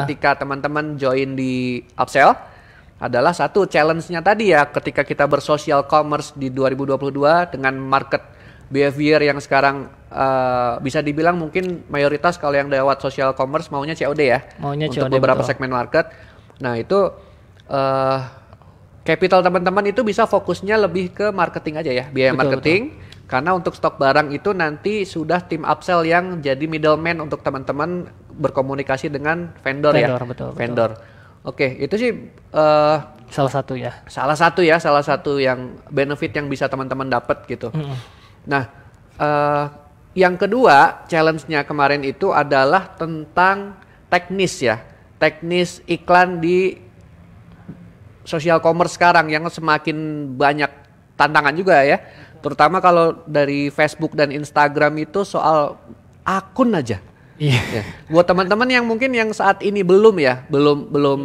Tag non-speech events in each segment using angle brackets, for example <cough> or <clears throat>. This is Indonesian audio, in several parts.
Ah. ketika teman-teman join di Upsell adalah satu challenge-nya tadi ya ketika kita bersosial commerce di 2022 dengan market behavior yang sekarang uh, bisa dibilang mungkin mayoritas kalau yang lewat social commerce maunya COD ya maunya untuk COD beberapa betul. segmen market. Nah, itu uh, capital teman-teman itu bisa fokusnya lebih ke marketing aja ya, biaya betul, marketing. Betul. Karena untuk stok barang itu nanti sudah tim upsell yang jadi middleman untuk teman-teman berkomunikasi dengan vendor, ya. vendor ya. Betul, vendor. Betul. Oke, itu sih uh, salah satu ya. Salah satu ya, salah satu yang benefit yang bisa teman-teman dapat gitu. Mm -hmm. Nah, uh, yang kedua challenge-nya kemarin itu adalah tentang teknis ya, teknis iklan di sosial commerce sekarang yang semakin banyak tantangan juga ya. Terutama kalau dari Facebook dan Instagram itu soal akun aja Iya. Ya. Buat teman-teman yang mungkin yang saat ini belum ya, belum belum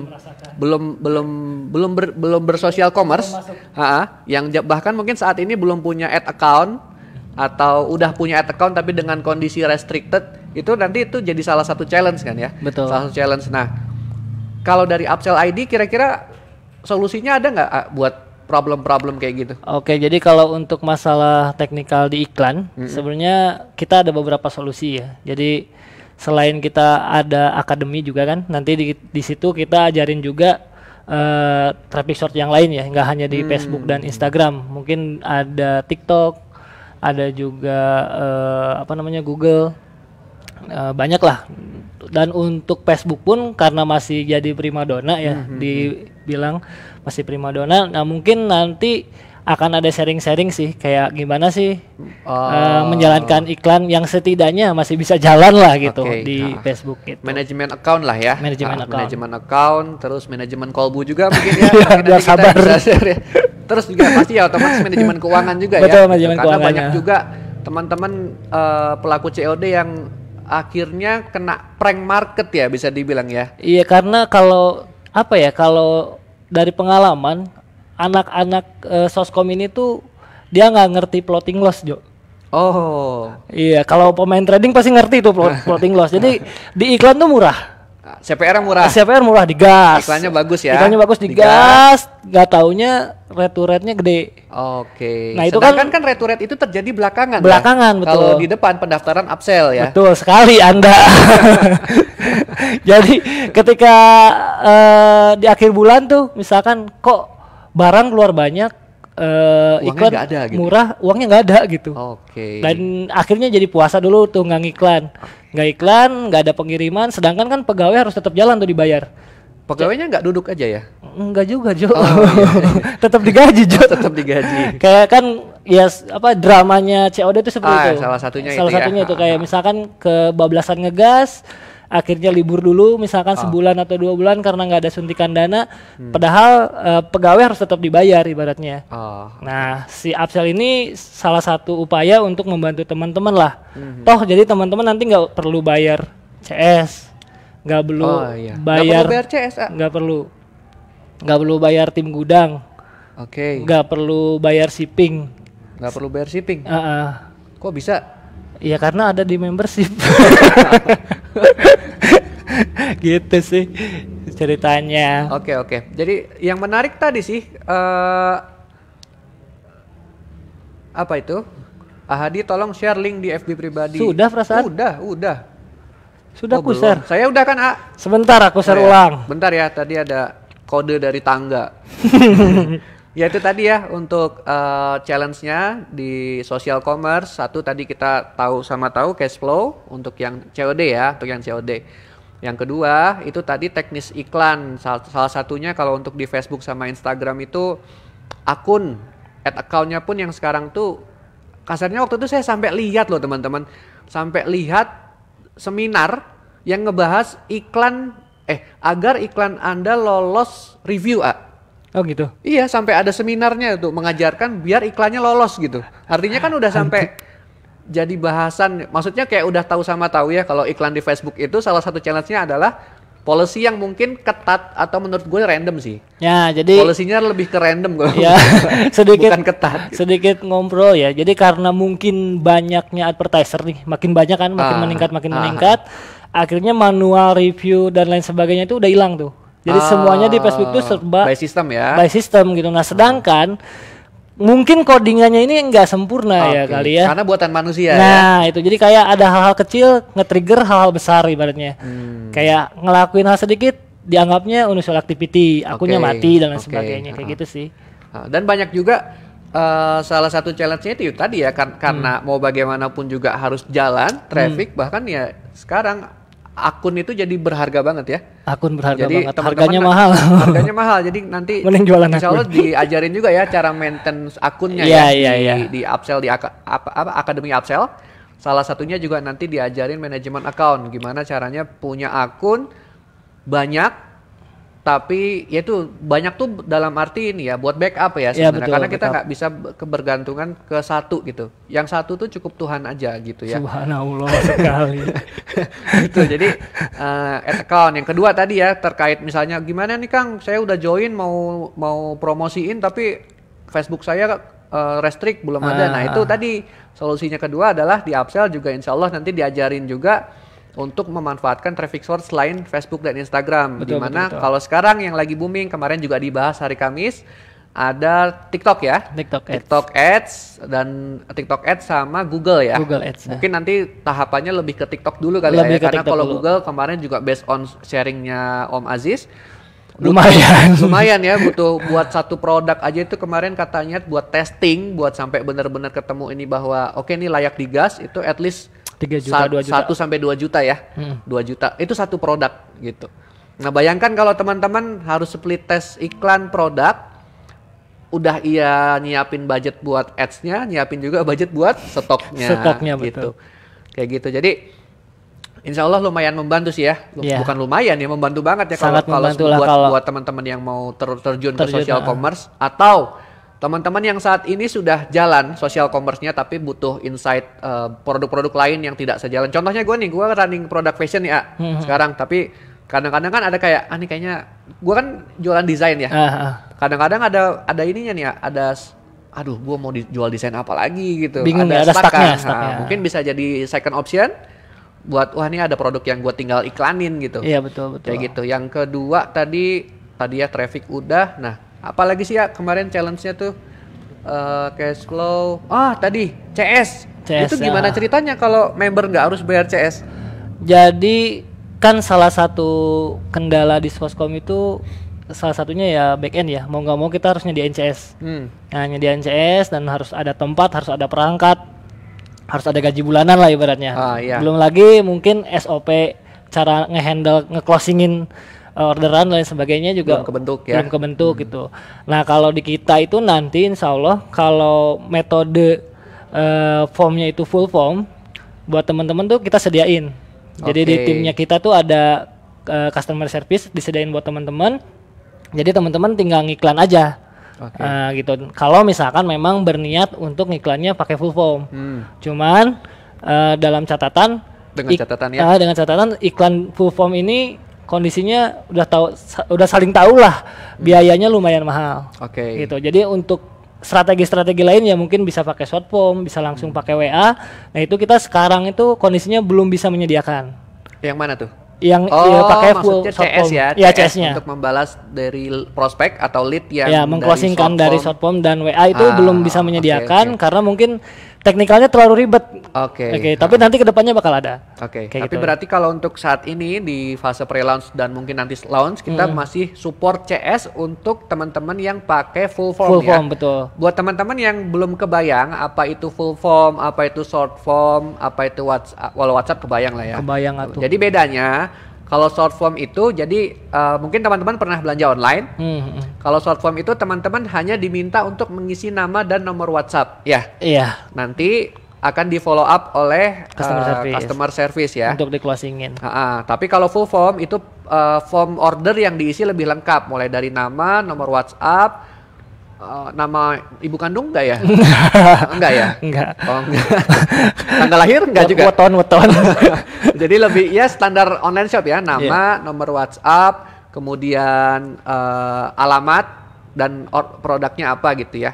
belum belum belum ber, belum bersosial commerce, belum yang bahkan mungkin saat ini belum punya ad account atau udah punya ad account tapi dengan kondisi restricted, itu nanti itu jadi salah satu challenge kan ya. Betul. Salah satu challenge. Nah, kalau dari upsell ID kira-kira solusinya ada nggak buat problem-problem kayak gitu. Oke, jadi kalau untuk masalah teknikal di iklan, mm -hmm. sebenarnya kita ada beberapa solusi ya. Jadi selain kita ada akademi juga kan nanti di, di situ kita ajarin juga uh, traffic short yang lain ya nggak hanya di hmm. Facebook dan Instagram mungkin ada TikTok ada juga uh, apa namanya Google uh, banyak lah dan untuk Facebook pun karena masih jadi primadona ya -hmm. hmm, hmm. dibilang masih primadona nah mungkin nanti akan ada sharing-sharing sih kayak gimana sih eh, oh. uh, menjalankan iklan yang setidaknya masih bisa jalan lah gitu okay. di nah. Facebook gitu. Manajemen account lah ya. Manajemen nah, account. Manajemen account terus manajemen kolbu juga mungkin ya. <laughs> Biar sabar. ya terus juga pasti ya otomatis manajemen keuangan juga ya. Betul, ya. manajemen Karena banyak juga teman-teman uh, pelaku COD yang akhirnya kena prank market ya bisa dibilang ya. Iya karena kalau apa ya kalau dari pengalaman anak-anak uh, soskom ini tuh dia nggak ngerti plotting loss Jo. Oh. Iya, kalau pemain trading pasti ngerti tuh plot, <laughs> plotting loss. Jadi di iklan tuh murah. CPR murah. CPR murah digas. Iklannya bagus ya. Iklannya bagus digas. gas. Gak taunya returretnya gede. Oke. Nah itu Sedangkan kan kan returet itu terjadi belakangan. Ya? Belakangan kan? betul. Kalau di depan pendaftaran upsell ya. Betul sekali Anda. <laughs> <laughs> Jadi ketika uh, di akhir bulan tuh misalkan kok barang keluar banyak uh, iklan iklan ada, gitu. murah uangnya nggak ada gitu oke okay. dan akhirnya jadi puasa dulu tuh nggak ngiklan nggak iklan nggak ada pengiriman sedangkan kan pegawai harus tetap jalan tuh dibayar Pegawainya nggak duduk aja ya? Nggak juga, Jo. Oh, <laughs> iya, iya, tetap digaji, Jo. Oh, tetap digaji. <laughs> Kayak kan ya yes, apa dramanya COD itu seperti ah, itu. Salah satunya salah itu. Salah ya. satunya ya. itu ah, kayak ah. misalkan kebablasan ngegas, akhirnya libur dulu misalkan ah. sebulan atau dua bulan karena nggak ada suntikan dana hmm. padahal uh, pegawai harus tetap dibayar ibaratnya ah. nah si upsell ini salah satu upaya untuk membantu teman-teman lah hmm. toh jadi teman-teman nanti nggak perlu bayar CS nggak perlu oh, iya. bayar nggak perlu bayar CS nggak perlu nggak perlu bayar tim gudang oke okay. nggak perlu bayar shipping nggak perlu bayar shipping uh -uh. kok bisa Iya karena ada di membership. <laughs> <laughs> gitu sih ceritanya. Oke okay, oke. Okay. Jadi yang menarik tadi sih uh, apa itu? Ahadi tolong share link di FB pribadi. Sudah perasaan? Sudah udah. Sudah oh, aku share. Saya udah kan, A. Sebentar aku share oh, ya. ulang. Bentar ya, tadi ada kode dari tangga. <laughs> ya itu tadi ya untuk uh, challenge-nya di social commerce satu tadi kita tahu sama tahu cash flow untuk yang COD ya untuk yang COD yang kedua itu tadi teknis iklan salah, salah satunya kalau untuk di Facebook sama Instagram itu akun ad nya pun yang sekarang tuh kasarnya waktu itu saya sampai lihat loh teman-teman sampai lihat seminar yang ngebahas iklan eh agar iklan anda lolos review ah Oh gitu. Iya, sampai ada seminarnya tuh mengajarkan biar iklannya lolos gitu. Artinya kan udah sampai jadi bahasan, maksudnya kayak udah tahu sama tahu ya kalau iklan di Facebook itu salah satu challenge-nya adalah polisi yang mungkin ketat atau menurut gue random sih. Ya, jadi polisinya lebih ke random gue. Ya, <laughs> sedikit bukan ketat. Sedikit ngobrol ya. Jadi karena mungkin banyaknya advertiser nih, makin banyak kan, makin ah, meningkat, makin ah. meningkat, akhirnya manual review dan lain sebagainya itu udah hilang tuh jadi oh, semuanya di Facebook itu ah, serba by system ya. By system gitu. Nah, sedangkan mungkin codingannya ini enggak sempurna okay. ya kali ya. Karena buatan manusia ya. Nah, ya? itu. Jadi kayak ada hal-hal kecil nge-trigger hal-hal besar ibaratnya. Hmm. Kayak ngelakuin hal sedikit dianggapnya unusual oh, activity, akunya okay. mati dan lain okay. sebagainya kayak uh gitu sih. Dan banyak juga Uh, salah satu challenge-nya itu ya tadi ya kan karena hmm. mau bagaimanapun juga harus jalan traffic hmm. bahkan ya sekarang akun itu jadi berharga banget ya. Akun berharga jadi, banget. Teman -teman harganya kan mahal. Harganya mahal. Jadi nanti <laughs> Mending jualan insya Allah akun. diajarin juga ya cara maintenance akunnya yeah, ya. yeah, Di, yeah. di upsell di apa, apa akademi upsell. Salah satunya juga nanti diajarin manajemen account gimana caranya punya akun banyak tapi ya itu banyak tuh dalam arti ini ya buat backup ya iya, sebenarnya ya, betul, karena kita nggak bisa kebergantungan ke satu gitu yang satu tuh cukup Tuhan aja gitu ya subhanallah <laughs> sekali itu jadi uh, eh, at account yang kedua tadi ya terkait misalnya gimana nih Kang saya udah join mau mau promosiin tapi Facebook saya uh, restrict belum ah. ada nah itu tadi solusinya kedua adalah di upsell juga insya Allah nanti diajarin juga untuk memanfaatkan traffic source selain Facebook dan Instagram. Betul, Dimana kalau sekarang yang lagi booming kemarin juga dibahas hari Kamis ada TikTok ya, TikTok Ads, TikTok Ads dan TikTok Ads sama Google ya. Google Ads. Ya. Mungkin nanti tahapannya lebih ke TikTok dulu kali ya, lebih ya, karena TikTok kalau dulu. Google kemarin juga based on sharingnya Om Aziz lumayan <laughs> lumayan ya butuh buat satu produk aja itu kemarin katanya buat testing buat sampai benar-benar ketemu ini bahwa oke okay, ini layak digas itu at least 3 juta, 2 juta. 1 sampai 2 juta ya. Hmm. 2 juta. Itu satu produk gitu. Nah, bayangkan kalau teman-teman harus split test iklan produk udah ia nyiapin budget buat ads-nya, nyiapin juga budget buat stoknya, stoknya gitu. Betul. Kayak gitu. Jadi Insya Allah lumayan membantu sih ya, yeah. bukan lumayan ya membantu banget ya kalau buat kalau... buat teman-teman yang mau ter, terjun, terjun ke social nah. commerce atau Teman-teman yang saat ini sudah jalan social commerce-nya tapi butuh insight eh, produk-produk uh, lain yang tidak sejalan. Contohnya gue nih, gue running produk fashion ya hmm. sekarang. Tapi kadang-kadang kan ada kayak, ah nih kayaknya, gue kan jualan desain ya. uh Kadang-kadang ada ada ininya nih ya, ada aduh gue mau dijual desain apa lagi gitu. Bingung ada, ya, ada stack-nya. stack Nah, mungkin bisa jadi second option buat wah ini ada produk yang gue tinggal iklanin gitu. Iya betul betul. Kayak gitu. Yang kedua tadi tadi ya traffic udah. Nah apalagi sih ya kemarin challenge-nya tuh uh, cash flow ah tadi CS, CS itu ya. gimana ya. ceritanya kalau member nggak harus bayar CS jadi kan salah satu kendala di Swascom itu salah satunya ya back end ya mau nggak mau kita harusnya di NCS hmm. nah nyediain CS dan harus ada tempat harus ada perangkat harus ada gaji bulanan lah ibaratnya ah, iya. belum lagi mungkin SOP cara ngehandle ngeclosingin Eh, orderan dan sebagainya juga belum kebentuk ya belum kebentuk hmm. gitu nah kalau di kita itu nanti insya Allah kalau metode uh, formnya itu full form buat teman-teman tuh kita sediain jadi okay. di timnya kita tuh ada uh, customer service disediain buat teman-teman jadi teman-teman tinggal ngiklan aja okay. uh, gitu. Kalau misalkan memang berniat untuk iklannya pakai full form, hmm. cuman uh, dalam catatan dengan catatan ya, uh, dengan catatan iklan full form ini kondisinya udah tahu udah saling tahu lah hmm. biayanya lumayan mahal. Oke. Okay. Gitu. Jadi untuk strategi-strategi lain ya mungkin bisa pakai short form, bisa langsung hmm. pakai WA. Nah, itu kita sekarang itu kondisinya belum bisa menyediakan. Yang mana tuh? Yang iya, oh, ya, pakai full CS short ya, CS ya, CS-nya. Untuk membalas dari prospek atau lead yang ya, dari short form dan WA itu ah, belum bisa menyediakan okay, okay. karena mungkin teknikalnya terlalu ribet. Oke. Okay. Oke, okay, tapi nanti kedepannya bakal ada. Oke. Okay. tapi gitu. berarti kalau untuk saat ini di fase pre-launch dan mungkin nanti launch kita hmm. masih support CS untuk teman-teman yang pakai full form full ya. form betul. Buat teman-teman yang belum kebayang apa itu full form, apa itu short form, apa itu WhatsApp, walau WhatsApp kebayang lah ya. Kebayang atuh. Jadi bedanya kalau short form itu jadi uh, mungkin teman-teman pernah belanja online. Hmm, hmm, hmm. Kalau short form itu teman-teman hanya diminta untuk mengisi nama dan nomor WhatsApp. Ya. Iya. Nanti akan di follow up oleh eh, customer, uh, service. customer service ya untuk di closingin. Uh, uh. Tapi kalau full form itu uh, form order yang diisi lebih lengkap mulai dari nama, nomor WhatsApp, Eh, nama ibu kandung enggak ya? enggak <laughs> ya? Enggak. Oh, enggak. Tanggal lahir enggak juga? Weton, weton. <laughs> Jadi lebih ya standar online shop ya, nama, yeah. nomor WhatsApp, kemudian uh, alamat dan produknya apa gitu ya.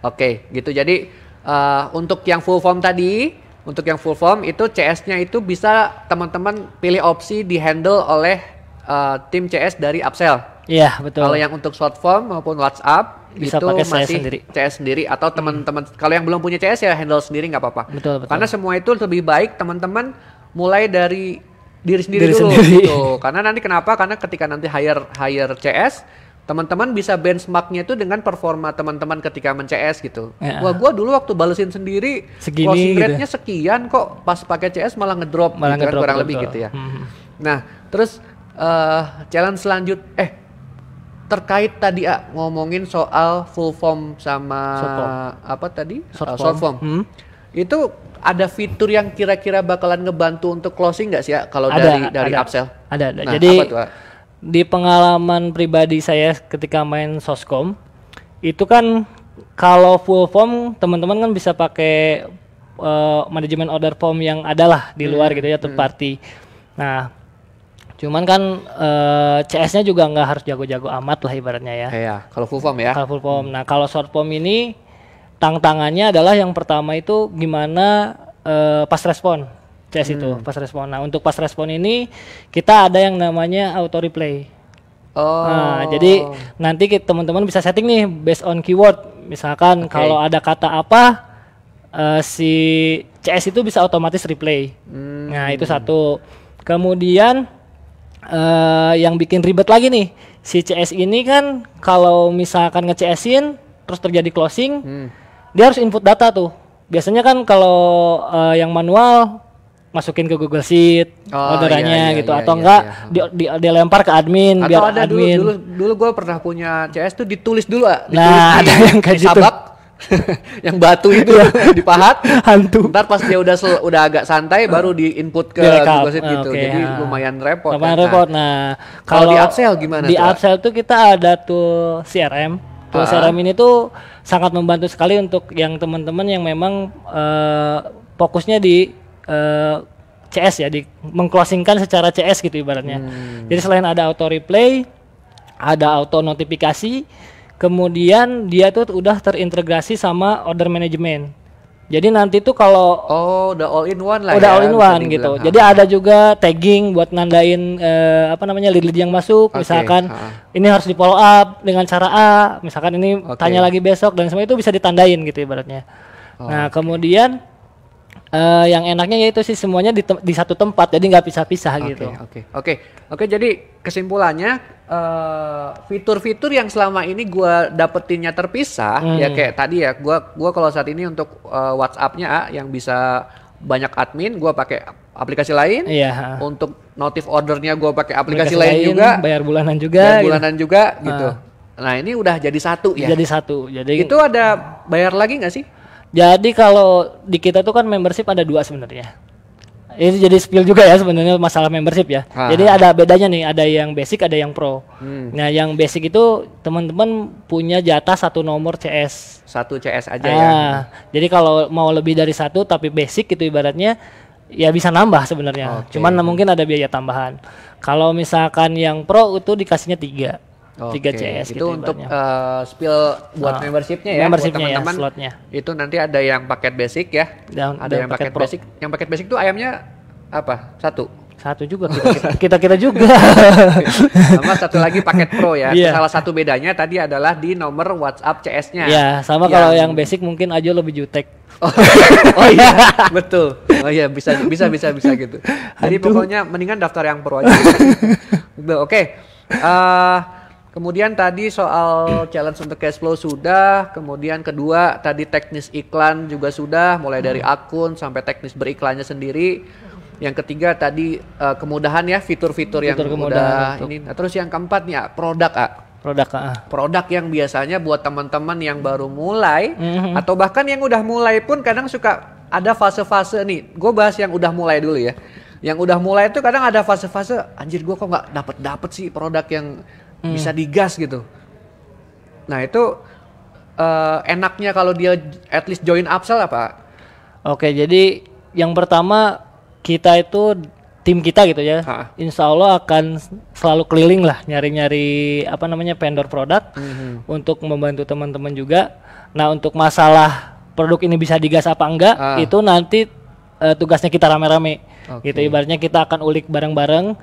Oke, okay, gitu. Jadi uh, untuk yang full form tadi, untuk yang full form itu CS-nya itu bisa teman-teman pilih opsi di handle oleh uh, tim CS dari Upsell Iya betul. Kalau yang untuk short form maupun WhatsApp bisa itu pakai masih CS sendiri. CS sendiri atau teman-teman hmm. kalau yang belum punya CS ya handle sendiri nggak apa-apa. Betul, betul. Karena semua itu lebih baik teman-teman mulai dari diri sendiri diri dulu sendiri. gitu. Karena nanti kenapa? Karena ketika nanti hire hire CS teman-teman bisa benchmarknya itu dengan performa teman-teman ketika men CS gitu. Ya. Wah, gua dulu waktu balesin sendiri Segini, closing gitu ya. rate-nya sekian kok pas pakai CS malah ngedrop malah gitu kan, ngedrop, kurang betul. lebih gitu ya. Hmm. hmm. Nah, terus uh, challenge selanjut eh terkait tadi ah, ngomongin soal full form sama apa tadi short ah, form, short form. Hmm? itu ada fitur yang kira-kira bakalan ngebantu untuk closing nggak sih ya kalau dari dari ada, upsell ada, ada. Nah, jadi apa tuh, di pengalaman pribadi saya ketika main soscom itu kan kalau full form teman-teman kan bisa pakai uh, eh, manajemen order form yang adalah di luar hmm. gitu ya third hmm. party hmm. nah Cuman kan uh, eh, CS-nya juga nggak harus jago-jago amat lah ibaratnya ya. Iya, kalau full form ya. Kalau full form. Nah, kalau short form ini tantangannya adalah yang pertama itu gimana uh, pas respon CS hmm. itu, pas respon. Nah, untuk pas respon ini kita ada yang namanya auto replay. Nah, oh. Nah, jadi nanti teman-teman bisa setting nih based on keyword. Misalkan okay. kalau ada kata apa uh, si CS itu bisa otomatis replay. Hmm. Nah, itu satu. Kemudian uh, yang bikin ribet lagi nih si CS ini kan kalau misalkan nge-CS-in terus terjadi closing hmm. dia harus input data tuh biasanya kan kalau uh, yang manual masukin ke Google Sheet oh, orderannya iya, iya, gitu iya, atau iya, enggak iya. Di, di, dilempar ke admin atau biar ada admin dulu dulu, dulu gue pernah punya CS tuh ditulis dulu ah. ditulis nah di, ada yang kayak gitu <laughs> yang batu itu iya. <laughs> dipahat hantu. Ntar pas dia udah udah agak santai baru diinput ke glukosit okay, gitu. Ah, Jadi nah. lumayan repot. Lumayan kan? repot. Nah, kalau di upsell gimana? Di tuh? upsell tuh kita ada tuh CRM. tool ah. CRM ini tuh sangat membantu sekali untuk yang teman-teman yang memang uh, fokusnya di uh, eh, CS ya, di mengclosingkan secara CS gitu ibaratnya. Hmm. Jadi selain ada auto replay, ada auto notifikasi kemudian dia tuh udah terintegrasi sama order management jadi nanti tuh kalau oh udah all in one lah udah ya, all in one gitu bilang, jadi ada juga tagging buat nandain uh, apa namanya lead lead yang masuk okay, misalkan ha. ini harus di follow up dengan cara A misalkan ini okay. tanya lagi besok dan semua itu bisa ditandain gitu ibaratnya oh, nah okay. kemudian uh, yang enaknya yaitu sih semuanya di, di satu tempat jadi nggak pisah-pisah okay, gitu. Oke okay, oke okay. oke jadi kesimpulannya eh, fitur-fitur uh, yang selama ini gue dapetinnya terpisah ya hmm. ya kayak tadi ya gue gua kalau saat ini untuk uh, WhatsAppnya yang bisa banyak admin gue pakai aplikasi lain iya. untuk notif ordernya gue pakai aplikasi, aplikasi lain, lain juga bayar bulanan juga bayar gitu. bulanan juga gitu nah ini udah jadi satu ya jadi satu jadi itu ada bayar lagi nggak sih jadi kalau di kita tuh kan membership ada dua sebenarnya. Ini jadi spill juga ya sebenarnya masalah membership ya. Ha. Ah. Jadi ada bedanya nih, ada yang basic, ada yang pro. Hmm. Nah, yang basic itu teman-teman punya jatah satu nomor CS. Satu CS aja ah, ya. Jadi kalau mau lebih dari satu tapi basic itu ibaratnya ya bisa nambah sebenarnya. Okay. Cuman mungkin ada biaya tambahan. Kalau misalkan yang pro itu dikasihnya tiga tiga CS itu gitu untuk uh, spill buat oh, membershipnya ya membershipnya buat ya, teman-teman. Ya, slotnya. Itu nanti ada yang paket basic ya. Dan, ada yang paket, paket basic. Yang paket basic itu ayamnya apa? Satu. Satu juga kita <laughs> kita, kita, kita juga. <laughs> sama satu lagi paket pro ya. Yeah. Salah satu bedanya tadi adalah di nomor WhatsApp CS-nya. ya yeah, sama yang... kalau yang basic mungkin aja lebih jutek. Oh, <laughs> oh iya, oh, iya. betul. Oh iya, bisa bisa bisa bisa gitu. Jadi Aduh. pokoknya mendingan daftar yang pro aja. Oke. Okay. Uh, eh, Kemudian tadi soal challenge untuk cash flow sudah, kemudian kedua tadi teknis iklan juga sudah, mulai dari hmm. akun sampai teknis beriklannya sendiri. Yang ketiga tadi uh, kemudahan ya fitur-fitur yang Fitur kemudahan mudah ini. Nah, terus yang keempat nih ya, produk ah. Produk ah. Produk yang biasanya buat teman-teman yang baru mulai mm -hmm. atau bahkan yang udah mulai pun kadang suka ada fase-fase nih. Gue bahas yang udah mulai dulu ya yang udah mulai itu kadang ada fase-fase anjir gue kok nggak dapet dapet sih produk yang hmm. bisa digas gitu. Nah itu uh, enaknya kalau dia at least join Upsell apa? Oke jadi yang pertama kita itu tim kita gitu ya, ha. insya Allah akan selalu keliling lah nyari-nyari apa namanya vendor produk mm-hmm. untuk membantu teman-teman juga. Nah untuk masalah produk ini bisa digas apa enggak ha. itu nanti uh, tugasnya kita rame-rame. Okay. Gitu ibaratnya kita akan ulik bareng-bareng.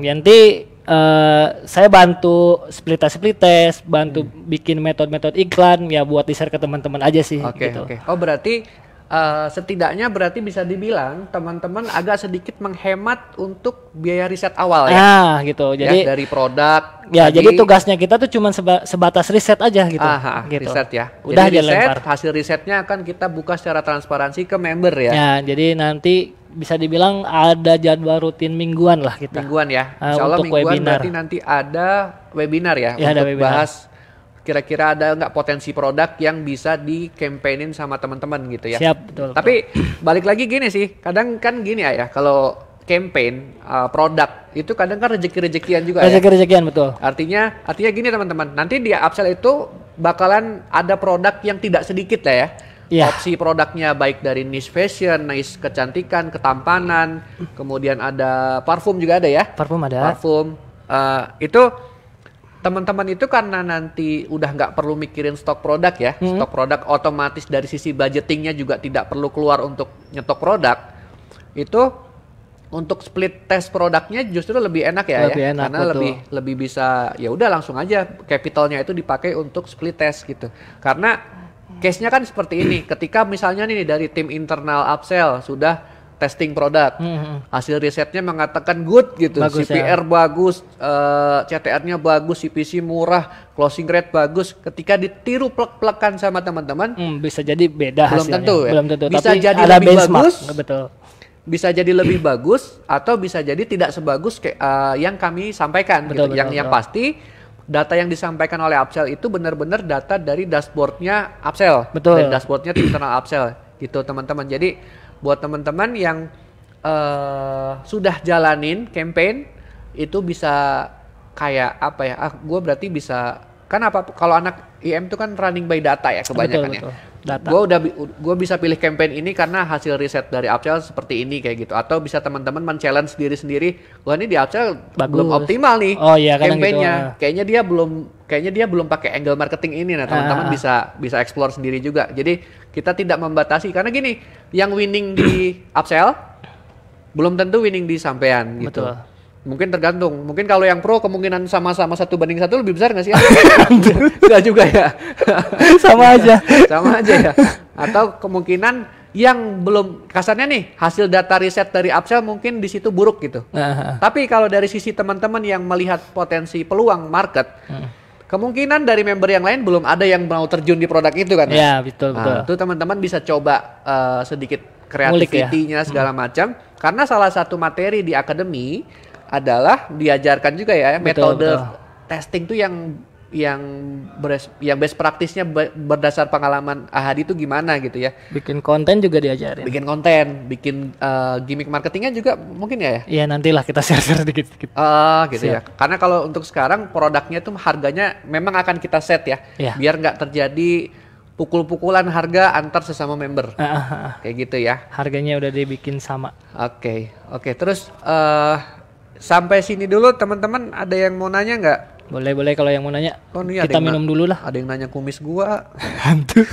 Nanti uh, saya bantu split test split test, bantu hmm. bikin metode-metode iklan ya buat di share ke teman-teman aja sih. Oke okay, gitu. oke. Okay. Oh berarti uh, setidaknya berarti bisa dibilang teman-teman agak sedikit menghemat untuk biaya riset awal ya. Nah gitu. Ya, jadi ya, dari produk. Ya lagi, jadi tugasnya kita tuh cuma seba sebatas riset aja gitu. Aha, gitu. Riset ya. Udah jadi riset, hasil risetnya akan kita buka secara transparansi ke member ya. Ya jadi nanti bisa dibilang ada jadwal rutin mingguan lah kita. Mingguan ya. Eh, Insya Allah untuk mingguan webinar. berarti nanti ada webinar ya, ya untuk ada webinar. bahas kira-kira ada nggak potensi produk yang bisa di-campaignin sama teman-teman gitu ya. Siap, betul. Tapi balik lagi gini sih, kadang kan gini ya, kalau campaign uh, produk itu kadang kan rejeki rezekian juga rezeki-rezekian ya? betul artinya artinya gini teman-teman nanti di upsell itu bakalan ada produk yang tidak sedikit lah ya yeah. opsi produknya baik dari niche fashion, niche kecantikan, ketampanan, kemudian ada parfum juga ada ya. Parfum ada. Parfum uh, itu teman-teman itu karena nanti udah nggak perlu mikirin stok produk ya, hmm. stok produk otomatis dari sisi budgetingnya juga tidak perlu keluar untuk nyetok produk itu untuk split test produknya justru lebih enak ya, lebih ya? Enak, karena betul. lebih lebih bisa ya udah langsung aja capitalnya itu dipakai untuk split test gitu karena case-nya kan seperti ini. <clears throat> Ketika misalnya nih dari tim internal Upsell sudah testing produk. Hmm. hmm. Hasil risetnya mengatakan good gitu. Bagus, CPR ya. bagus, uh, eh, CTR-nya bagus, CPC murah, closing rate bagus. Ketika ditiru plek-plekan sama teman-teman, mm, bisa jadi beda belum hasilnya. Tentu, ya. Belum tentu. Bisa Tapi jadi ada lebih benchmark. bagus. Ya, betul. Bisa jadi lebih <clears throat> bagus atau bisa jadi tidak sebagus kayak uh, yang kami sampaikan betul, gitu. Betul, yang betul. yang pasti data yang disampaikan oleh Upsell itu benar-benar data dari dashboardnya Upsell, Betul. dari dashboardnya internal Upsell gitu teman-teman. Jadi buat teman-teman yang uh, sudah jalanin campaign itu bisa kayak apa ya? Ah, gue berarti bisa kan apa? Kalau anak IM itu kan running by data ya kebanyakan betul, ya. Betul data. Gue udah gue bisa pilih campaign ini karena hasil riset dari Upsell seperti ini kayak gitu. Atau bisa teman-teman men-challenge diri sendiri. Wah ini di Upsell Bagus. belum optimal nih. Oh iya gitu, campaignnya. Gitu. Kayaknya dia belum kayaknya dia belum pakai angle marketing ini nah teman-teman ah. bisa bisa explore sendiri juga. Jadi kita tidak membatasi karena gini yang winning di Upsell belum tentu winning di sampean gitu. Betul. Mungkin tergantung. Mungkin kalau yang pro kemungkinan sama-sama satu banding satu lebih besar nggak sih? Enggak <laughs> juga ya. <laughs> sama iya. aja. sama aja ya. Atau kemungkinan yang belum kasarnya nih hasil data riset dari Upsell mungkin di situ buruk gitu. Uh-huh. Tapi kalau dari sisi teman-teman yang melihat potensi peluang market, uh-huh. kemungkinan dari member yang lain belum ada yang mau terjun di produk itu kan? Ya betul ya, betul. Nah, itu teman-teman bisa coba uh, sedikit ya. kreativitinya ya? segala hmm. macam. Karena salah satu materi di akademi adalah diajarkan juga ya betul, metode betul. testing tuh yang yang beres, yang best praktisnya berdasar pengalaman Ahadi itu gimana gitu ya. Bikin konten juga diajarin. Bikin konten, bikin uh, gimmick marketingnya juga mungkin ya ya. Iya nantilah kita <laughs> share-share dikit dikit. Uh, gitu ya. Karena kalau untuk sekarang produknya tuh harganya memang akan kita set ya, ya. biar nggak terjadi pukul-pukulan harga antar sesama member. Uh, uh, uh. Kayak gitu ya. Harganya udah dibikin sama. Oke, okay. oke. Okay. Terus uh, Sampai sini dulu teman-teman ada yang mau nanya nggak? Boleh boleh kalau yang mau nanya. Oh, nih, kita minum dulu lah. Ada yang nanya kumis gua. <laughs> Hantu.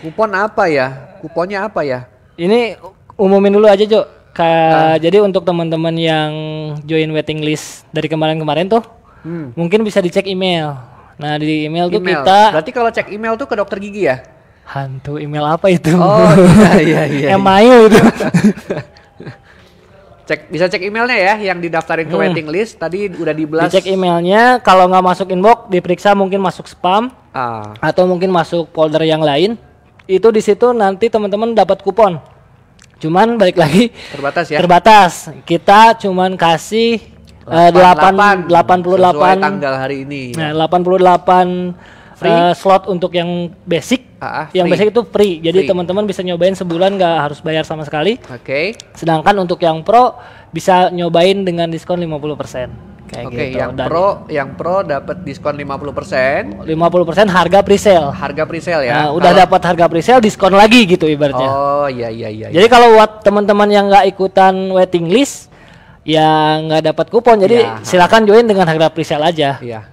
Kupon apa ya? Kuponnya apa ya? Ini umumin dulu aja, Jo. Ka, ah. jadi untuk teman-teman yang join waiting list dari kemarin-kemarin tuh, hmm. mungkin bisa dicek email. Nah, di email, email. tuh kita Berarti kalau cek email tuh ke dokter gigi ya? Hantu email apa itu? Oh, iya iya iya. Email <laughs> itu. <laughs> Cek bisa cek emailnya ya yang didaftarin ke hmm. waiting list tadi udah dibelas. cek emailnya kalau nggak masuk inbox diperiksa mungkin masuk spam ah. atau mungkin masuk folder yang lain. Itu di situ nanti teman-teman dapat kupon. Cuman balik lagi terbatas ya. Terbatas. Kita cuman kasih eh, delapan puluh 88 tanggal hari ini. Nah, delapan puluh delapan free. Uh, slot untuk yang basic. uh, yang basic itu free. Jadi teman-teman bisa nyobain sebulan nggak harus bayar sama sekali. Oke. Okay. Sedangkan untuk yang pro bisa nyobain dengan diskon 50%. persen Oke, okay, gitu. yang Dan pro yang pro dapat diskon 50%. 50% harga presale. Harga presale ya. Nah, udah dapat harga presale diskon lagi gitu ibaratnya. Oh, iya iya iya. Jadi iya. kalau buat teman-teman yang nggak ikutan waiting list yang nggak dapat kupon. Jadi ya. silakan join dengan harga presale aja. Iya.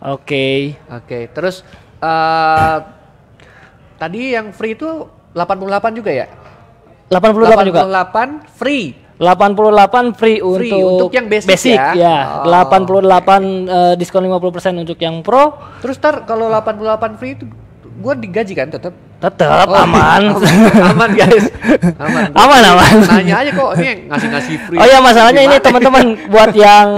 Oke. Okay. Oke. Okay. Terus uh, tadi yang free itu 88 juga ya? 88, 88 juga. 88 free. 88 free, free untuk, untuk yang basic, basic ya. ya. Oh, 88 okay. uh, diskon 50% untuk yang pro. Terus tar kalau 88 free itu gue digaji kan tetap tetap oh, aman <laughs> aman guys aman <laughs> aman aman nanya aja kok ini ngasih ngasih free oh ya masalahnya Gimana? ini teman-teman buat yang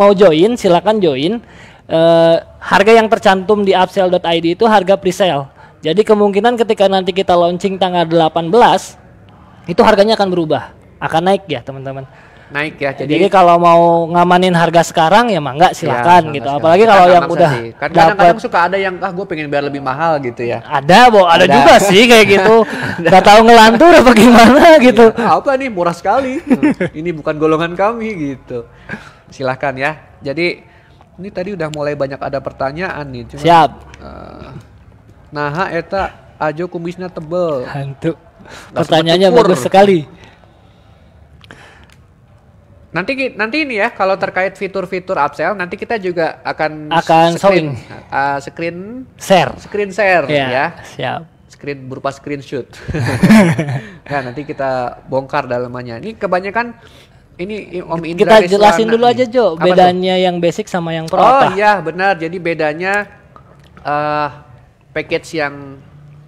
mau join silakan join Eh, harga yang tercantum di upsell.id itu harga presale. Jadi kemungkinan ketika nanti kita launching tanggal 18 itu harganya akan berubah, akan naik ya teman-teman. Naik ya. Jadi, jadi kalau mau ngamanin harga sekarang ya mah enggak iya, silakan ya, gitu. Apalagi kalau yang udah Kan kadang-kadang suka ada yang ah gue pengen biar lebih mahal gitu ya. Ada, bo, ada, ada. juga sih kayak <laughs> gitu. Enggak tahu ngelantur apa gimana iya, gitu. Ya, apa nih murah sekali. <laughs> Ini bukan golongan kami gitu. Silakan ya. Jadi ini tadi udah mulai banyak ada pertanyaan nih cuman, siap uh, nah eta ajo kumisnya tebel hantu pertanyaannya bagus sekali nanti nanti ini ya kalau terkait fitur-fitur upsell nanti kita juga akan akan screen, uh, screen share screen share yeah, ya siap screen berupa screenshot nah <laughs> ya, nanti kita bongkar dalamannya ini kebanyakan ini Om Indra Kita jelasin dulu aja Jo, Apa bedanya tuh? yang basic sama yang pro Oh iya benar, jadi bedanya uh, package yang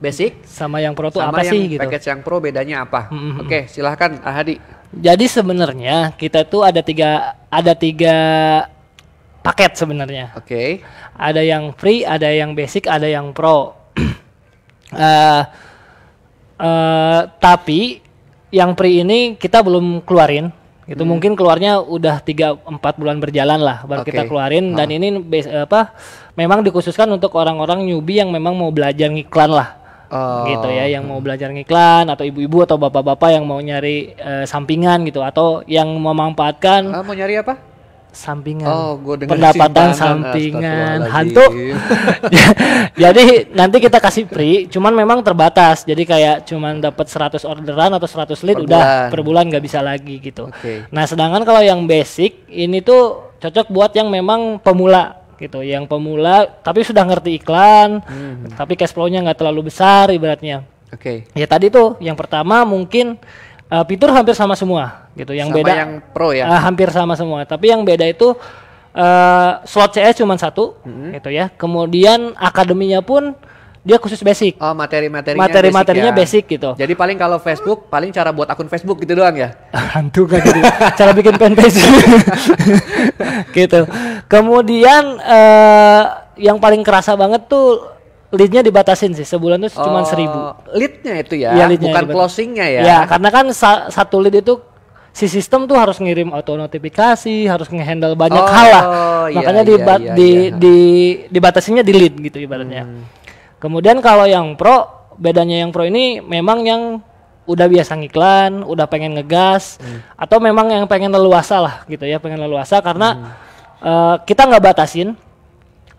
basic sama yang pro itu apa yang sih gitu. Paket yang pro bedanya apa? Mm -hmm. Oke, silahkan Ahadi. Jadi sebenarnya kita tuh ada tiga ada tiga paket sebenarnya. Oke. Okay. Ada yang free, ada yang basic, ada yang pro. uh, <clears throat> uh, tapi yang free ini kita belum keluarin itu hmm. mungkin keluarnya udah tiga empat bulan berjalan lah baru okay. kita keluarin dan ini base, apa memang dikhususkan untuk orang-orang newbie yang memang mau belajar ngiklan lah. Oh. gitu ya yang mau belajar ngiklan atau ibu-ibu atau bapak-bapak yang mau nyari uh, sampingan gitu atau yang memanfaatkan uh, mau nyari apa sampingan. Oh, gua pendapatan kan? sampingan hantu. <laughs> jadi nanti kita kasih free, cuman memang terbatas. Jadi kayak cuman dapat 100 orderan atau 100 lead per udah bulan. per bulan nggak bisa lagi gitu. Okay. Nah, sedangkan kalau yang basic ini tuh cocok buat yang memang pemula gitu yang pemula tapi sudah ngerti iklan hmm. tapi cash flow-nya nggak terlalu besar ibaratnya oke okay. ya tadi tuh yang pertama mungkin uh, fitur hampir sama semua gitu. Yang sama beda yang pro ya. Uh, hampir sama semua. Tapi yang beda itu uh, slot CS cuma satu hmm. gitu ya. Kemudian akademinya pun dia khusus basic. Oh, materi-materinya materi-materinya basic, ya. basic gitu. Jadi paling kalau Facebook paling cara buat akun Facebook gitu doang ya. <laughs> Hantu kan gitu. cara bikin fanpage. <laughs> gitu. Kemudian uh, yang paling kerasa banget tuh leadnya dibatasin sih sebulan tuh oh, cuma seribu leadnya itu ya, ya leadnya bukan closingnya ya ya karena kan sa satu lead itu si sistem tuh harus ngirim auto notifikasi, harus ngehandle banyak oh, hal lah. Oh, iya, Makanya iya, dibat, iya, di, iya. di dibatasinya di lead gitu ibaratnya. Hmm. Kemudian kalau yang pro, bedanya yang pro ini memang yang udah biasa ngiklan, udah pengen ngegas, hmm. atau memang yang pengen leluasa lah gitu ya, pengen leluasa karena hmm. uh, kita nggak batasin.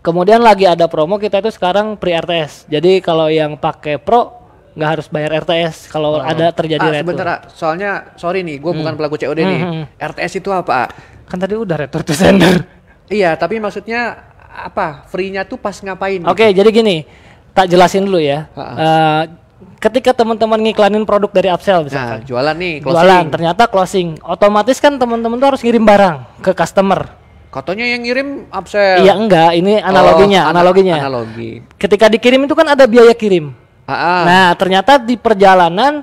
Kemudian lagi ada promo kita itu sekarang pre RTS. Jadi kalau yang pakai pro nggak harus bayar RTS kalau oh. ada terjadi ah, retur. Sebentar, ah. soalnya sorry nih, gue hmm. bukan pelaku COD hmm. nih. Hmm, hmm. RTS itu apa? Kan tadi udah retur to sender. iya, tapi maksudnya apa? Free-nya tuh pas ngapain? Gitu? Oke, okay, gitu? jadi gini, tak jelasin dulu ya. Uh-uh. Uh, ketika teman-teman ngiklanin produk dari upsell nah, misalkan. Nah, jualan nih, closing. Jualan, ternyata closing. Otomatis kan teman-teman tuh harus ngirim barang ke customer. Katanya yang ngirim upsell. Iya enggak, ini analoginya, oh, analoginya. Analogi. Ketika dikirim itu kan ada biaya kirim. Ah. Nah, ternyata di perjalanan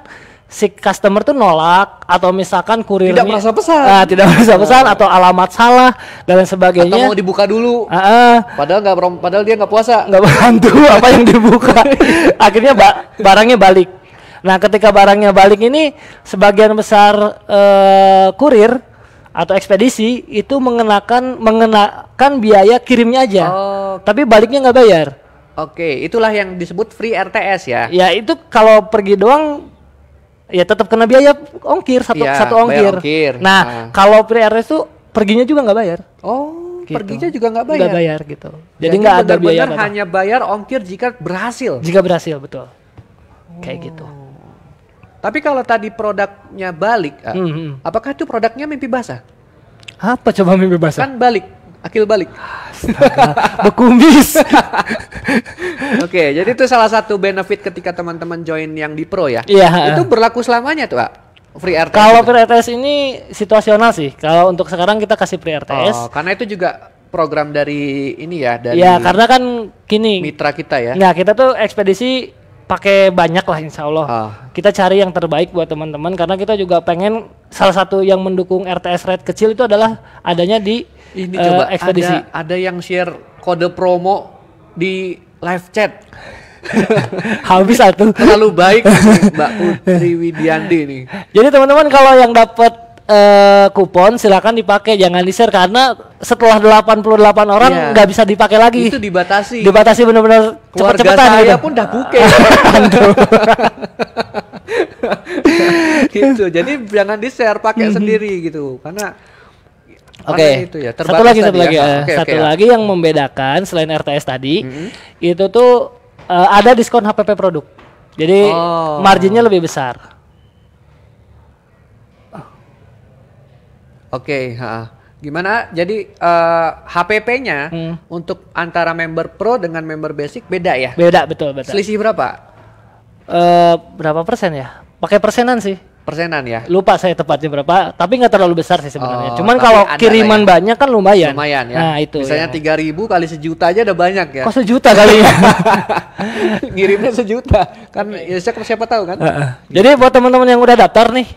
si customer tuh nolak atau misalkan kurir tidak merasa pesan, uh, tidak merasa pesan oh. atau alamat salah dan lain sebagainya. Atau mau dibuka dulu. Uh, uh, padahal nggak padahal dia nggak puasa. Nggak bantu <laughs> apa yang dibuka. <laughs> Akhirnya ba barangnya balik. Nah, ketika barangnya balik ini sebagian besar uh, kurir atau ekspedisi itu mengenakan mengenakan biaya kirimnya aja. Oh. Tapi baliknya nggak bayar. Oke, itulah yang disebut free RTS ya. Ya itu kalau pergi doang ya tetap kena biaya ongkir satu ya, satu ongkir. ongkir. Nah, nah, kalau free RTS tuh perginya juga nggak bayar. Oh, gitu. perginya juga nggak bayar. Nggak bayar gitu. Jadi nggak ada biaya. Benar hanya bayar ongkir jika berhasil. Jika berhasil betul. Oh. Kayak gitu. Tapi kalau tadi produknya balik, eh, hmm, -hmm. apakah itu produknya mimpi basah? Apa coba mimpi basah? Kan balik akil balik. Bekumis. <laughs> Oke, okay, jadi itu salah satu benefit ketika teman-teman join yang di pro ya. Iya. Itu berlaku selamanya tuh, Pak. Free RTS. Kalau gitu. free RTS ini situasional sih. Kalau untuk sekarang kita kasih free RTS. Oh, karena itu juga program dari ini ya dari Ya, karena kan kini Mitra kita ya. Nah, kita tuh ekspedisi pakai banyak lah insya Allah. Ah. Kita cari yang terbaik buat teman-teman karena kita juga pengen salah satu yang mendukung RTS Red kecil itu adalah adanya di ini uh, coba ekspedisi. Ada, ada yang share kode promo di live chat. <laughs> Habis satu. Terlalu baik Mbak Putri Widianti ini Jadi teman-teman kalau yang dapat uh, kupon silakan dipakai jangan di share karena setelah 88 orang iya. nggak yeah. bisa dipakai lagi itu dibatasi dibatasi benar-benar Cepat-cepat. saya gitu. pun dah buke <laughs> gitu jadi jangan di share pakai mm -hmm. sendiri gitu karena Oke, okay. ya. Satu lagi, satu ya. lagi, eh, ya. okay, satu okay, lagi ya. yang membedakan selain RTS tadi, mm -hmm. itu tuh uh, ada diskon HPP produk. Jadi oh. marginnya lebih besar. Oke, okay, uh, Gimana? Jadi uh, eh, HPP-nya hmm. untuk antara member pro dengan member basic beda ya? Beda, betul, betul. Selisih berapa? Uh, berapa persen ya? Pakai persenan sih. Persenan ya? Lupa saya tepatnya berapa, tapi nggak terlalu besar sih sebenarnya. Oh, Cuman kalau kiriman ya. banyak kan lumayan. Lumayan ya. Nah, itu. Misalnya ya. tiga ya. ribu kali sejuta aja udah banyak ya. Kok sejuta kali ya? <laughs> Ngirimnya sejuta. Kan ya siapa, siapa tahu kan? Uh, uh. Jadi buat teman-teman yang udah daftar nih,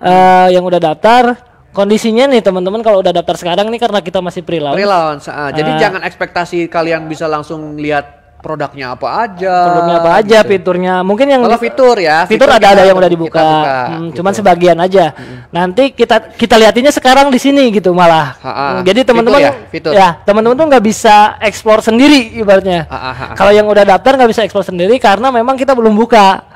uh, yang udah daftar kondisinya nih teman-teman kalau udah daftar sekarang nih karena kita masih pre-launch. Pre-launch. Uh, jadi uh, jangan ekspektasi kalian bisa langsung lihat produknya apa aja produknya apa aja gitu. fiturnya mungkin yang kalau fitur ya fitur, fitur ada ada yang udah dibuka buka, hmm, gitu. cuman sebagian aja hmm. nanti kita kita lihatinnya sekarang di sini gitu malah ha -ha. Hmm, jadi teman-teman ya, fitur. ya teman-teman tuh nggak bisa explore sendiri ibaratnya kalau yang udah daftar nggak bisa explore sendiri karena memang kita belum buka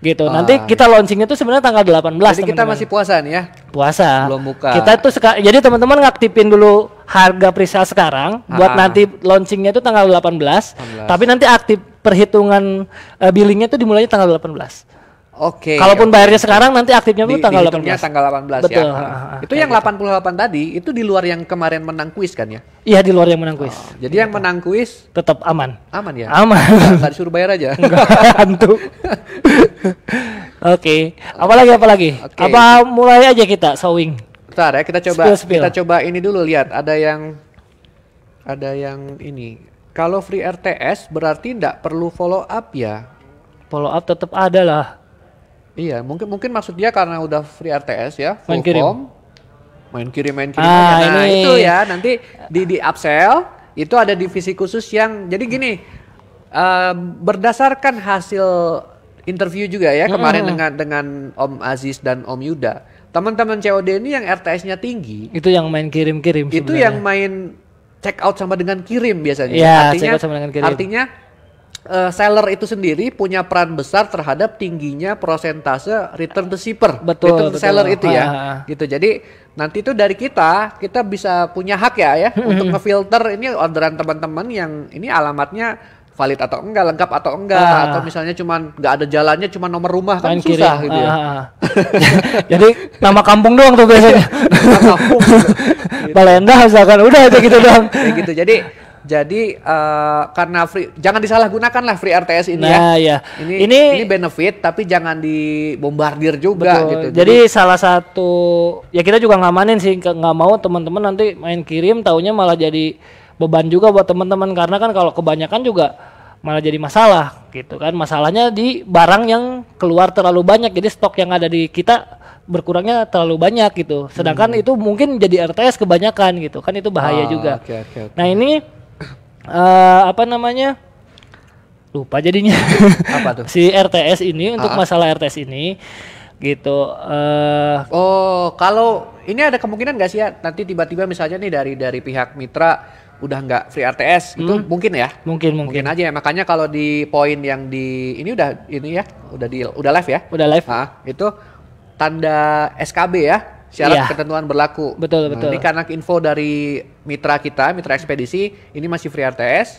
gitu. Ah, Nanti kita launchingnya tuh sebenarnya tanggal 18. belas kita masih puasa nih ya. Puasa. Belum buka. Kita tuh seka- jadi teman-teman ngaktifin dulu harga presale sekarang ah. buat nanti launchingnya itu tanggal 18, 18. Tapi nanti aktif perhitungan uh, billingnya itu dimulainya tanggal 18. Oke. Okay, Kalaupun okay. bayarnya sekarang nanti aktifnya dulu tanggal 18. tanggal 18 ya. Betul. ya. Ah, ha, ah, ah, Itu yang gitu. 88 tadi itu di luar yang kemarin menang kuis kan ya? Iya, di luar yang menang kuis. Oh, jadi gitu. yang menang kuis tetap aman. Aman ya? Aman. Enggak disuruh bayar aja. Enggak <laughs> <laughs> Oke, okay. apalagi apalagi? Okay. Apa mulai aja kita sewing? Bentar ya, kita coba spill, spill. kita coba ini dulu lihat ada yang ada yang ini. Kalau free RTS berarti tidak perlu follow up ya? Follow up tetap ada lah. Iya, mungkin mungkin maksud dia karena udah free RTS ya, full main kirim. form. Main kirim main kirim. Ah, nah, ini. itu ya nanti di di upsell itu ada divisi khusus yang jadi gini, uh, berdasarkan hasil interview juga ya kemarin dengan dengan Om Aziz dan Om Yuda. Teman-teman COD ini yang RTS-nya tinggi. Itu yang main kirim-kirim. Itu sebenarnya. yang main check out sama dengan kirim biasanya. Ya, artinya, check out sama dengan kirim. Artinya uh, seller itu sendiri punya peran besar terhadap tingginya prosentase return to shipper, betul, return to betul. seller itu ya, Ha. Ah, ah, ah. gitu. Jadi nanti itu dari kita, kita bisa punya hak ya ya <laughs> untuk ngefilter ini orderan teman-teman yang ini alamatnya valid atau enggak, lengkap atau enggak, ah. atau misalnya cuman nggak ada jalannya, cuma nomor rumah kan Main susah kiri. gitu ya. ah. ya. <laughs> Jadi nama kampung doang tuh biasanya. Iya, nama kampung. gitu. <laughs> Balenda misalkan udah aja gitu doang. <laughs> ya gitu. Jadi jadi uh, karena free jangan disalahgunakan lah free RTS ini ya. nah, ya. Iya. Ini, ini ini benefit tapi jangan dibombardir juga betul. gitu. Jadi, jadi salah satu ya kita juga ngamanin sih nggak mau teman-teman nanti main kirim taunya malah jadi beban juga buat teman-teman karena kan kalau kebanyakan juga malah jadi masalah gitu kan masalahnya di barang yang keluar terlalu banyak jadi stok yang ada di kita berkurangnya terlalu banyak gitu sedangkan hmm. itu mungkin jadi RTS kebanyakan gitu kan itu bahaya ah, juga okay, okay, okay. nah ini uh, apa namanya lupa jadinya apa tuh <laughs> si RTS ini untuk ah, ah. masalah RTS ini gitu uh, oh kalau ini ada kemungkinan gak sih ya nanti tiba-tiba misalnya nih dari dari pihak mitra udah nggak free RTS itu itu hmm. mungkin ya mungkin mungkin mungkin aja ya makanya kalau di poin yang di ini udah ini ya udah di udah live ya udah live nah, itu tanda SKB ya syarat iya. ketentuan berlaku betul nah, betul ini karena info dari mitra kita mitra ekspedisi ini masih free RTS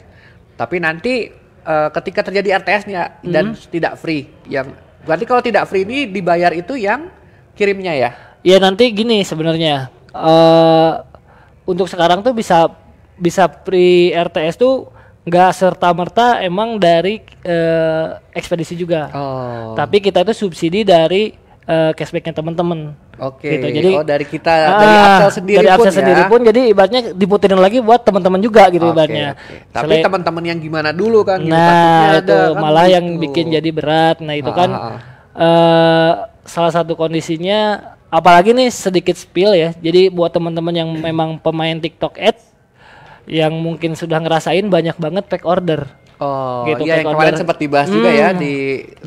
tapi nanti uh, ketika terjadi RTS nih ya, hmm. dan tidak free yang berarti kalau tidak free ini dibayar itu yang kirimnya ya ya nanti gini sebenarnya uh, untuk sekarang tuh bisa bisa pre RTS tuh nggak serta merta emang dari uh, ekspedisi juga. Oh. Tapi kita itu subsidi dari uh, cashbacknya teman-teman. Oke. Okay. Gitu. Jadi oh dari kita uh, dari Axel sendiri dari Axel pun ya. sendiri pun jadi ibaratnya diputihin lagi buat teman-teman juga gitu okay, ibaratnya. Okay. Tapi teman-teman yang gimana dulu kan? Gitu, nah itu ada, kan malah gitu. yang bikin jadi berat. Nah itu ah, kan ah, Uh, salah satu kondisinya apalagi nih sedikit spill ya. Jadi buat teman-teman yang memang pemain TikTok Ads yang mungkin sudah ngerasain banyak banget pack order. Oh, gitu, iya yang kemarin sempat dibahas hmm, juga ya hmm. di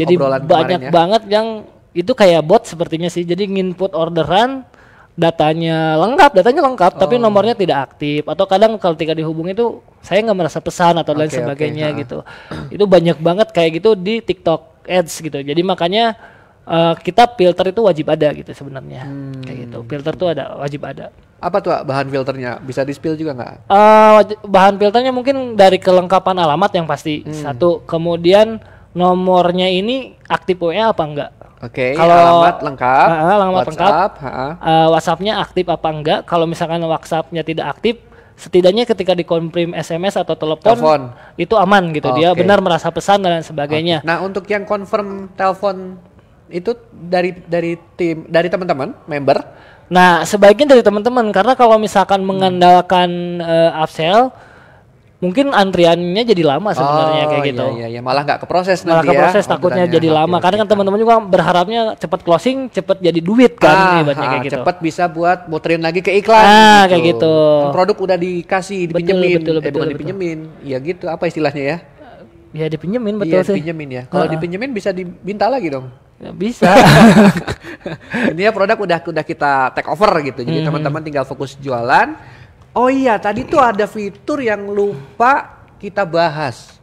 Jadi banyak ya. banget yang itu kayak bot sepertinya sih. Jadi nginput orderan datanya lengkap, datanya lengkap, oh. tapi nomornya tidak aktif atau kadang kalau ketika dihubungi itu saya nggak merasa pesan atau okay, lain sebagainya okay, nah. gitu. Itu banyak banget kayak gitu di TikTok Ads gitu. Jadi makanya uh, kita filter itu wajib ada gitu sebenarnya hmm. kayak gitu filter tuh ada wajib ada apa tuh bahan filternya bisa di spill juga nggak uh, bahan filternya mungkin dari kelengkapan alamat yang pasti hmm. satu kemudian nomornya ini aktif WA apa enggak Oke, okay, kalau alamat lengkap, uh, alamat WhatsApp, lengkap, uh, eh, WhatsApp-nya aktif apa enggak? Kalau misalkan WhatsApp-nya tidak aktif, setidaknya ketika dikonfirm SMS atau telepon, telepon. itu aman gitu. Okay. Dia benar merasa pesan dan sebagainya. Okay. Nah, untuk yang confirm telepon itu dari dari tim dari teman-teman member nah sebaiknya dari teman-teman karena kalau misalkan hmm. mengandalkan uh, eh, upsell mungkin antriannya jadi lama sebenarnya oh, kayak iya, gitu. Iya, iya, malah nggak keproses malah nanti. Malah ya, keproses ya, takutnya jadi lama. Karena kan teman-teman juga berharapnya cepat closing, cepat jadi duit kan ah, ah, kayak gitu. Cepat bisa buat muterin lagi ke iklan. Ah, gitu. kayak gitu. gitu. Kan produk udah dikasih, dipinjemin, betul, betul, eh, bukan betul. dipinjemin. Ya gitu, apa istilahnya ya? Ya dipinjemin betul ya, sih. Dipinjemin ya. Kalau uh -uh. dipinjemin bisa diminta lagi dong. Ya, bisa. <laughs> Ini ya produk udah udah kita take over gitu. Jadi mm-hmm. teman-teman tinggal fokus jualan. Oh iya, tadi tuh ada fitur yang lupa kita bahas.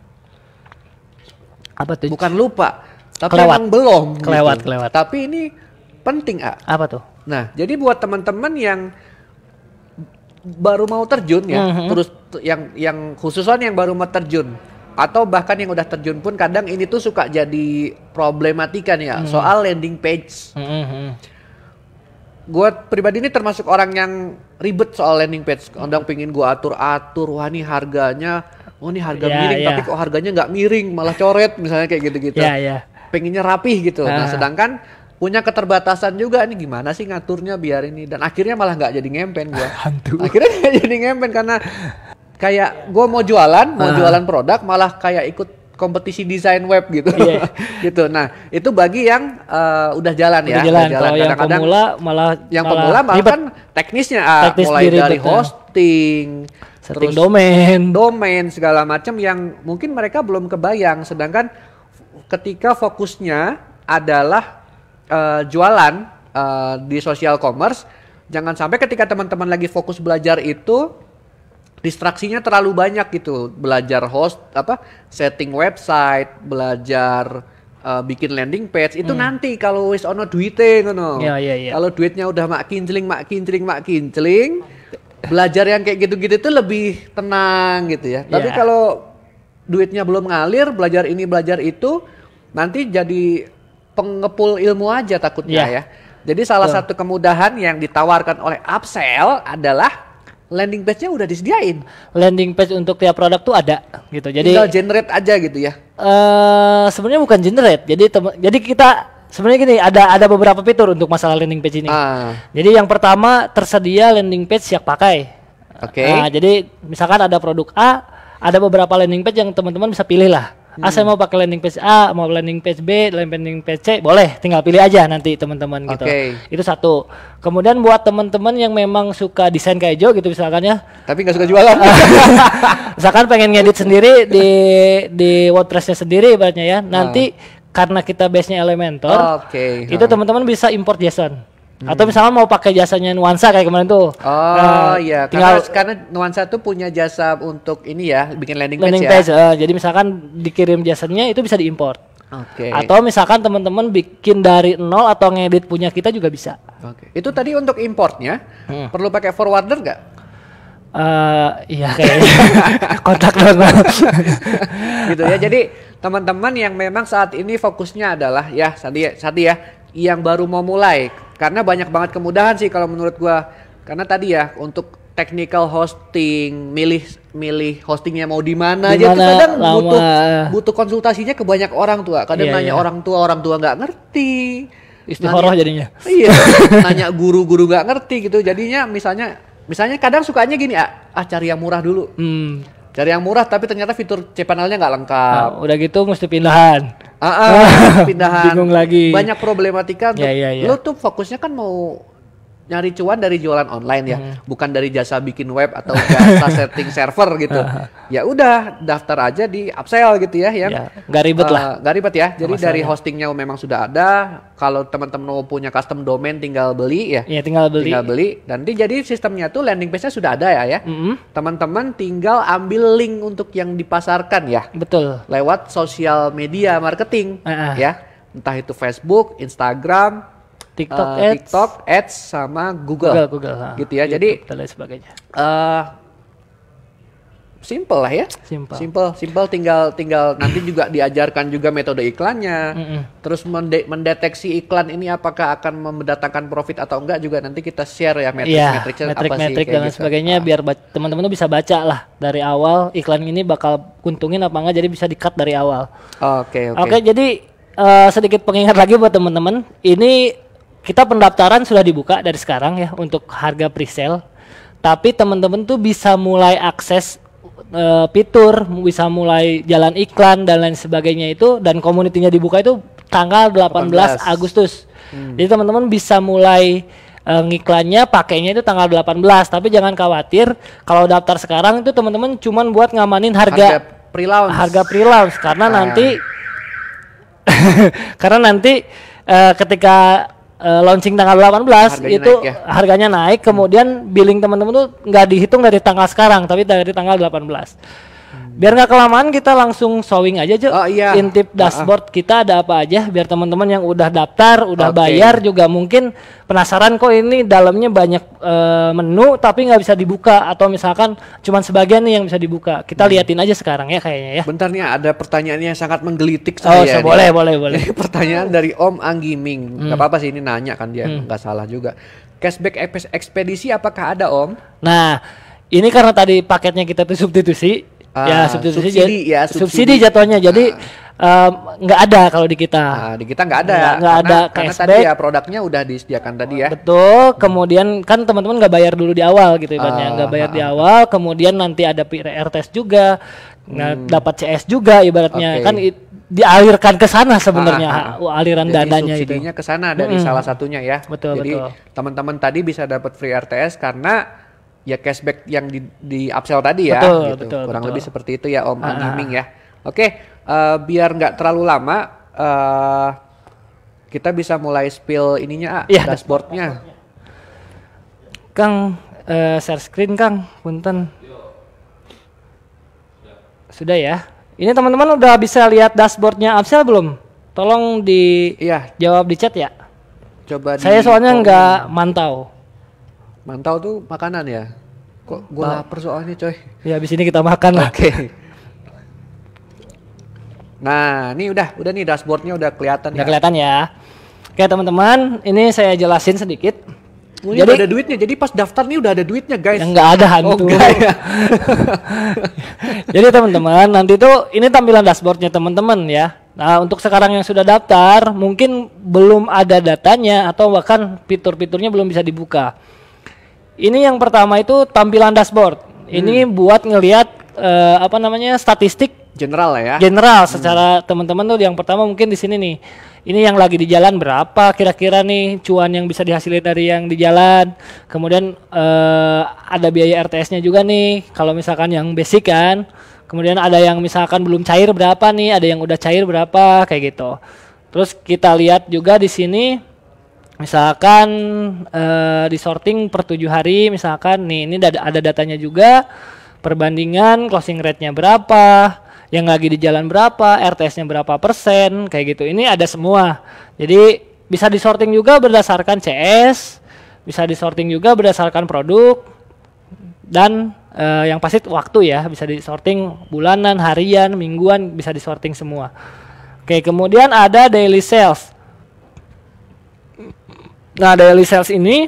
Apa tuh? Bukan lupa, tapi kelewat. yang belum. Gitu. Kelewat, gitu. kelewat. Tapi ini penting, A. Apa tuh? Nah, jadi buat teman-teman yang baru mau terjun ya, mm-hmm. terus yang yang khususnya yang baru mau terjun atau bahkan yang udah terjun pun kadang ini tuh suka jadi problematika nih ya hmm. soal landing page. Hmm. hmm, hmm. Gue pribadi ini termasuk orang yang ribet soal landing page. Kadang pingin gue atur-atur, wah ini harganya, oh ini harga yeah, miring, yeah. tapi kok harganya nggak miring, malah coret misalnya kayak gitu-gitu. Yeah, yeah. Pengennya rapih gitu. Uh. Nah ah. sedangkan punya keterbatasan juga nih gimana sih ngaturnya biar ini dan akhirnya malah nggak jadi ngempen gue. <laughs> Akhirnya nggak jadi ngempen karena kayak gue mau jualan mau nah. jualan produk malah kayak ikut kompetisi desain web gitu yeah. <laughs> gitu nah itu bagi yang uh, udah jalan udah ya jalan. Udah jalan. kadang-kadang yang pemula malah yang malah pemula malah ribet. kan teknisnya ah, Teknis mulai dari betul. Ya. hosting setting terus domain domain segala macam yang mungkin mereka belum kebayang sedangkan ketika fokusnya adalah uh, jualan uh, di social commerce jangan sampai ketika teman-teman lagi fokus belajar itu distraksinya terlalu banyak gitu belajar host apa setting website belajar uh, bikin landing page itu mm. nanti kalau wis ono duite ngono yeah, yeah, yeah. kalau duitnya udah mak kinceling mak kinceling mak kinceling belajar yang kayak gitu-gitu itu lebih tenang gitu ya tapi ya. kalau duitnya belum ngalir belajar ini belajar itu nanti jadi pengepul ilmu aja takutnya ya, ya. jadi salah Tuh. satu kemudahan yang ditawarkan oleh upsell adalah landing page-nya udah disediain. Landing page untuk tiap produk tuh ada gitu. Jadi tinggal generate aja gitu ya. Eh uh, sebenarnya bukan generate. Jadi jadi kita sebenarnya gini ada ada beberapa fitur untuk masalah landing page ini. Uh. Jadi yang pertama tersedia landing page siap pakai. Oke. Okay. Nah, jadi misalkan ada produk A, ada beberapa landing page yang teman-teman bisa pilih lah. Hmm. Ah saya mau pakai landing page A, mau landing page B, landing page C, boleh, tinggal pilih aja nanti teman-teman gitu. Okay. Itu satu. Kemudian buat teman-teman yang memang suka desain kayak Jo gitu misalkan ya. Tapi nggak suka jualan. <laughs> misalkan pengen ngedit sendiri di di WordPress-nya sendiri ibaratnya ya. Nanti hmm. karena kita base-nya Elementor, okay. itu teman-teman bisa import JSON. Hmm. Atau misalnya mau pakai jasanya nuansa kayak kemarin tuh. Oh uh, iya, tinggal karena, karena nuansa tuh punya jasa untuk ini ya, bikin landing, page landing page, ya. page Uh, jadi misalkan dikirim jasanya itu bisa diimpor. Oke. Okay. Atau misalkan teman-teman bikin dari nol atau ngedit punya kita juga bisa. Oke. Okay. Itu tadi untuk importnya hmm. perlu pakai forwarder nggak? Uh, iya kayaknya <laughs> kontak normal. <laughs> gitu ya. Jadi teman-teman yang memang saat ini fokusnya adalah ya tadi tadi ya yang baru mau mulai karena banyak banget kemudahan sih kalau menurut gua. Karena tadi ya untuk technical hosting, milih milih hostingnya mau di mana aja tuh kadang lama. butuh butuh konsultasinya ke banyak orang tua. Kadang yeah, nanya yeah. orang tua, orang tua nggak ngerti. Istihoroh jadinya. Iya. <laughs> nanya guru-guru nggak ngerti gitu. Jadinya misalnya misalnya kadang sukanya gini ah, ah cari yang murah dulu. Hmm. Cari yang murah tapi ternyata fitur C panelnya nggak lengkap. Nah, udah gitu mesti pindahan. Ah, ah pindahan. <laughs> Bingung lagi. Banyak problematika. Iya, untuk, yeah, yeah, yeah. lo tuh fokusnya kan mau nyari cuan dari jualan online ya, hmm. bukan dari jasa bikin web atau jasa <laughs> setting server gitu. ya udah daftar aja di upsell gitu ya yang ya, ya gak ribet uh, lah. Eh, gak ribet ya. Jadi Masalah. dari hostingnya memang sudah ada. Kalau teman-teman mau punya custom domain tinggal beli ya. Iya tinggal beli. Tinggal beli. Dan di, jadi sistemnya tuh landing page-nya sudah ada ya ya. Mm-hmm. Teman-teman tinggal ambil link untuk yang dipasarkan ya. Betul. Lewat sosial media marketing uh-uh. ya. Entah itu Facebook, Instagram, TikTok, uh, ads, TikTok, ads sama Google, Google, Google ha, gitu ya. YouTube, iya, Jadi dan lain sebagainya. Uh, simple lah ya. Simple. Simple, simple tinggal tinggal nanti juga diajarkan juga metode iklannya. Mm -mm. Terus mende mendeteksi iklan ini apakah akan mendatangkan profit atau enggak juga nanti kita share ya metrik yeah, metrik apa metrik sih dan gitu. sebagainya ah. biar teman-teman tuh bisa baca lah dari awal iklan ini bakal untungin apa enggak jadi bisa di-cut dari awal. Oke, okay, oke. Okay. Oke, okay, jadi uh, sedikit pengingat lagi buat teman-teman. Ini kita pendaftaran sudah dibuka dari sekarang ya untuk harga presale. Tapi teman-teman tuh bisa mulai akses uh, fitur, bisa mulai jalan iklan dan lain sebagainya itu dan komunitinya dibuka itu tanggal 18, 18. Agustus. Hmm. Jadi teman-teman bisa mulai uh, ngiklannya pakainya itu tanggal 18, tapi jangan khawatir kalau daftar sekarang itu teman-teman cuman buat ngamanin harga harga pre-launch. Harga pre-launch karena ah. nanti <laughs> karena nanti e, ketika uh, launching tanggal 18 harganya itu naik ya? harganya naik kemudian billing teman-teman tuh nggak dihitung dari tanggal sekarang tapi dari tanggal 18 Biar nggak kelamaan kita langsung showing aja cuy Oh iya. Intip ah, ah. dashboard uh, uh. kita ada apa aja biar teman-teman yang udah daftar, udah okay. bayar juga mungkin penasaran kok ini dalamnya banyak uh, menu tapi nggak bisa dibuka atau misalkan cuman sebagian nih yang bisa dibuka. Kita hmm. liatin aja sekarang ya kayaknya ya. Bentar nih ada pertanyaan yang sangat menggelitik saya. Oh, boleh, boleh, boleh. Ini <laughs> pertanyaan dari Om Anggi Ming. Hmm. apa-apa sih ini nanya kan dia hmm. nggak hmm. salah juga. Cashback ekspedisi apakah ada Om? Nah, ini karena tadi paketnya kita tuh substitusi uh, ya subsidi, subsidi ya subsidi, subsidi jatuhnya. Jadi ah. nggak um, ada kalau di kita. uh, di kita nggak ada. Nggak ada karena tadi ya produknya udah disediakan tadi ya. Betul. Kemudian kan teman-teman nggak bayar dulu di awal gitu ibaratnya. Nggak bayar uh, di awal. Kemudian nanti ada PR test juga. Nah, hmm. dapat CS juga ibaratnya okay. kan it, dialirkan ke sana sebenarnya ah, uh, aliran jadi dananya subsidinya ke sana dari hmm. salah satunya ya. Betul Jadi teman-teman tadi bisa dapat free RTS karena ya cashback yang di, di upsell tadi ya betul, gitu. betul, kurang betul. lebih seperti itu ya Om ah. Gaming ah, ah. ya oke okay, uh, eh, biar nggak terlalu lama uh, kita bisa mulai spill ininya ah, ya, dashboardnya Kang uh, share screen Kang punten sudah ya ini teman-teman udah bisa lihat dashboardnya upsell belum tolong di ya. jawab di chat ya coba saya soalnya nggak mantau Mantau tuh makanan ya? Kok gue lapar soalnya coy. Ya habis ini kita makan lah. Oke. Nah, ini udah, udah nih dashboardnya udah kelihatan. Udah ya. kelihatan ya. Oke teman-teman, ini saya jelasin sedikit. Oh, jadi ada duitnya, jadi pas daftar nih udah ada duitnya guys. Yang nggak ada hantu. Oh, ya. <laughs> jadi teman-teman, nanti tuh ini tampilan dashboardnya teman-teman ya. Nah untuk sekarang yang sudah daftar, mungkin belum ada datanya atau bahkan fitur-fiturnya belum bisa dibuka. Ini yang pertama itu tampilan dashboard. Hmm. Ini buat ngelihat uh, apa namanya statistik general lah ya. General secara hmm. teman-teman tuh yang pertama mungkin di sini nih. Ini yang lagi di jalan berapa kira-kira nih cuan yang bisa dihasilin dari yang di jalan. Kemudian uh, ada biaya RTS-nya juga nih kalau misalkan yang basic kan. Kemudian ada yang misalkan belum cair berapa nih, ada yang udah cair berapa kayak gitu. Terus kita lihat juga di sini misalkan uh, eh, disorting per tujuh hari misalkan nih ini ada datanya juga perbandingan closing rate-nya berapa yang lagi di jalan berapa, RTS-nya berapa persen, kayak gitu. Ini ada semua. Jadi bisa disorting juga berdasarkan CS, bisa disorting juga berdasarkan produk dan e, yang pasti waktu ya, bisa disorting bulanan, harian, mingguan, bisa disorting semua. Oke, kemudian ada daily sales. Nah daily sales ini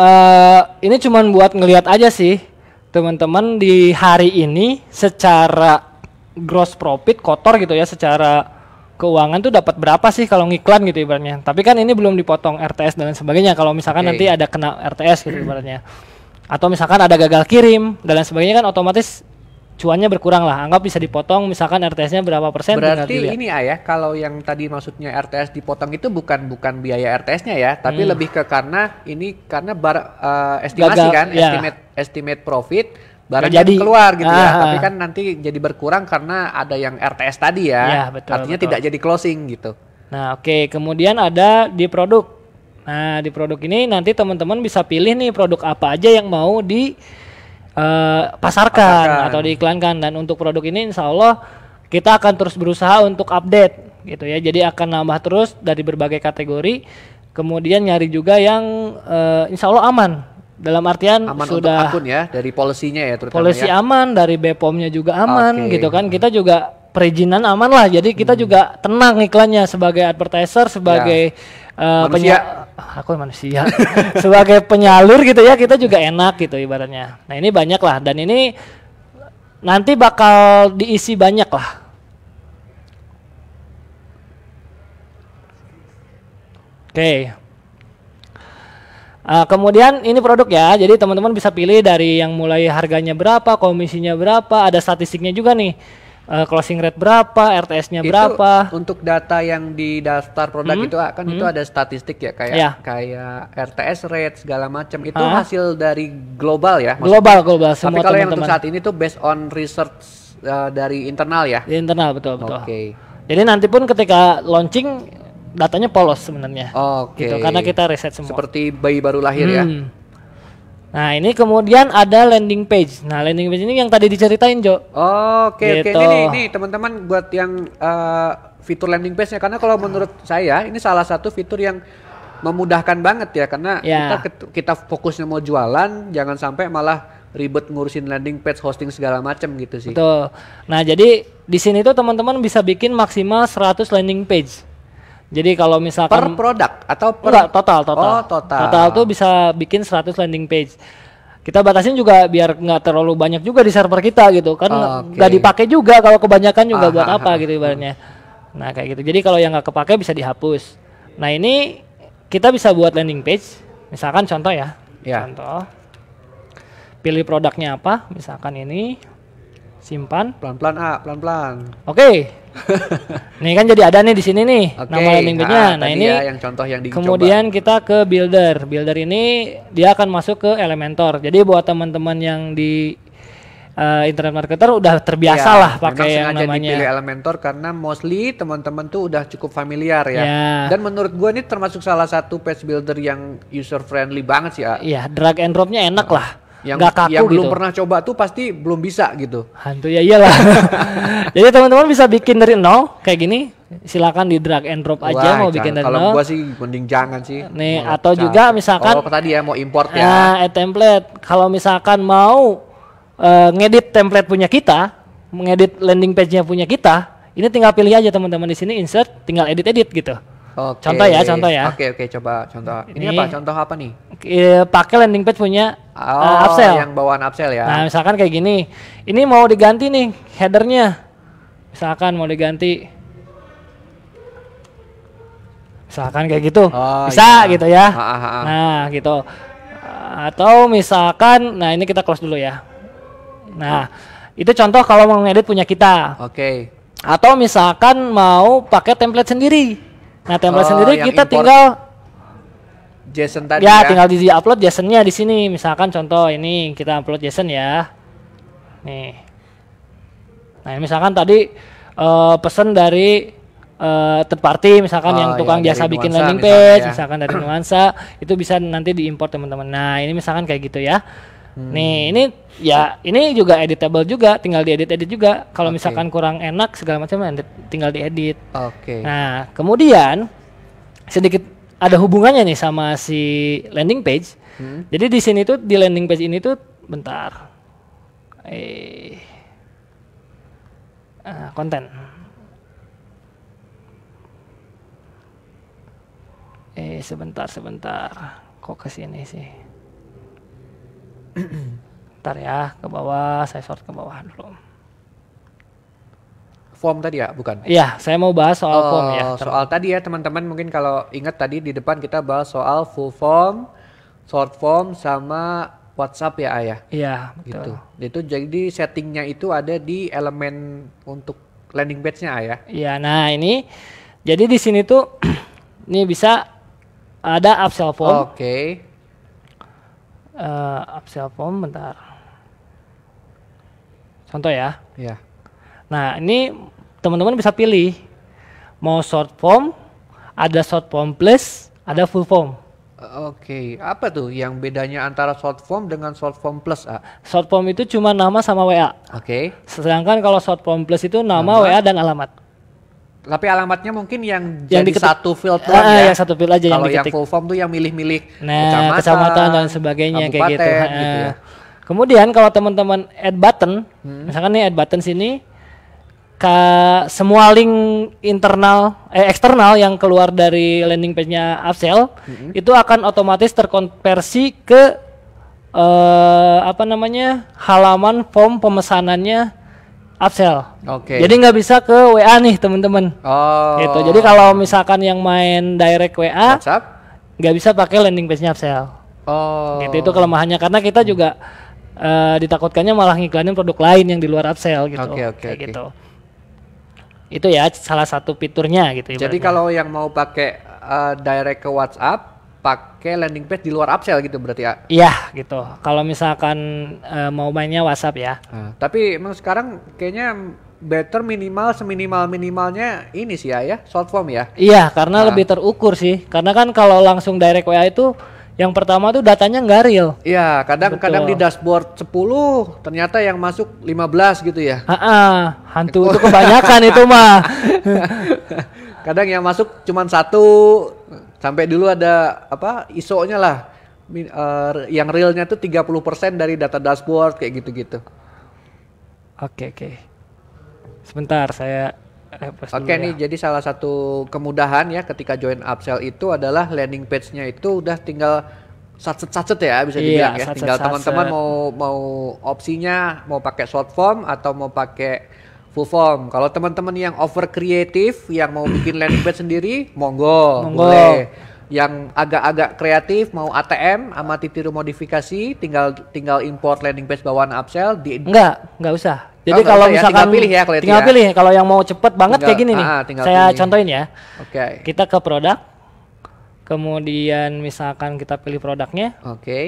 uh, ini cuman buat ngelihat aja sih teman-teman di hari ini secara gross profit kotor gitu ya secara keuangan tuh dapat berapa sih kalau ngiklan gitu ibaratnya. Tapi kan ini belum dipotong RTS dan lain sebagainya. Kalau misalkan okay. nanti ada kena RTS gitu ibaratnya. Atau misalkan ada gagal kirim dan lain sebagainya kan otomatis cuannya berkurang lah. Anggap bisa dipotong misalkan RTS-nya berapa persen. Berarti ini ayah, kalau yang tadi maksudnya RTS dipotong itu bukan bukan biaya RTS-nya ya, tapi hmm. lebih ke karena ini karena bar uh, estimasi Gagal, kan, ya. estimate estimate profit barang jadi keluar gitu ya. ah, ya. Tapi ah. kan nanti jadi berkurang karena ada yang RTS tadi ya. ya betul, Artinya betul. tidak jadi closing gitu. Nah, oke. Okay. Kemudian ada di produk. Nah, di produk ini nanti teman-teman bisa pilih nih produk apa aja yang mau di Eh, pasarkan, atau diiklankan dan untuk produk ini insya Allah kita akan terus berusaha untuk update gitu ya jadi akan nambah terus dari berbagai kategori kemudian nyari juga yang uh, insya Allah aman dalam artian aman sudah akun ya dari polisinya ya terutama polisi ya. aman dari BPOM-nya juga aman okay. gitu kan kita juga perizinan aman lah jadi kita hmm. juga tenang iklannya sebagai advertiser sebagai ya Eh, manusia. aku manusia <laughs> sebagai penyalur gitu ya kita juga enak gitu ibaratnya nah ini banyak lah dan ini nanti bakal diisi banyak lah Oke. Okay. Uh, eh, kemudian ini produk ya, jadi teman-teman bisa pilih dari yang mulai harganya berapa, komisinya berapa, ada statistiknya juga nih uh, closing rate berapa, RTS-nya berapa. Untuk data yang di daftar produk hmm? itu ah, kan hmm? itu ada statistik ya kayak ya. kayak RTS rate segala macam itu ha? Ah. hasil dari global ya. global global semua. Tapi kalau teman -teman. yang untuk saat ini tuh based on research uh, dari internal ya. Di internal betul betul. Oke. Okay. Jadi nanti pun ketika launching datanya polos sebenarnya. Oke. Okay. Gitu, karena kita riset semua. Seperti bayi baru lahir ya? hmm. ya. Nah ini kemudian ada landing page. Nah landing page ini yang tadi diceritain Jo. Oh, oke oke. Gitu. Ini teman-teman buat yang uh, fitur landing page-nya karena kalau menurut saya ini salah satu fitur yang memudahkan banget ya karena ya. kita kita fokusnya mau jualan jangan sampai malah ribet ngurusin landing page hosting segala macam gitu sih. Betul. Nah jadi di sini tuh teman-teman bisa bikin maksimal 100 landing page. Jadi kalau misalkan per produk atau per enggak, total total. Oh, total. Total tuh bisa bikin 100 landing page. Kita batasin juga biar nggak terlalu banyak juga di server kita gitu. Kan nggak okay. dipakai juga kalau kebanyakan juga Aha. buat apa gitu ibaratnya. Nah, kayak gitu. Jadi kalau yang nggak kepake bisa dihapus. Nah, ini kita bisa buat landing page. Misalkan contoh ya. Yeah. Contoh. Pilih produknya apa? Misalkan ini simpan pelan-pelan A, ah, pelan-pelan. Oke. Okay. <laughs> nih kan jadi ada nih di sini nih okay. nama landing page-nya. Nah, nah ini ya yang contoh yang Kemudian kita ke builder. Builder ini dia akan masuk ke Elementor. Jadi buat teman-teman yang di uh, internet marketer udah terbiasa ya, lah pakai yang namanya dipilih Elementor karena mostly teman-teman tuh udah cukup familiar ya. ya. Dan menurut gua ini termasuk salah satu page builder yang user friendly banget sih. Ya. Iya, drag and drop-nya enak oh. lah yang gak kaku yang belum gitu. pernah coba tuh pasti belum bisa gitu hantu ya iyalah <laughs> jadi teman-teman bisa bikin dari nol kayak gini silakan di drag and drop Wah, aja mau bikin dari nol kalau gua sih mending jangan sih nih mau atau juga misalkan kalau tadi ya mau import ya nah, eh, template kalau misalkan mau uh, ngedit template punya kita mengedit landing page-nya punya kita ini tinggal pilih aja teman-teman di sini insert tinggal edit edit gitu Okay. Contoh ya, contoh ya. Oke, okay, oke, okay, coba contoh. Ini, ini apa? Contoh apa nih? Pakai landing page punya eh, oh, uh, upsell. yang bawaan upsell ya. Nah, misalkan kayak gini. Ini mau diganti nih headernya. Misalkan mau diganti. Misalkan kayak gitu. Oh, Bisa iya. gitu ya. Ha, ha, ha. Nah, gitu. Atau misalkan, nah ini kita close dulu ya. Nah, oh. itu contoh kalau mau ngedit punya kita. Oke. Okay. Atau misalkan mau pakai template sendiri. Nah template oh, sendiri kita tinggal JSON tadi ya, ya tinggal di upload JSON-nya di sini. Misalkan contoh ini kita upload JSON ya. Nih. Nah, misalkan tadi uh, pesan dari uh, third party misalkan oh, yang iya, tukang ya, jasa bikin nuansa, landing page, misalkan, ya. misalkan dari nuansa itu bisa nanti diimpor teman-teman. Nah, ini misalkan kayak gitu ya. Hmm. Nih, ini ya ini juga editable juga, tinggal diedit-edit juga. Kalau okay. misalkan kurang enak segala macam ya, tinggal diedit. Oke. Okay. Nah, kemudian sedikit ada hubungannya nih sama si landing page. Hmm. Jadi di sini tuh di landing page ini tuh bentar. Eh ah, konten. Eh sebentar sebentar. Kok ke sini sih? <clears throat> Ntar ya, ke bawah, saya sort ke bawah dulu. Form tadi ya, bukan? Iya, saya mau bahas soal uh, form ya. Soal tadi ya teman-teman, mungkin kalau ingat tadi di depan kita bahas soal full form, short form, sama WhatsApp ya ayah. Iya, gitu. betul. Gitu. Itu jadi settingnya itu ada di elemen untuk landing page-nya ayah. Iya, nah ini jadi di sini tuh ini <clears throat> bisa ada upsell form. Oke. Okay uh, eh, upsell form bentar contoh ya ya nah ini teman-teman bisa pilih mau short form ada short form plus ada full form Oke, okay. apa tuh yang bedanya antara short form dengan short form plus? A? Short form itu cuma nama sama WA. Oke. Okay. Sedangkan kalau short form plus itu nama, nama WA dan alamat. Tapi alamatnya mungkin yang, yang jadi satu field ah, ya. ya. satu field aja Kalau yang, diketik. yang full form tuh yang milih-milih nah, kecamatan, dan sebagainya kayak gitu. Ah. gitu ya. Kemudian kalau teman-teman add button, hmm. misalkan nih add button sini ke semua link internal eh eksternal yang keluar dari landing page-nya Upsell hmm itu akan otomatis terkonversi ke eh, apa namanya halaman form pemesanannya upsell. Oke. Okay. Jadi nggak bisa ke WA nih teman-teman. Oh. Gitu. Jadi kalau misalkan yang main direct WA, nggak bisa pakai landing page-nya upsell. Oh. Gitu itu kelemahannya karena kita juga uh, ditakutkannya malah ngiklanin produk lain yang di luar upsell gitu. Oke okay, oke. Okay, okay. Gitu. Itu ya salah satu fiturnya gitu. Jadi kalau yang mau pakai uh, direct ke WhatsApp pakai landing page di luar upsell gitu berarti ya? Iya gitu. Kalau misalkan e, mau mainnya WhatsApp ya. Hmm. tapi emang sekarang kayaknya better minimal seminimal minimalnya ini sih ya, ya short form ya. Iya karena hmm. lebih terukur sih. Karena kan kalau langsung direct WA itu yang pertama tuh datanya nggak real. Iya, kadang-kadang di dashboard 10 ternyata yang masuk 15 gitu ya. Heeh, hantu itu <laughs> kebanyakan itu mah. <laughs> kadang yang masuk cuma satu, Sampai dulu ada apa ISO-nya lah. Eh, yang realnya tuh 30% dari data dashboard kayak gitu-gitu. Oke, okay, oke. Okay. Sebentar saya Oke okay, nih, ya. jadi salah satu kemudahan ya ketika join upsell itu adalah landing page-nya itu udah tinggal sacet-sacet ya bisa iya, dibilang iya, ya. Sacet, tinggal teman-teman mau mau opsinya mau pakai short form atau mau pakai full form. Kalau teman-teman yang over kreatif, yang mau bikin <clears throat> landing page sendiri, monggo, monggo. boleh. Yang agak-agak kreatif, mau ATM, sama titiru modifikasi, tinggal tinggal import landing page bawaan upsell. Di... Enggak, enggak usah. Jadi oh, kalau ya, tinggal pilih ya kalau tinggal ya. pilih kalau yang mau cepet banget tinggal, kayak gini nih. Ah, saya pilih. contohin ya. Oke. Okay. Kita ke produk. Kemudian misalkan kita pilih produknya. Oke. Okay.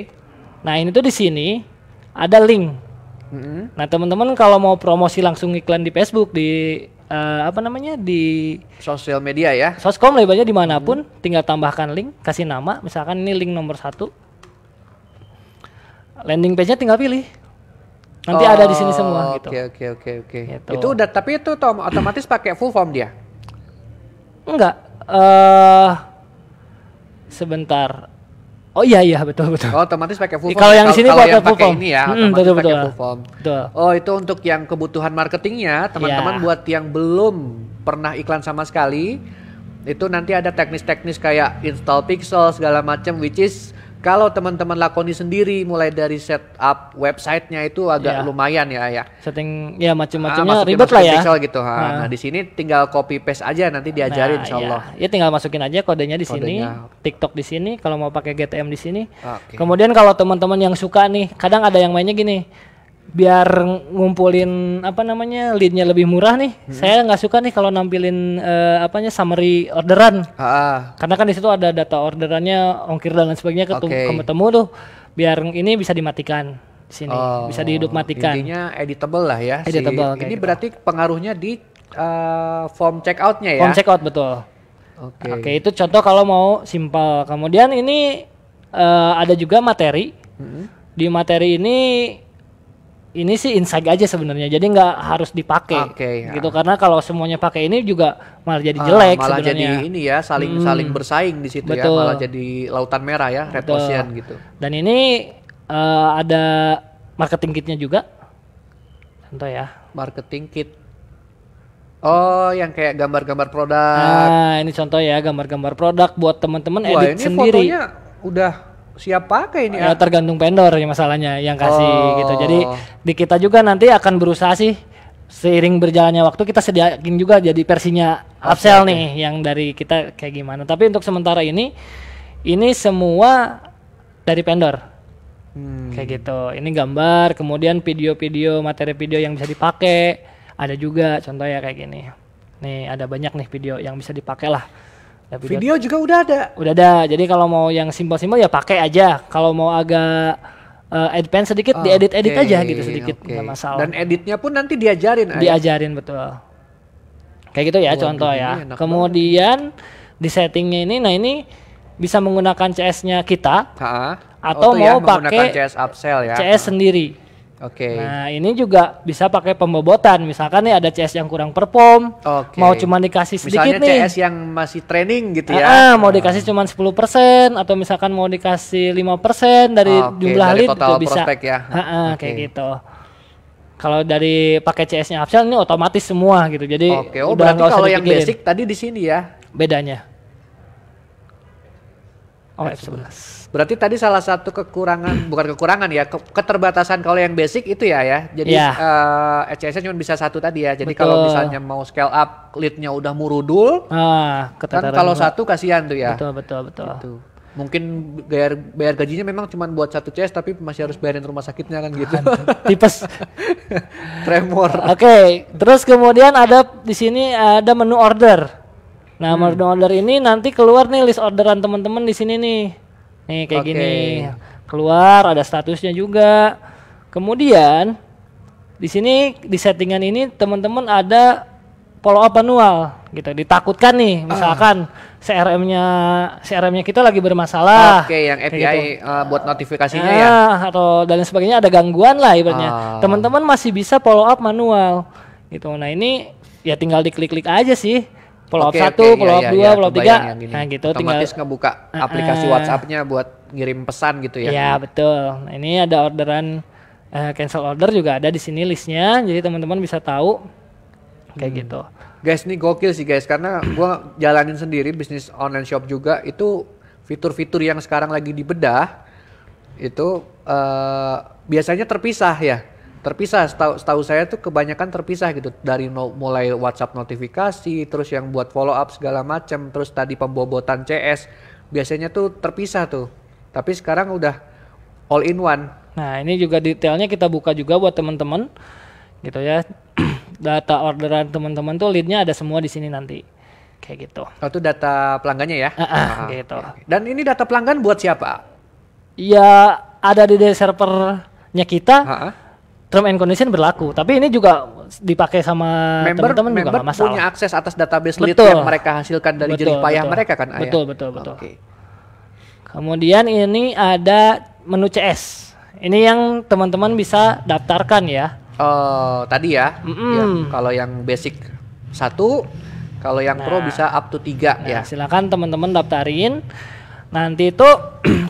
Nah, ini tuh di sini ada link Mm-hmm. Nah teman-teman kalau mau promosi langsung iklan di Facebook di uh, apa namanya di sosial media ya. Soskom banyak dimanapun, mm-hmm. tinggal tambahkan link, kasih nama, misalkan ini link nomor satu. Landing page-nya tinggal pilih. Nanti oh, ada di sini semua okay, oh, gitu. Oke okay, oke okay, oke okay. oke. Gitu. Itu udah tapi itu otomatis pakai full form dia. Enggak. uh, sebentar. Oh iya iya betul betul. Oh, otomatis pakai full form. Kalau yang di sini pakai full form. Ini ya, hmm, betul, betul. full form. Betul. Oh, itu untuk yang kebutuhan marketingnya, teman-teman yeah. buat yang belum pernah iklan sama sekali, itu nanti ada teknis-teknis kayak install pixel segala macam which is kalau teman-teman lakoni sendiri mulai dari setup websitenya itu agak yeah. lumayan ya ya. Setting ya macam-macamnya ah, ribet lah ya. Pixel gitu. Ha. Nah, nah di sini tinggal copy paste aja nanti diajarin nah, insyaallah. Iya. Ya. ya tinggal masukin aja kodenya di kodenya. sini, TikTok di sini, kalau mau pakai GTM di sini. Okay. Kemudian kalau teman-teman yang suka nih, kadang ada yang mainnya gini biar ngumpulin apa namanya leadnya lebih murah nih hmm. saya nggak suka nih kalau nampilin uh, apanya summary orderan -ha. karena kan di situ ada data orderannya ongkir dan lain sebagainya ketemu okay. ketemu tuh biar ini bisa dimatikan di sini oh, bisa dihidup matikan intinya editable lah ya editable si, ini gitu. berarti pengaruhnya di uh, form checkoutnya ya form checkout betul oke okay. okay, itu contoh kalau mau simpel kemudian ini uh, ada juga materi hmm. di materi ini ini sih insight aja sebenarnya jadi nggak harus dipakai okay, ya. gitu karena kalau semuanya pakai ini juga malah jadi ah, jelek uh, malah sebenernya. jadi ini ya saling hmm. saling bersaing di situ ya, Betul. ya malah jadi lautan merah ya red ocean gitu dan ini uh, ada marketing kitnya juga contoh ya marketing kit Oh, yang kayak gambar-gambar produk. Nah, ini contoh ya, gambar-gambar produk buat teman-teman edit ini sendiri. Fotonya udah siap pakai ini? Ya, tergantung vendor ya masalahnya yang kasih oh. gitu. Jadi di kita juga nanti akan berusaha sih seiring berjalannya waktu kita sediakin juga jadi versinya upsell nih yang dari kita kayak gimana. Tapi untuk sementara ini ini semua dari vendor. Hmm. Kayak gitu. Ini gambar, kemudian video-video, materi video yang bisa dipakai. Ada juga contoh ya kayak gini. Nih, ada banyak nih video yang bisa dipakai lah video, video juga udah ada. Udah ada. Jadi kalau mau yang simpel-simpel ya pakai aja. Kalau mau agak uh, advance sedikit oh, diedit-edit okay, aja gitu sedikit okay. masalah. Dan editnya pun nanti diajarin. Diajarin betul. Kayak gitu ya Buat contoh ya. Kemudian banget. di settingnya ini, nah ini bisa menggunakan CS-nya kita. Ha -ha. Atau oh, mau ya, pakai CS upsell ya. CS sendiri. Oke. Okay. Nah ini juga bisa pakai pembobotan. Misalkan nih ada CS yang kurang perform, okay. mau cuma dikasih sedikit Misalnya nih. Misalnya CS yang masih training gitu ya. Ah, mau dikasih ah. cuma 10% atau misalkan mau dikasih 5% dari okay, jumlah dari lead total itu bisa. ya. Ah, ah okay. kayak gitu. Kalau dari pakai CS-nya Upsell ini otomatis semua gitu. Jadi okay. oh, udah berarti kalau yang basic tadi di sini ya. Bedanya. OF11. Berarti tadi salah satu kekurangan <clears throat> bukan kekurangan ya, ke keterbatasan kalau yang basic itu ya ya. Jadi yeah. Iya. uh, HCS cuma bisa satu tadi ya. Jadi kalau misalnya mau scale up lead-nya udah murudul, ah, kan kalau satu kasihan tuh ya. Betul betul betul. Gitu mungkin bayar bayar gajinya memang cuma buat satu CS tapi masih harus bayarin rumah sakitnya kan gitu. Tipes. <laughs> Tremor. Oke, okay. terus kemudian ada di sini ada menu order. Nah, hmm. menu order ini nanti keluar nih list orderan teman-teman di sini nih. Nih kayak okay. gini. Keluar ada statusnya juga. Kemudian di sini di settingan ini teman-teman ada follow up manual gitu. Ditakutkan nih ah. misalkan uh. CRM-nya CRM-nya kita lagi bermasalah. Oke, okay, yang API gitu. uh, buat notifikasinya uh, ya ah, atau dan sebagainya ada gangguan lah ibaratnya. Uh. Teman-teman masih bisa follow up manual gitu. Nah, ini ya tinggal diklik-klik aja sih Pulau okay, satu, okay, pulau iya, iya, dua, iya, pulau tiga, nah gitu. Otomatis tinggal, ngebuka aplikasi uh, WhatsApp-nya buat ngirim pesan gitu ya? Iya betul. Nah, ini ada orderan uh, cancel order juga ada di sini listnya, jadi teman-teman bisa tahu kayak hmm. gitu. Guys, ini gokil sih guys, karena gue jalanin sendiri bisnis online shop juga itu fitur-fitur yang sekarang lagi dibedah itu uh, biasanya terpisah ya terpisah setahu setahu saya tuh kebanyakan terpisah gitu dari no, mulai WhatsApp notifikasi terus yang buat follow up segala macam terus tadi pembobotan CS biasanya tuh terpisah tuh tapi sekarang udah all in one nah ini juga detailnya kita buka juga buat teman-teman gitu ya <clears throat> data orderan teman-teman tuh leadnya ada semua di sini nanti kayak gitu oh, itu data pelanggannya ya uh -uh, uh-huh. gitu dan ini data pelanggan buat siapa ya ada di servernya kita uh term and condition berlaku tapi ini juga dipakai sama member teman-teman member juga masalah. punya akses atas database betul. lead yang mereka hasilkan dari betul, payah betul. mereka kan ayah? betul betul betul kemudian ini ada menu CS ini yang teman-teman bisa daftarkan ya oh tadi ya, mm hmm ya kalau yang basic satu kalau yang nah, pro bisa up to tiga nah, ya silakan teman-teman daftarin nanti itu <clears throat>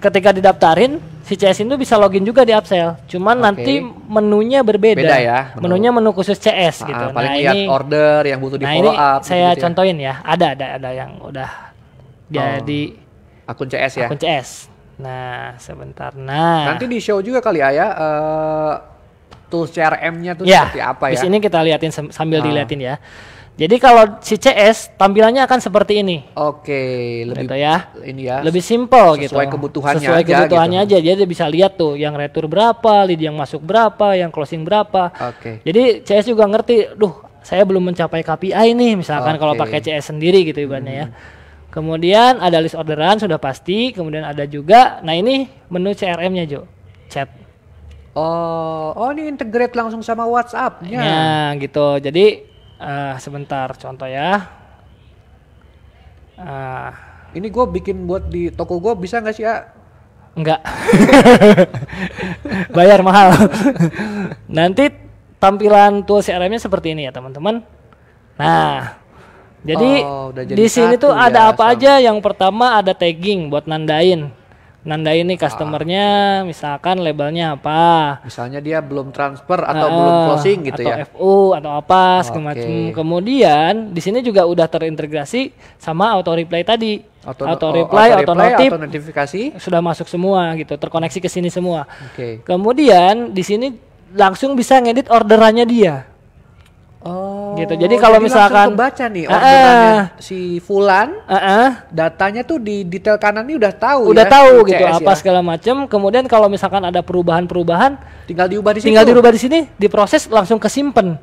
ketika didaftarin si CS itu bisa login juga di Upsell. Cuman okay. nanti menunya berbeda. Beda ya. Menu. Menunya menu khusus CS ah, gitu. Paling nah, ini order yang butuh di nah follow up. Saya gitu contohin ya. ya. Ada ada ada yang udah jadi oh. akun CS ya. Akun CS. Nah, sebentar. Nah. Nanti di show juga kali ya uh, tools CRM-nya tuh ya, seperti apa ya. Di sini kita liatin sambil ah. diliatin ya. Jadi kalau si CS tampilannya akan seperti ini. Oke, lebih gitu ya. Ini ya. Lebih simpel gitu. Sesuai kebutuhannya Sesuai aja, kebutuhannya gitu. aja. Jadi bisa lihat tuh yang retur berapa, lead yang masuk berapa, yang closing berapa. Oke. Jadi CS juga ngerti, duh, saya belum mencapai KPI nih misalkan Oke. kalau pakai CS sendiri gitu ibaratnya ya. hmm. ya. Kemudian ada list orderan sudah pasti, kemudian ada juga nah ini menu CRM-nya Jo. Chat. Oh, oh ini integrate langsung sama WhatsApp-nya. Ya, gitu. Jadi uh, sebentar contoh ya uh, ini gue bikin buat di toko gue bisa nggak sih ya Enggak. <laughs> Bayar mahal. Nanti tampilan tool CRM-nya seperti ini ya, teman-teman. Nah, jadi, oh, jadi di sini tuh ya, ada apa sama. aja? Yang pertama ada tagging buat nandain Nanda ini ah. customernya ah. misalkan labelnya apa misalnya dia belum transfer atau uh, belum closing gitu atau ya FU atau apa segala okay. macam kemudian di sini juga udah terintegrasi sama auto reply tadi auto, auto oh, reply auto, reply, notifikasi sudah masuk semua gitu terkoneksi ke sini semua okay. kemudian di sini langsung bisa ngedit orderannya dia Oh. Gitu. Jadi kalau misalkan baca nih uh, si fulan, uh, uh, datanya tuh di detail kanan ini udah tahu Udah ya, tahu gitu ya. apa segala macam. Kemudian kalau misalkan ada perubahan-perubahan tinggal diubah di sini. Tinggal diubah di sini, diproses langsung ke simpen,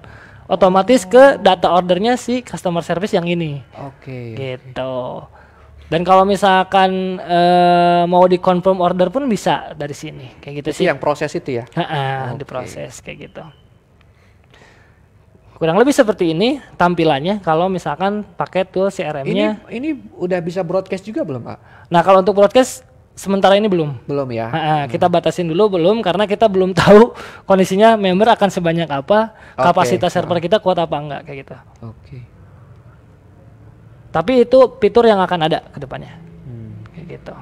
otomatis oh. ke data ordernya si customer service yang ini. Oke. Okay. Gitu. Dan kalau misalkan e, mau dikonfirm order pun bisa dari sini, kayak gitu Jadi sih. Yang proses itu ya? Heeh, okay. diproses kayak gitu kurang lebih seperti ini tampilannya kalau misalkan pakai tool CRM-nya. Ini ini udah bisa broadcast juga belum, Pak? Nah, kalau untuk broadcast sementara ini belum. Belum ya. Nah, hmm. kita batasin dulu belum karena kita belum tahu kondisinya member akan sebanyak apa, okay. kapasitas hmm. server kita kuat apa enggak kayak gitu. Oke. Okay. Tapi itu fitur yang akan ada ke depannya. Hmm. Kayak gitu.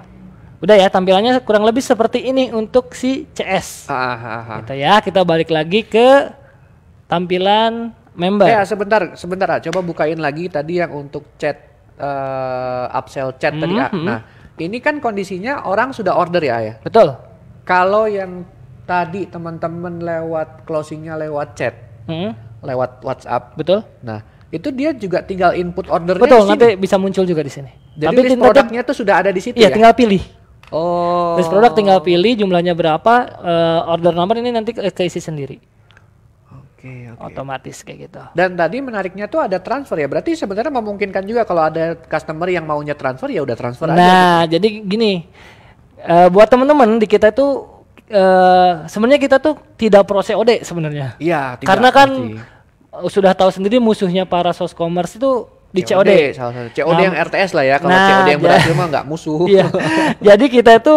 Udah ya tampilannya kurang lebih seperti ini untuk si CS. Ah, ah, ah, ah. Gitu ya, kita balik lagi ke tampilan member. Eh sebentar, sebentar ah. Coba bukain lagi tadi yang untuk chat uh, upsell chat mm -hmm. tadi ah. mm-hmm. Nah, ini kan kondisinya orang sudah order ya ya. Betul. Kalau yang tadi teman-teman lewat closingnya lewat chat, mm -hmm. lewat WhatsApp. Betul. Nah, itu dia juga tinggal input ordernya. Betul, nanti bisa muncul juga di sini. Jadi Tapi list produknya tuh sudah ada di situ iya, ya. tinggal pilih. Oh. List produk tinggal pilih jumlahnya berapa, uh, order nomor ini nanti keisi sendiri okay, okay. otomatis kayak gitu. Dan tadi menariknya tuh ada transfer ya, berarti sebenarnya memungkinkan juga kalau ada customer yang maunya transfer ya udah transfer nah, aja. Nah, jadi gini, uh, buat temen-temen di kita itu uh, eh, sebenarnya kita tuh tidak pro COD sebenarnya. Iya. Karena kan sudah tahu sendiri musuhnya para sos commerce itu di COD. COD, salah satu. COD nah, yang RTS lah ya, kalau nah, COD yang berhasil mah nggak musuh. <laughs> Iya. jadi kita itu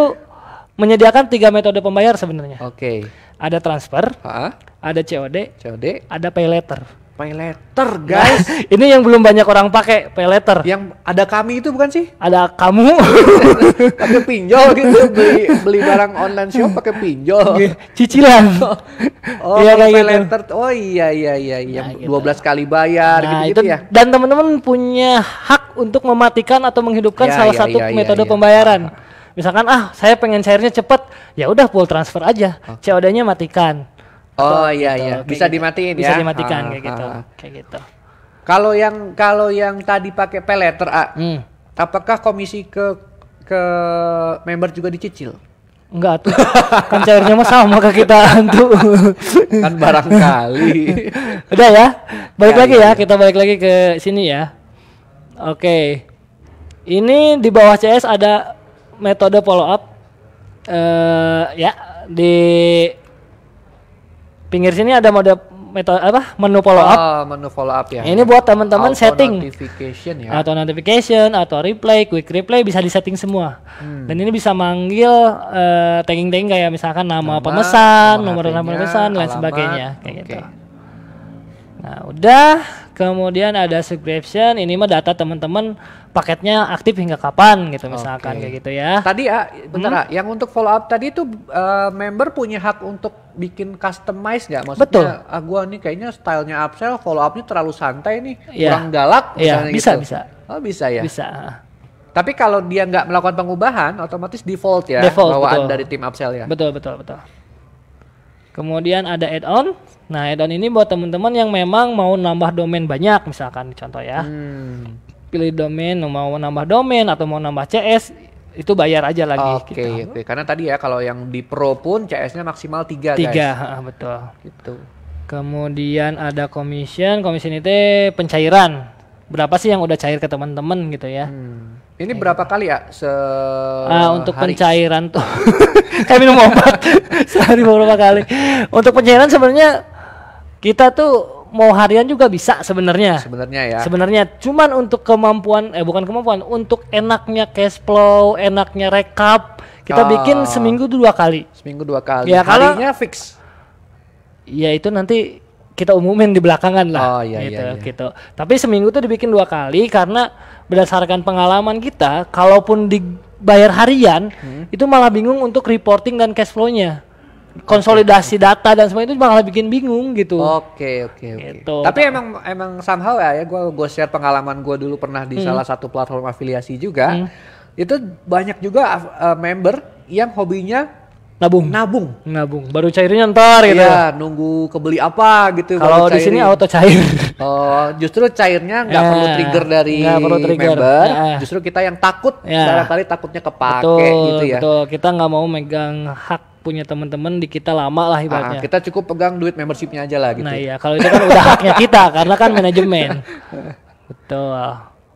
menyediakan tiga metode pembayar sebenarnya. Oke. Okay. Ada transfer, ha? ada COD, COD, ada pay letter. Pay letter, guys. <laughs> ini yang belum banyak orang pakai pay letter. Yang ada kami itu bukan sih? Ada kamu. <laughs> pakai pinjol gitu beli beli barang online shop pakai pinjol. Iya, cicilan. <laughs> Oh, iya, pay gitu. letter. Oh iya iya iya iya nah, gitu. kali bayar nah, gitu, gitu ya. Dan teman-teman punya hak untuk mematikan atau menghidupkan ya, salah ya, satu ya, metode ya, pembayaran. Ah, ah. Misalkan ah saya pengen cairnya cepet, ya udah full transfer aja. Okay. Ah. COD-nya matikan Oh iya gitu, iya, bisa kayak gitu. dimatiin bisa ya. Bisa dimatikan ah, kayak gitu. gitu. Kayak gitu. Kalau yang kalau yang tadi pakai peleter A, hmm. apakah komisi ke ke member juga dicicil? Enggak tuh. kan cairnya mah sama ke kita <laughs> tuh. kan barangkali. <laughs> Udah ya. Balik ya, lagi ya, ya, ya, kita balik lagi ke sini ya. Oke. Okay. Ini di bawah CS ada metode follow up. Eh uh, ya di pinggir sini ada mode metode apa menu follow up. Oh, menu follow up ya. Ini buat teman-teman setting notification ya. Atau notification atau replay, quick replay bisa di setting semua. Hmm. Dan ini bisa manggil uh, eh, tagging-tagging kayak misalkan nama, nama pemesan, nomor nomor pemesan dan sebagainya kayak okay. gitu. Nah, udah kemudian ada subscription, ini mah data teman-teman paketnya aktif hingga kapan gitu misalkan okay. kayak gitu ya. Tadi ya, bentar hmm. Ah, yang untuk follow up tadi itu uh, eh, member punya hak untuk bikin customize nggak? Maksudnya Betul. ah gua nih kayaknya stylenya upsell, follow upnya terlalu santai nih, yeah. kurang galak iya, misalnya yeah, bisa, gitu. Bisa, bisa. Oh, bisa ya. Bisa. Ah. Tapi kalau dia nggak melakukan pengubahan, otomatis default ya default, bawaan betul. dari tim upsell ya. Betul, betul, betul. Kemudian ada add-on. Nah, add-on ini buat teman-teman yang memang mau nambah domain banyak misalkan contoh ya. Hmm pilih domain mau nambah domain atau mau nambah CS itu bayar aja lagi. Oke, okay, gitu. okay. karena tadi ya kalau yang di pro pun CS-nya maksimal tiga. Tiga, guys. betul. Gitu. Kemudian ada commission, commission itu pencairan. Berapa sih yang udah cair ke teman-teman gitu ya? Hmm. Ini Ayo. berapa gitu. kali ya se ah, untuk hari? pencairan tuh <laughs> kayak minum obat <laughs> sehari beberapa kali. Untuk pencairan sebenarnya kita tuh mau harian juga bisa sebenarnya. Sebenarnya ya. Sebenarnya cuman untuk kemampuan eh bukan kemampuan, untuk enaknya cash flow, enaknya rekap, kita oh. bikin seminggu dua kali. Seminggu dua kali. Ya, Harinya fix. Ya itu nanti kita umumin di belakangan lah. Oh iya gitu, iya, iya. gitu. Tapi seminggu tuh dibikin dua kali karena berdasarkan pengalaman kita, kalaupun dibayar harian, hmm. itu malah bingung untuk reporting dan cash flow-nya konsolidasi data dan semua itu malah bikin bingung gitu. Oke, oke, oke. Gitu. Tapi nah. emang emang somehow ya, gue ya gue share pengalaman gue dulu pernah di hmm. salah satu platform afiliasi juga. Hmm. Itu banyak juga uh, member yang hobinya nabung nabung nabung baru cairnya ntar gitu iya nunggu kebeli apa gitu kalau di sini auto cair <laughs> oh justru cairnya nggak yeah. perlu ah, trigger dari perlu trigger. member yeah. Ah. justru kita yang takut ya. kali takutnya kepake betul, gitu ya betul kita nggak mau megang hak punya teman-teman di kita lama lah ah, ibaratnya. Ah, kita cukup pegang duit membershipnya aja lah gitu. Nah iya kalau itu kan udah haknya kita <laughs> karena kan manajemen. Betul. Gitu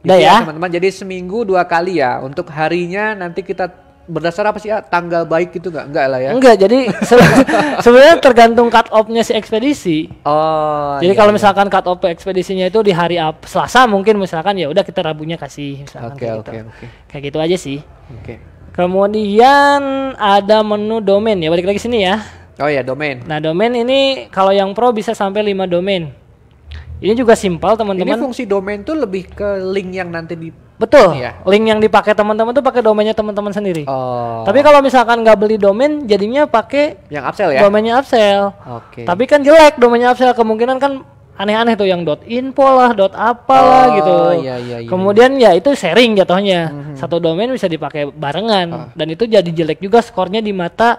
udah gitu ya. Teman-teman jadi seminggu dua kali ya. Untuk harinya nanti kita berdasar apa sih ya? Tanggal baik gitu nggak? Nggak lah ya. enggak Jadi se <laughs> sebenarnya tergantung cut offnya nya si ekspedisi. Oh. Jadi iya, kalau iya. misalkan cut off ekspedisinya itu di hari Selasa mungkin misalkan ya udah kita Rabunya kasih misalkan okay, kayak okay, gitu. Okay. Kayak gitu aja sih. Oke. Okay. Kemudian ada menu domain ya balik lagi sini ya. Oh ya domain. Nah domain ini kalau yang pro bisa sampai 5 domain. Ini juga simpel teman-teman. Ini fungsi domain tuh lebih ke link yang nanti di Betul. Iya. Link yang dipakai teman-teman tuh pakai domainnya teman-teman sendiri. Oh. Tapi kalau misalkan nggak beli domain, jadinya pakai yang upsell ya. Domainnya upsell. Oke. Okay. Tapi kan jelek domainnya upsell kemungkinan kan aneh-aneh tuh yang dot info lah, dot apalah oh, gitu. Iya, iya, iya. Kemudian iya. ya itu sharing jatuhnya. Mm -hmm. Satu domain bisa dipakai barengan oh. dan itu jadi jelek juga skornya di mata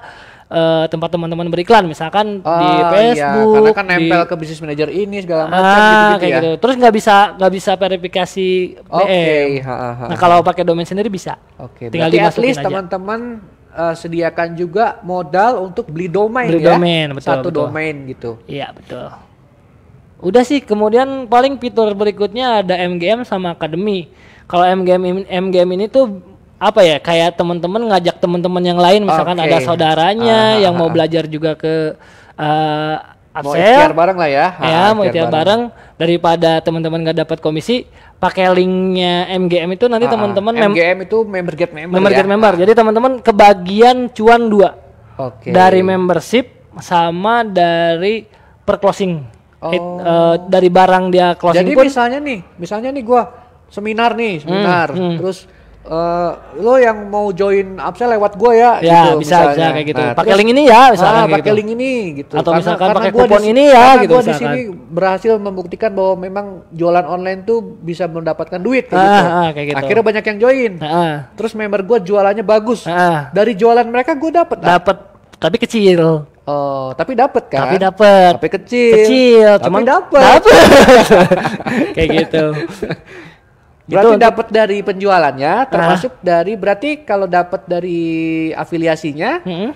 uh, tempat teman-teman beriklan misalkan oh, di ah, iya, Facebook iya. karena kan nempel di... ke bisnis manager ini segala ah, macam ah, gitu, -gitu ya. gitu terus nggak bisa nggak bisa verifikasi oke okay. Ha, ha, ha. nah kalau pakai domain sendiri bisa oke okay. tinggal Berarti at least teman-teman uh, sediakan juga modal untuk beli domain beli ya domain, betul, satu betul. domain gitu iya betul udah sih kemudian paling fitur berikutnya ada MGM sama Academy kalau MGM MGM ini tuh apa ya kayak teman-teman ngajak teman-teman yang lain misalkan okay. ada saudaranya uh, yang mau belajar juga ke uh, Absel, mau ikhtiar bareng lah ya. ya, mau ikhtiar bareng. daripada teman-teman nggak dapat komisi, pakai linknya MGM itu nanti teman-teman MGM itu member get member. Member ya? get member. Jadi teman-teman kebagian cuan dua. Okay. Dari membership sama dari per closing. Oh. It, uh, eh, dari barang dia closing Jadi pun. misalnya nih, misalnya nih gua seminar nih, seminar. Hmm, hmm. Terus Uh, lo yang mau join Upsell lewat gue ya, ya gitu, bisa, misalnya. bisa kayak gitu. Nah, pakai link ini ya, ah, misalnya. Ah, pakai gitu. link ini gitu. Atau karena, misalkan pakai kupon ini ya, karena gitu. Gue di sini berhasil membuktikan bahwa memang jualan online tuh bisa mendapatkan duit, kayak, gitu. ah, gitu. Ah, kayak gitu. Akhirnya banyak yang join. Ah. ah. Terus member gue jualannya bagus. Ah, ah. Dari jualan mereka gue dapet. Dapet, tapi kecil. Oh, tapi dapat kan? Tapi dapat. Tapi kecil. Kecil, cuma dapat. Dapat. <laughs> kayak gitu. <laughs> Berarti dapat dari penjualannya, ah. termasuk ah. dari berarti kalau dapat dari afiliasinya, -hmm.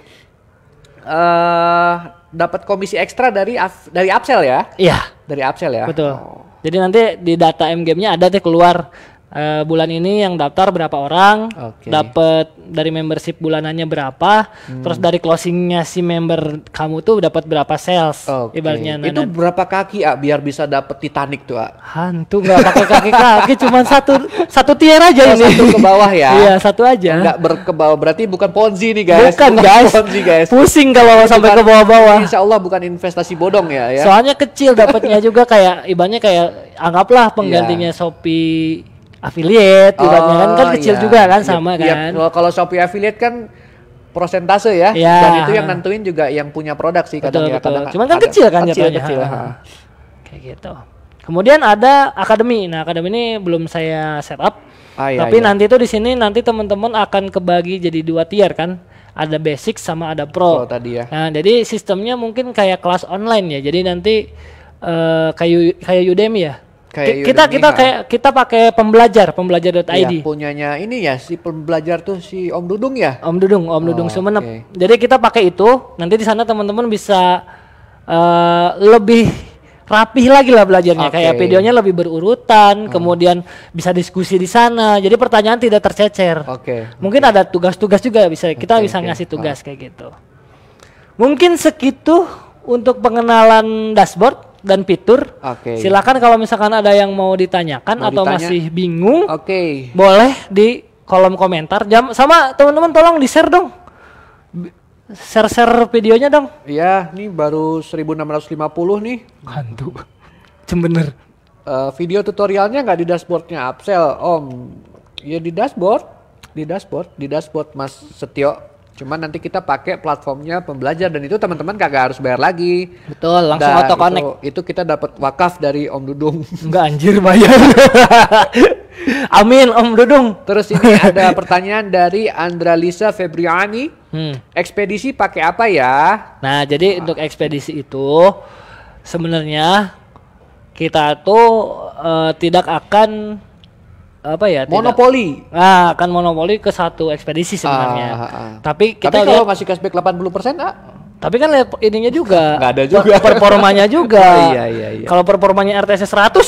uh, dapat komisi ekstra dari af, dari upsell ya? Iya. Dari upsell ya. Betul. Oh. Jadi nanti di data M game-nya ada tuh keluar uh, bulan ini yang daftar berapa orang, okay. dapat dari membership bulanannya berapa, hmm. terus dari closingnya si member kamu tuh dapat berapa sales, okay. ibaratnya. Nah, Itu berapa kaki ah biar bisa dapet Titanic tuh ah? Hantu nggak pakai kaki kaki, <laughs> cuma satu satu tier aja oh, ini. Satu ke bawah ya? iya satu aja. Nggak berkebawah berarti bukan ponzi nih guys. Bukan, bukan guys. Ponzi guys. Pusing kalau sampai ke bawah-bawah. Insya Allah bukan investasi bodong ya. ya. Soalnya kecil dapatnya <laughs> juga kayak ibaratnya kayak anggaplah penggantinya yeah. Shopee affiliate gitu kan. Kan oh, ibaratnya kan kan kecil iya. juga kan sama iya, kan. Iya. Kalau Shopee affiliate kan prosentase ya. ya. Dan itu yang nentuin juga yang punya produk sih kadang betul, ya. Kadang, Cuman kan kecil kan ya, kecil, jatuhnya. Kecil, ha. Kayak gitu. Kemudian ada akademi. Nah, akademi ini belum saya setup. Ah, iya, tapi iya. nanti itu di sini nanti teman-teman akan kebagi jadi dua tier kan. Ada basic sama ada pro. pro tadi ya. Nah, jadi sistemnya mungkin kayak kelas online ya. Jadi nanti uh, eh, kayak kayak Udemy ya kayak kita Udemy kita kayak kita pakai pembelajar pembelajar.id ya, punyanya ini ya si pembelajar tuh si Om Dudung ya Om Dudung Om oh, Dudung Sumenep okay. jadi kita pakai itu nanti di sana teman-teman bisa uh, lebih rapih lagi lah belajarnya okay. kayak videonya lebih berurutan hmm. kemudian bisa diskusi di sana jadi pertanyaan tidak tercecer oke okay. mungkin okay. ada tugas-tugas juga bisa kita okay, bisa okay. ngasih tugas ah. kayak gitu mungkin segitu untuk pengenalan dashboard dan fitur. Oke. Okay. Silakan kalau misalkan ada yang mau ditanyakan mau atau ditanya. masih bingung, oke. Okay. Boleh di kolom komentar. Jam sama teman-teman tolong di-share dong. Share-share videonya dong. Iya, nih baru 1650 nih. Hantu. Cembener. Uh, eh, video tutorialnya nggak di dashboardnya Upsell, Om. Ya di dashboard, di dashboard, di dashboard Mas Setio Cuman nanti kita pakai platformnya pembelajar dan itu teman-teman kagak harus bayar lagi. Betul, langsung nah, auto connect. Itu, itu kita dapat wakaf dari Om Dudung. Enggak anjir bayar. <laughs> Amin Om Dudung. Terus ini ada pertanyaan dari Andra Lisa Febriani. Hmm. Ekspedisi pakai apa ya? Nah, jadi ah. untuk ekspedisi itu sebenarnya kita tuh uh, tidak akan apa ya monopoli tidak, ah kan monopoli ke satu ekspedisi sebenarnya ah, ah, ah. tapi kita tapi lihat, kalau masih cashback 80 persen ah tapi kan ininya juga nggak ada juga performanya <laughs> juga iya, iya, iya. kalau performanya RTS 100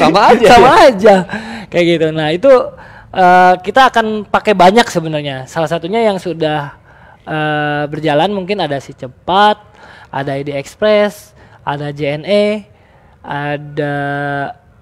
sama aja <laughs> sama ya? aja kayak gitu nah itu uh, kita akan pakai banyak sebenarnya salah satunya yang sudah uh, berjalan mungkin ada si cepat ada ID Express ada JNE ada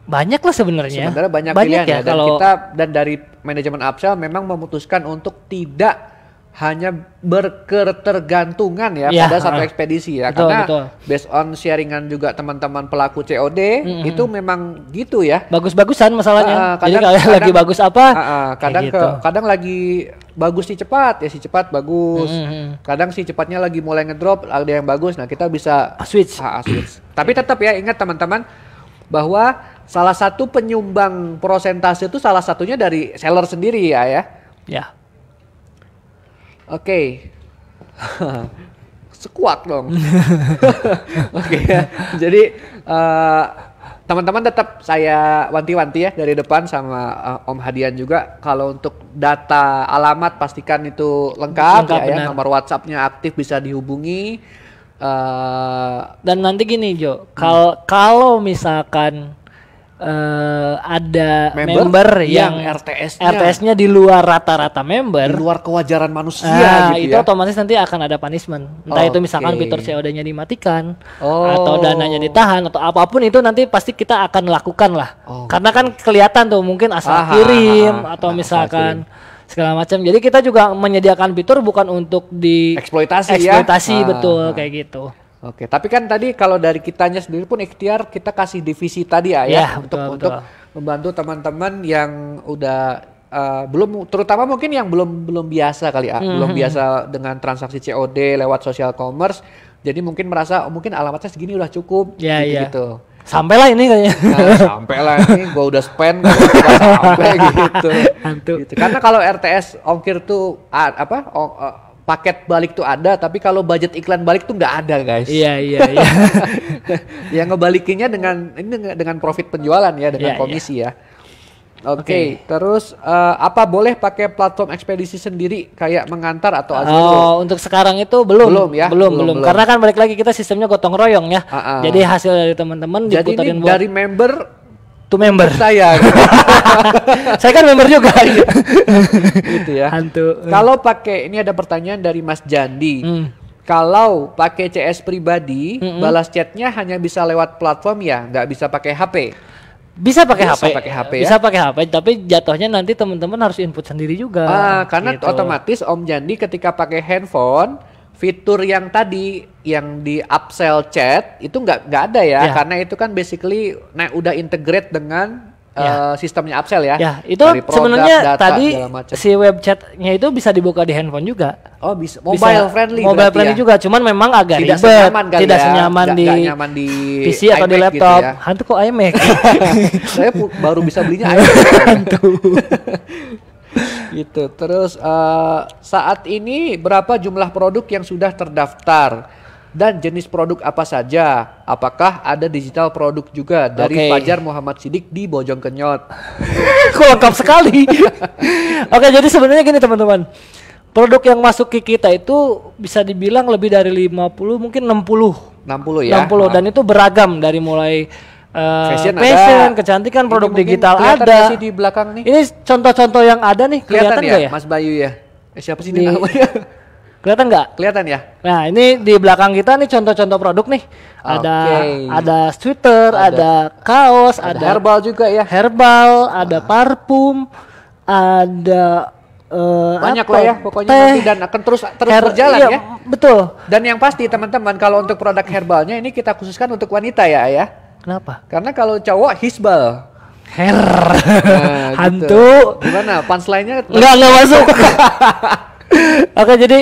banyak lah sebenarnya. Sebenarnya banyak, banyak pilihan ya, ya. dan kalau... kita dan dari manajemen Absal memang memutuskan untuk tidak hanya berketergantungan ya, ya pada satu ah. ekspedisi ya betul, karena betul. based on sharingan juga teman-teman pelaku COD mm-hmm. itu memang gitu ya bagus-bagusan masalahnya uh, kadang, jadi kalau lagi bagus apa uh, uh, kadang gitu. ke, kadang lagi bagus si cepat ya si cepat bagus mm-hmm. kadang si cepatnya lagi mulai ngedrop ada yang bagus nah kita bisa switch uh, switch tapi tetap ya ingat teman-teman bahwa Salah satu penyumbang prosentase itu salah satunya dari seller sendiri ya ya. Ya. Oke. Okay. <laughs> Sekuat dong. <laughs> Oke okay, ya. Jadi uh, teman-teman tetap saya wanti-wanti ya dari depan sama uh, Om Hadian juga kalau untuk data alamat pastikan itu lengkap, lengkap ya, ya nomor WhatsAppnya aktif bisa dihubungi uh, dan nanti gini Jo kalau hmm. kalau misalkan uh, ada member, member yang, yang RTS-nya RTS-nya di luar rata-rata member, di luar kewajaran manusia nah, gitu itu ya. otomatis nanti akan ada punishment. Entah okay. itu misalkan fitur COD-nya dimatikan oh. atau dananya ditahan atau apapun itu nanti pasti kita akan lakukan lah. Oh. Karena kan kelihatan tuh mungkin asal aha, ah, kirim aha, atau aha, misalkan segala macam. Jadi kita juga menyediakan fitur bukan untuk di eksploitasi, ya. eksploitasi ya. betul ah. kayak gitu. Oke, tapi kan tadi kalau dari kitanya sendiri pun ikhtiar kita kasih divisi tadi ya, ya, ya betul, untuk betul. membantu teman-teman yang udah uh, belum terutama mungkin yang belum belum biasa kali ya, mm -hmm. belum hmm, biasa hmm. dengan transaksi COD lewat social commerce. Jadi mungkin merasa oh, mungkin alamatnya segini udah cukup ya, gitu. Ya. gitu. Sampailah ini kayaknya. Nah, sampailah ini gua udah spend gua sampai <laughs> gitu. gitu. Karena kalau RTS ongkir tuh apa? paket balik tuh ada, tapi kalau budget iklan balik tuh nggak ada, guys. Iya iya. <laughs> iya. yang ngebalikinnya dengan ini dengan profit penjualan ya, dengan yeah, iya. komisi yeah. ya. Oke, okay, okay. terus uh, apa boleh pakai platform ekspedisi sendiri kayak mengantar atau Azero? Oh, untuk sekarang itu belum, belum ya, belum, belum, belum. belum. Karena kan balik lagi kita sistemnya gotong royong ya. Uh -uh. Jadi hasil dari teman-teman diputarin. Jadi ini dari member to member saya <laughs> saya kan member juga <laughs> gitu ya hantu kalau pakai ini ada pertanyaan dari Mas Jandi hmm. Kalau pakai CS pribadi, mm balas chatnya hanya bisa lewat platform ya, nggak bisa pakai HP bisa pakai HP, pakai HP, ya? bisa ya? pakai HP, tapi jatuhnya nanti teman-teman harus input sendiri juga. Ah, karena gitu. otomatis Om Jandi ketika pakai handphone fitur yang tadi yang di upsell chat itu nggak nggak ada ya, ya karena itu kan basically nah udah integrate dengan ya. uh, sistemnya upsell ya. Ya, itu sebenarnya tadi si web chatnya itu bisa dibuka di handphone juga. Oh, bisa mobile bisa, friendly. Mobile friendly ya? juga, cuman memang agak tidak ribet, senyaman kali tidak ya. senyaman gak, gak nyaman di PC atau iMac di gitu laptop. Gitu ya. Hantu kok iMac. <laughs> Saya baru bisa belinya iMac. <laughs> Hantu. <laughs> gitu. Terus uh, saat ini berapa jumlah produk yang sudah terdaftar? dan jenis produk apa saja. Apakah ada digital produk juga dari okay. Fajar Muhammad Sidik di Bojong Kenyot? <laughs> Kok lengkap sekali. <laughs> Oke, okay, jadi sebenarnya gini teman-teman. Produk yang masuk ke kita itu bisa dibilang lebih dari 50, mungkin 60. 60 ya. 60 dan itu beragam dari mulai fashion, eh, fashion ada. kecantikan produk digital ada. di belakang nih. Ini contoh-contoh yang ada nih kelihatan, kelihatan ya, ya? Mas Bayu ya. Eh, siapa sih ini namanya? <laughs> Kelihatan nggak? Kelihatan ya. Nah ini di belakang kita nih contoh-contoh produk nih. Okay. Ada ada sweater, ada, ada kaos, ada, ada herbal juga ya. Herbal, ah. ada parfum, ada Uh, banyak lah ya, ya pokoknya teh, nanti dan akan terus terus berjalan iya, ya betul dan yang pasti teman-teman kalau untuk produk herbalnya ini kita khususkan untuk wanita ya ya Kenapa? Karena kalau cowok hisbal. Her. Nah, gitu. Hantu. Gitu. Gimana? Punchline-nya enggak <laughs> enggak masuk. <laughs> Oke, jadi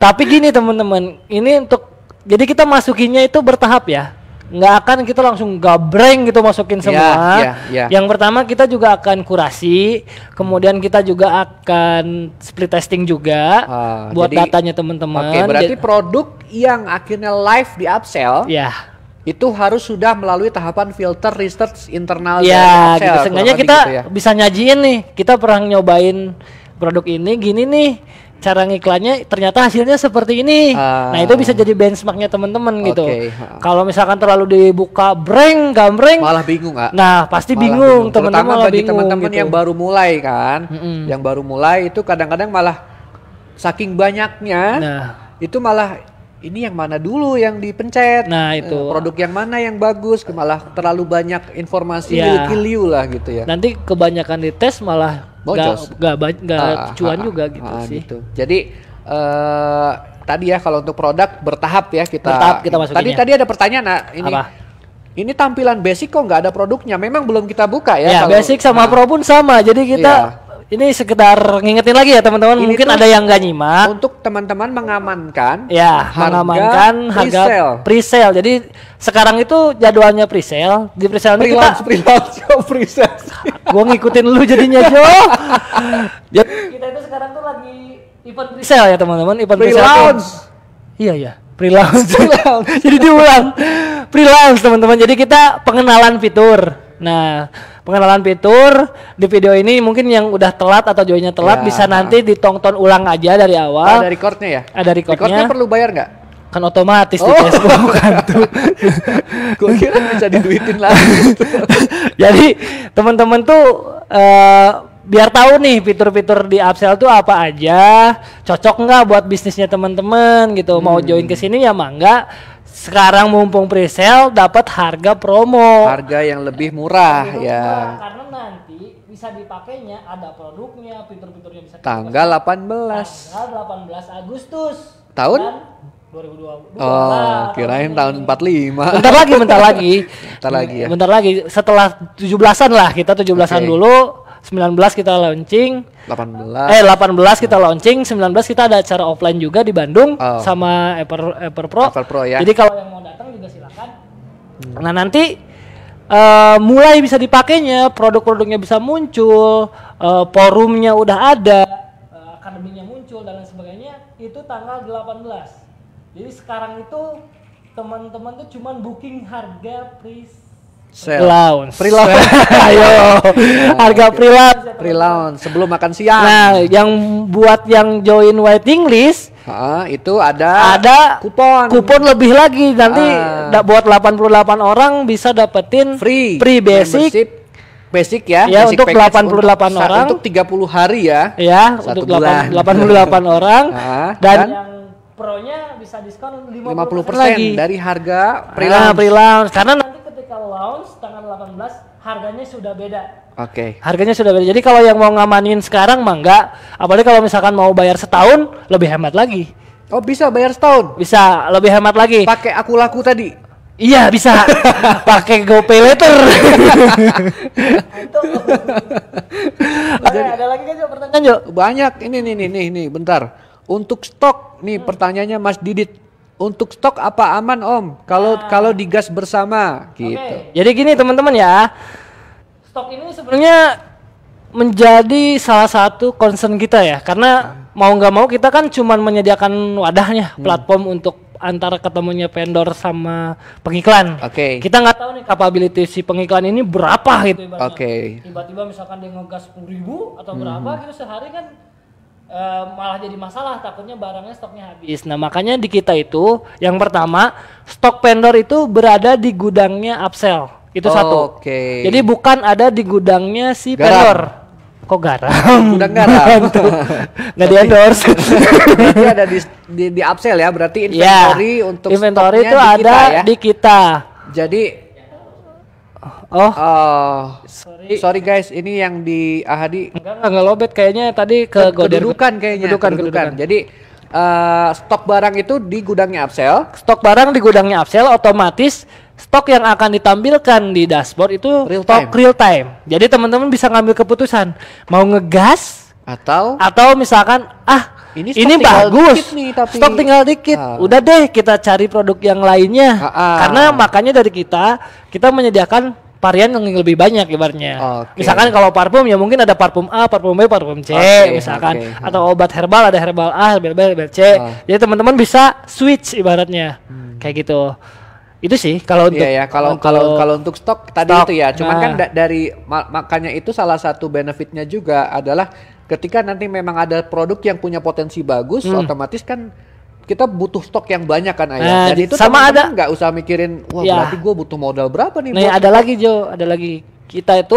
tapi gini teman-teman, ini untuk jadi kita masukinnya itu bertahap ya nggak akan kita langsung gabreng gitu masukin iya, semua. Yeah, yeah, yeah. Yang pertama kita juga akan kurasi, kemudian kita juga akan split testing juga uh, buat jadi, datanya teman-teman. Oke, okay, berarti produk yang akhirnya live di upsell. Ya. Yeah itu harus sudah melalui tahapan filter research internal ya Excel, gitu kita gitu ya. bisa nyajiin nih kita pernah nyobain produk ini gini nih cara ngiklannya ternyata hasilnya seperti ini uh, nah itu bisa ah. jadi benchmarknya teman temen okay. gitu kalau misalkan terlalu dibuka breng gambreng malah bingung gak? nah pasti malah bingung, bingung. teman-teman bagi teman-teman gitu. yang baru mulai kan mm -hmm. yang baru mulai itu kadang-kadang malah saking banyaknya nah. itu malah ini yang mana dulu yang dipencet nah itu uh, produk yang mana yang bagus malah terlalu banyak informasi ya. liu lah gitu ya nanti kebanyakan tes malah Bocos. gak gak, gak ah, ah, cuan ah, juga gitu ah, sih gitu. jadi uh, tadi ya kalau untuk produk bertahap ya kita bertahap kita masukin. tadi ya. tadi ada pertanyaan nah ini Apa? ini tampilan basic kok nggak ada produknya memang belum kita buka ya ya kalau, basic sama nah, pro pun sama jadi kita iya ini sekedar ngingetin lagi ya teman-teman mungkin ada yang nggak nyimak untuk teman-teman mengamankan ya harga mengamankan harga pre-sale jadi sekarang itu jadwalnya pre-sale di pre-sale ini kita pre-launch <laughs> pre-sale gue ngikutin lu jadinya Jo ya. kita itu sekarang tuh lagi event pre-sale ya teman-teman event pre-launch iya iya pre-launch <laughs> jadi diulang pre-launch teman-teman jadi kita pengenalan fitur Nah, pengenalan fitur di video ini mungkin yang udah telat atau joinnya telat ya. bisa nanti ditonton ulang aja dari awal. Ada recordnya ya? Ada recordnya. Recordnya perlu bayar nggak? Kan otomatis oh. di Facebook kan <laughs> tuh. Gue kira bisa diduitin lah. <laughs> Jadi teman-teman tuh uh, biar tahu nih fitur-fitur di Upsell tuh apa aja, cocok nggak buat bisnisnya teman-teman gitu. Hmm. Mau join ke sini ya mangga sekarang mumpung presale dapat harga promo. Harga yang lebih murah, ya. Karena nanti bisa dipakainya ada produknya, fitur-fiturnya bisa. dipakai. Tanggal 18. Tanggal 18 Agustus. Tahun? Dan dua Oh, nah, kirain tahun 45. Bentar lagi, bentar lagi. <laughs> bentar lagi ya. Bentar lagi setelah 17-an lah, kita 17-an okay. dulu 19 kita launching 18 eh 18 kita launching 19 kita ada acara offline juga di Bandung oh. sama Eper Eper Pro. Eper Pro ya. Jadi kalau yang mau datang juga silakan. Hmm. Nah, nanti uh, mulai bisa dipakainya, produk-produknya bisa muncul, uh, forumnya udah ada, uh, akademinya muncul dan lain sebagainya itu tanggal 18. Jadi sekarang itu teman-teman tuh cuman booking harga pre Sale. Lounge. Free lounge. Ayo. Harga free lounge. Free lounge sebelum makan siang. Nah, yang buat yang join waiting list Ha, itu ada ada kupon. Kupon lebih lagi nanti ah. buat 88 orang bisa dapetin free free basic basic ya, ya basic untuk 88 untuk, orang untuk 30 hari ya. Ya, Satu untuk bulan. 88 <laughs> orang ah, dan, dan pronya bisa diskon 50%, 50 lagi. dari harga pre-launch. Ah, pre-launch karena kalau launch tanggal 18 harganya sudah beda. Oke. Okay. Harganya sudah beda. Jadi kalau yang mau ngamanin sekarang mah enggak. Apalagi kalau misalkan mau bayar setahun lebih hemat lagi. Oh, bisa bayar setahun? Bisa, lebih hemat lagi. Pakai aku laku tadi. Iya, bisa. <laughs> Pakai GoPay letter. <laughs> Jadi, ada lagi kan pertanyaan Jo? Banyak. Ini nih nih nih nih bentar. Untuk stok nih hmm. pertanyaannya Mas Didit untuk stok apa aman Om? Kalau nah. kalau digas bersama gitu. Okay. Jadi gini teman-teman ya. Stok ini sebenarnya menjadi salah satu concern kita ya karena ah. mau nggak mau kita kan cuman menyediakan wadahnya hmm. platform untuk antara ketemunya vendor sama pengiklan. Oke. Okay. Kita nggak tahu nih capability si pengiklan ini berapa gitu. Oke. Okay. Tiba-tiba misalkan dia ngegas 10.000 ribu atau hmm. berapa gitu sehari kan e, malah jadi masalah takutnya barangnya stoknya habis. Nah, makanya di kita itu yang pertama, stok vendor itu berada di gudangnya upsell. Itu oh, satu. Oke. Okay. Jadi bukan ada di gudangnya si garam. vendor. Kok garam? <laughs> Gudang garam. <laughs> Nggak di endorse. Berarti <laughs> ada di, di di upsell ya, berarti iya. inventory yeah. untuk inventory itu di ada kita, ya? di kita. Jadi Oh. oh. Sorry. Sorry guys, ini yang di Ahadi. Enggak enggak, enggak lobet kayaknya tadi ke, kedudukan kayaknya. Kedudukan, kedudukan. Jadi uh, stok barang itu di gudangnya Absel, Stok barang di gudangnya Absel, otomatis stok yang akan ditampilkan di dashboard itu real stok time. real time. Jadi teman-teman bisa ngambil keputusan mau ngegas atau atau misalkan ah ini stok ini bagus nih, tapi... stok tinggal dikit ah. udah deh kita cari produk yang lainnya ah, ah. karena makanya dari kita kita menyediakan varian yang lebih banyak ibaratnya okay. misalkan kalau parfum ya mungkin ada parfum A parfum B parfum C okay, misalkan okay. atau hmm. obat herbal ada herbal A herbal B herbal C ah. jadi teman-teman bisa switch ibaratnya hmm. kayak gitu itu sih kalau iya, untuk ya kalau kalau kalau untuk stok tadi itu ya cuman kan ah. dari makanya itu salah satu benefitnya juga adalah ketika nanti memang ada produk yang punya potensi bagus hmm. otomatis kan kita butuh stok yang banyak kan ayah. Nah, Dan itu sama ada nggak usah mikirin wah ya. berarti gue butuh modal berapa nih. Nah, ada lagi Jo, ada lagi kita itu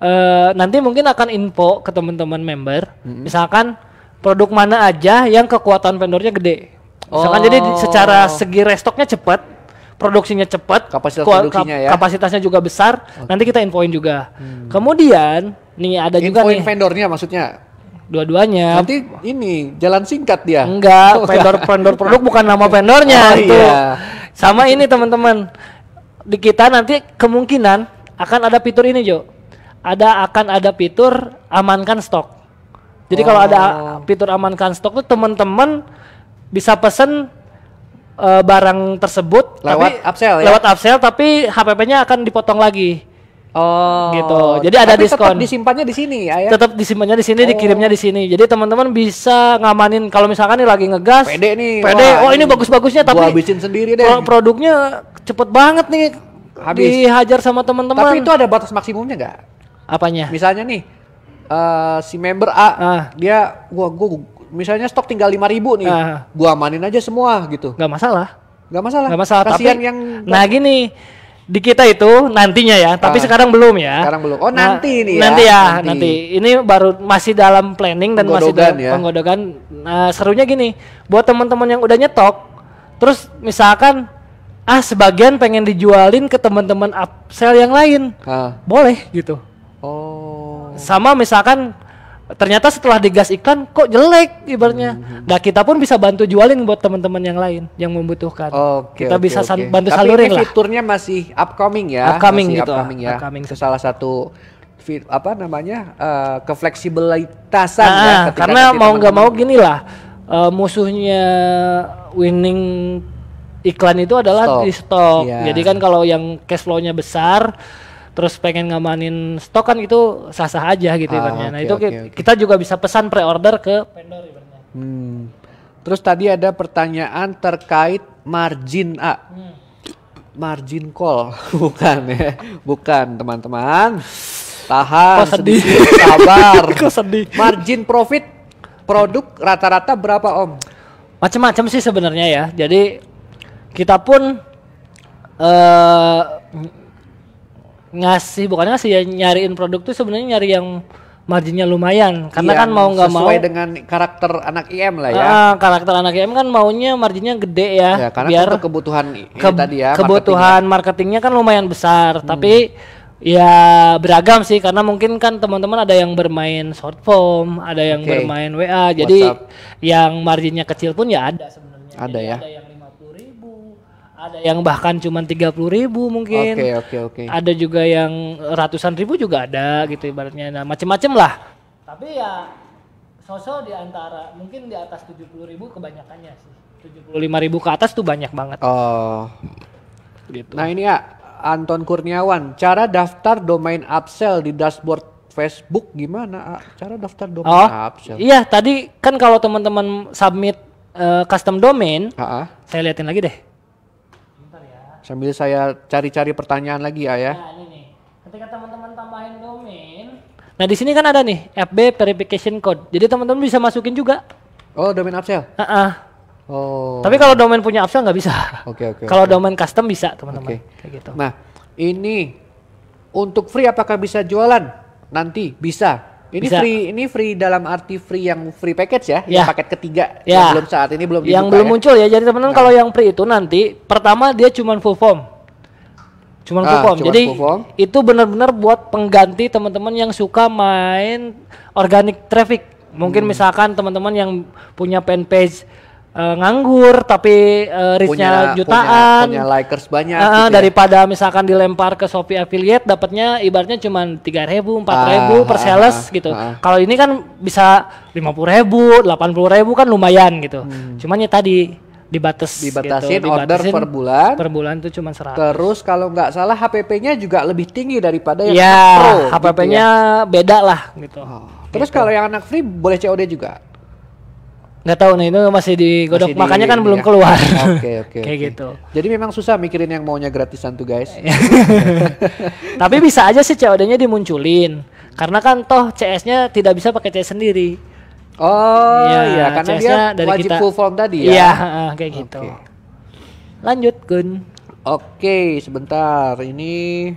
uh, nanti mungkin akan info ke teman-teman member. Hmm. Misalkan produk mana aja yang kekuatan vendornya gede. Misalkan oh. jadi secara segi restoknya cepat produksinya cepat, kapasitas produksinya ya. Kapasitasnya juga besar. Okay. Nanti kita infoin juga. Hmm. Kemudian nih ada infoin juga nih vendornya maksudnya dua-duanya. Nanti ini jalan singkat dia. Enggak, <laughs> vendor vendor produk bukan nama vendornya oh, itu. Iya. Sama ini teman-teman. Di kita nanti kemungkinan akan ada fitur ini, Jo. Ada akan ada fitur amankan stok. Jadi oh. kalau ada oh. fitur amankan stok tuh teman-teman bisa pesen uh, barang tersebut lewat tapi, upsell ya? lewat upsell tapi HPP-nya akan dipotong lagi Oh, gitu. Jadi ada tapi diskon. Tetap disimpannya di sini, ya, ya. Tetap disimpannya di sini, oh. dikirimnya di sini. Jadi teman-teman bisa ngamanin kalau misalkan nih lagi ngegas. Pede nih. Pede. Wah, oh, ini bagus-bagusnya tapi habisin sendiri deh. Produknya cepet banget nih Habis. dihajar sama teman-teman. Tapi itu ada batas maksimumnya nggak? Apanya? Misalnya nih, uh, si member A, ah. dia gua gua misalnya stok tinggal lima ribu nih, uh, gua amanin aja semua gitu. Gak masalah. Gak masalah. Gak masalah. tapi yang nah gini di kita itu nantinya ya, tapi ah. sekarang belum ya. Sekarang belum. Oh nah, nanti ini ya. Nanti ya, nanti. nanti. Ini baru masih dalam planning dan masih dalam ya. penggodokan. Nah, serunya gini, buat teman-teman yang udah nyetok, terus misalkan ah sebagian pengen dijualin ke teman-teman upsell yang lain, uh. boleh gitu. Oh. Sama misalkan ternyata setelah digas iklan kok jelek ibarnya. Mm-hmm. Nah, kita pun bisa bantu jualin buat teman-teman yang lain yang membutuhkan. Okay, kita okay, bisa okay. bantu Tapi salurin ini lah. fiturnya masih upcoming ya. Upcoming masih gitu. Upcoming ya. Upcoming. Itu salah satu fit, apa namanya? Uh, kefleksibilitasan nah, ya ah, karena mau nggak mau gini lah. Uh, musuhnya winning iklan itu adalah stop. di stop. Yeah. Jadi kan kalau yang cash flow-nya besar terus pengen ngamanin stok kan itu sah-sah aja gitu ah, ibaratnya. Nah, okay, itu okay, okay. kita juga bisa pesan pre-order ke vendor ibaratnya. Hmm. Terus tadi ada pertanyaan terkait margin A. Hmm. Margin call <laughs> bukan ya. Bukan, teman-teman. Tahan Kok sedih. sedih, sabar. <laughs> Kok sedih. Margin profit produk rata-rata berapa, Om? Macam-macam sih sebenarnya ya. Jadi kita pun eh uh, ngasih bukan ngasih ya nyariin produk tuh sebenarnya nyari yang marginnya lumayan karena yang kan mau nggak mau sesuai dengan karakter anak IM lah ya. Uh, karakter anak IM kan maunya marginnya gede ya. ya karena biar kebutuhan ke, tadi ya. Kebutuhan marketingnya. marketingnya kan lumayan besar hmm. tapi ya beragam sih karena mungkin kan teman-teman ada yang bermain short form, ada yang okay. bermain WA. Jadi yang marginnya kecil pun ya ada sebenarnya. Ada jadi ya. Ada ada yang bahkan cuma tiga puluh ribu mungkin oke okay, oke okay, oke okay. ada juga yang ratusan ribu juga ada gitu ibaratnya nah macem-macem lah tapi ya sosok di antara mungkin di atas tujuh puluh ribu kebanyakannya sih tujuh puluh lima ribu ke atas tuh banyak banget oh gitu nah ini ya Anton Kurniawan cara daftar domain upsell di dashboard Facebook gimana cara daftar domain oh, upsell iya tadi kan kalau teman-teman submit uh, custom domain uh -uh. saya liatin lagi deh Sambil saya cari-cari pertanyaan lagi ya. ya. Nah, ini nih. Ketika teman-teman tambahin domain. Nah, di sini kan ada nih FB verification code. Jadi teman-teman bisa masukin juga. Oh, domain upsell. Heeh. Uh -uh. Oh. Tapi kalau domain punya upsell nggak bisa. Oke, okay, oke. Okay, kalau okay. domain custom bisa, teman-teman. Okay. Kayak gitu. Nah, ini untuk free apakah bisa jualan? Nanti bisa. Ini bisa, free, ini free dalam arti free yang free package ya, ya. yang paket ketiga ya. yang belum saat ini belum yang belum ya. muncul ya. Jadi teman-teman nah. kalau yang free itu nanti pertama dia cuma full form, cuma ah, full form. Cuman Jadi full form. itu benar-benar buat pengganti teman-teman yang suka main organic traffic. Mungkin hmm. misalkan teman-teman yang punya fanpage uh, nganggur tapi uh, reachnya jutaan punya, punya likers banyak uh, gitu ya. daripada ya. misalkan dilempar ke Shopee affiliate dapatnya ibaratnya cuma tiga ribu empat ribu ah, per ah, sales ah, gitu ah. kalau ini kan bisa lima puluh ribu delapan puluh ribu kan lumayan gitu hmm. cuman ya tadi dibatas dibatasin, gitu, order dibatasin per bulan per bulan itu cuma 100 terus kalau nggak salah HPP-nya juga lebih tinggi daripada yang ya, pro HPP-nya gitu ya. beda lah gitu oh, terus gitu. kalau yang anak free boleh COD juga nggak tahu nih itu masih digodok masih makanya di, kan belum ya. keluar <laughs> oke oke kayak gitu jadi memang susah mikirin yang maunya gratisan tuh guys <laughs> tapi bisa aja sih COD-nya dimunculin karena kan toh CS-nya tidak bisa pakai CS sendiri oh ya, iya karena dia dari wajib kita, full form tadi ya iya kayak gitu okay. lanjut Gun oke okay, sebentar ini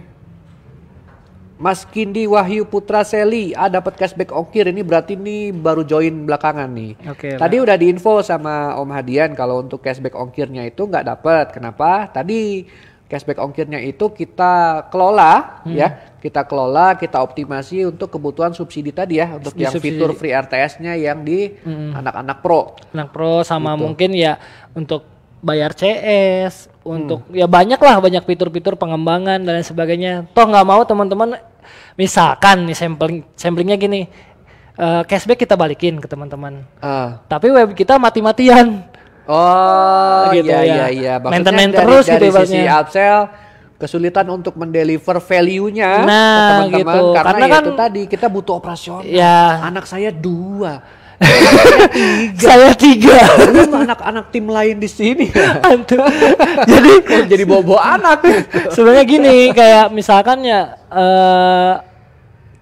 Mas Kindi Wahyu Putra Seli, ah dapat cashback ongkir ini berarti nih baru join belakangan nih. Oke. Okay, Tadi nah. udah diinfo sama Om Hadian kalau untuk cashback ongkirnya itu nggak dapat. Kenapa? Tadi cashback ongkirnya itu kita kelola hmm. ya, kita kelola, kita optimasi untuk kebutuhan subsidi tadi ya untuk di yang subsidi. fitur free RTS-nya yang di hmm. anak-anak hmm. pro. Anak pro sama gitu. mungkin ya untuk bayar CS, untuk hmm. ya banyak lah banyak fitur-fitur pengembangan dan lain sebagainya. Toh nggak mau teman-teman misalkan nih sampling samplingnya gini uh, cashback kita balikin ke teman-teman. Uh. Tapi web kita mati-matian. Oh, gitu iya, ya. iya iya Maintenance dari, terus dari gitu sisi ya. upsell kesulitan untuk mendeliver value-nya nah, teman-teman gitu. karena, karena ya kan, itu tadi kita butuh operasional. Ya. Anak saya dua tiga. <laughs> saya tiga. anak-anak tim lain di sini. <laughs> <laughs> jadi oh, jadi bobo anak. Sebenarnya gini, kayak misalkan ya uh,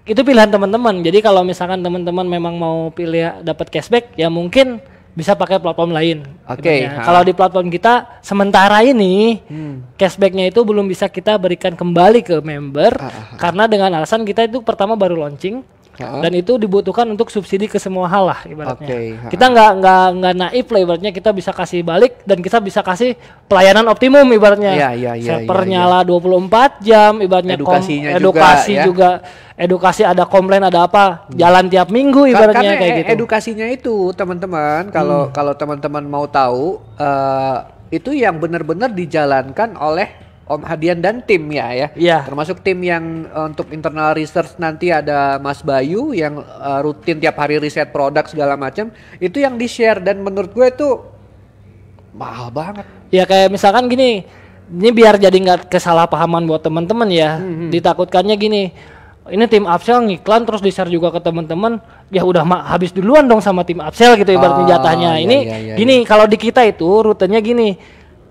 itu pilihan teman-teman. Jadi kalau misalkan teman-teman memang mau pilih dapat cashback, ya mungkin bisa pakai platform lain. Oke. Okay, kalau di platform kita sementara ini hmm. cashbacknya itu belum bisa kita berikan kembali ke member ha, ha. karena dengan alasan kita itu pertama baru launching dan itu dibutuhkan untuk subsidi ke semua hal lah ibaratnya. Okay, Kita nggak nggak nggak naif lah ibaratnya kita bisa kasih balik dan kita bisa kasih pelayanan optimum ibaratnya. Ya ya ya. Server ya, nyala 24 jam ibaratnya edukasinya kom- edukasi juga, ya. juga edukasi ada komplain ada apa hmm. jalan tiap minggu ibaratnya Karena kayak e, gitu. Edukasinya itu teman-teman kalau hmm. kalau teman-teman mau tahu uh, itu yang benar-benar dijalankan oleh Om Hadian dan tim ya. Yeah. Iya. Termasuk tim yang eh, untuk internal research nanti ada Mas Bayu yang uh, rutin tiap hari riset produk segala macam. Itu yang di share dan menurut gue itu mahal banget. Ya kayak misalkan gini, ini biar jadi nggak kesalahpahaman buat teman-teman ya. Mm -hmm. Ditakutkannya gini, ini tim Absel ngiklan terus di share juga ke teman-teman ya udah mak, habis duluan dong sama tim Absel gitu ibaratnya ah, jatahnya ini iya, iya, iya. gini kalau di kita itu rutenya gini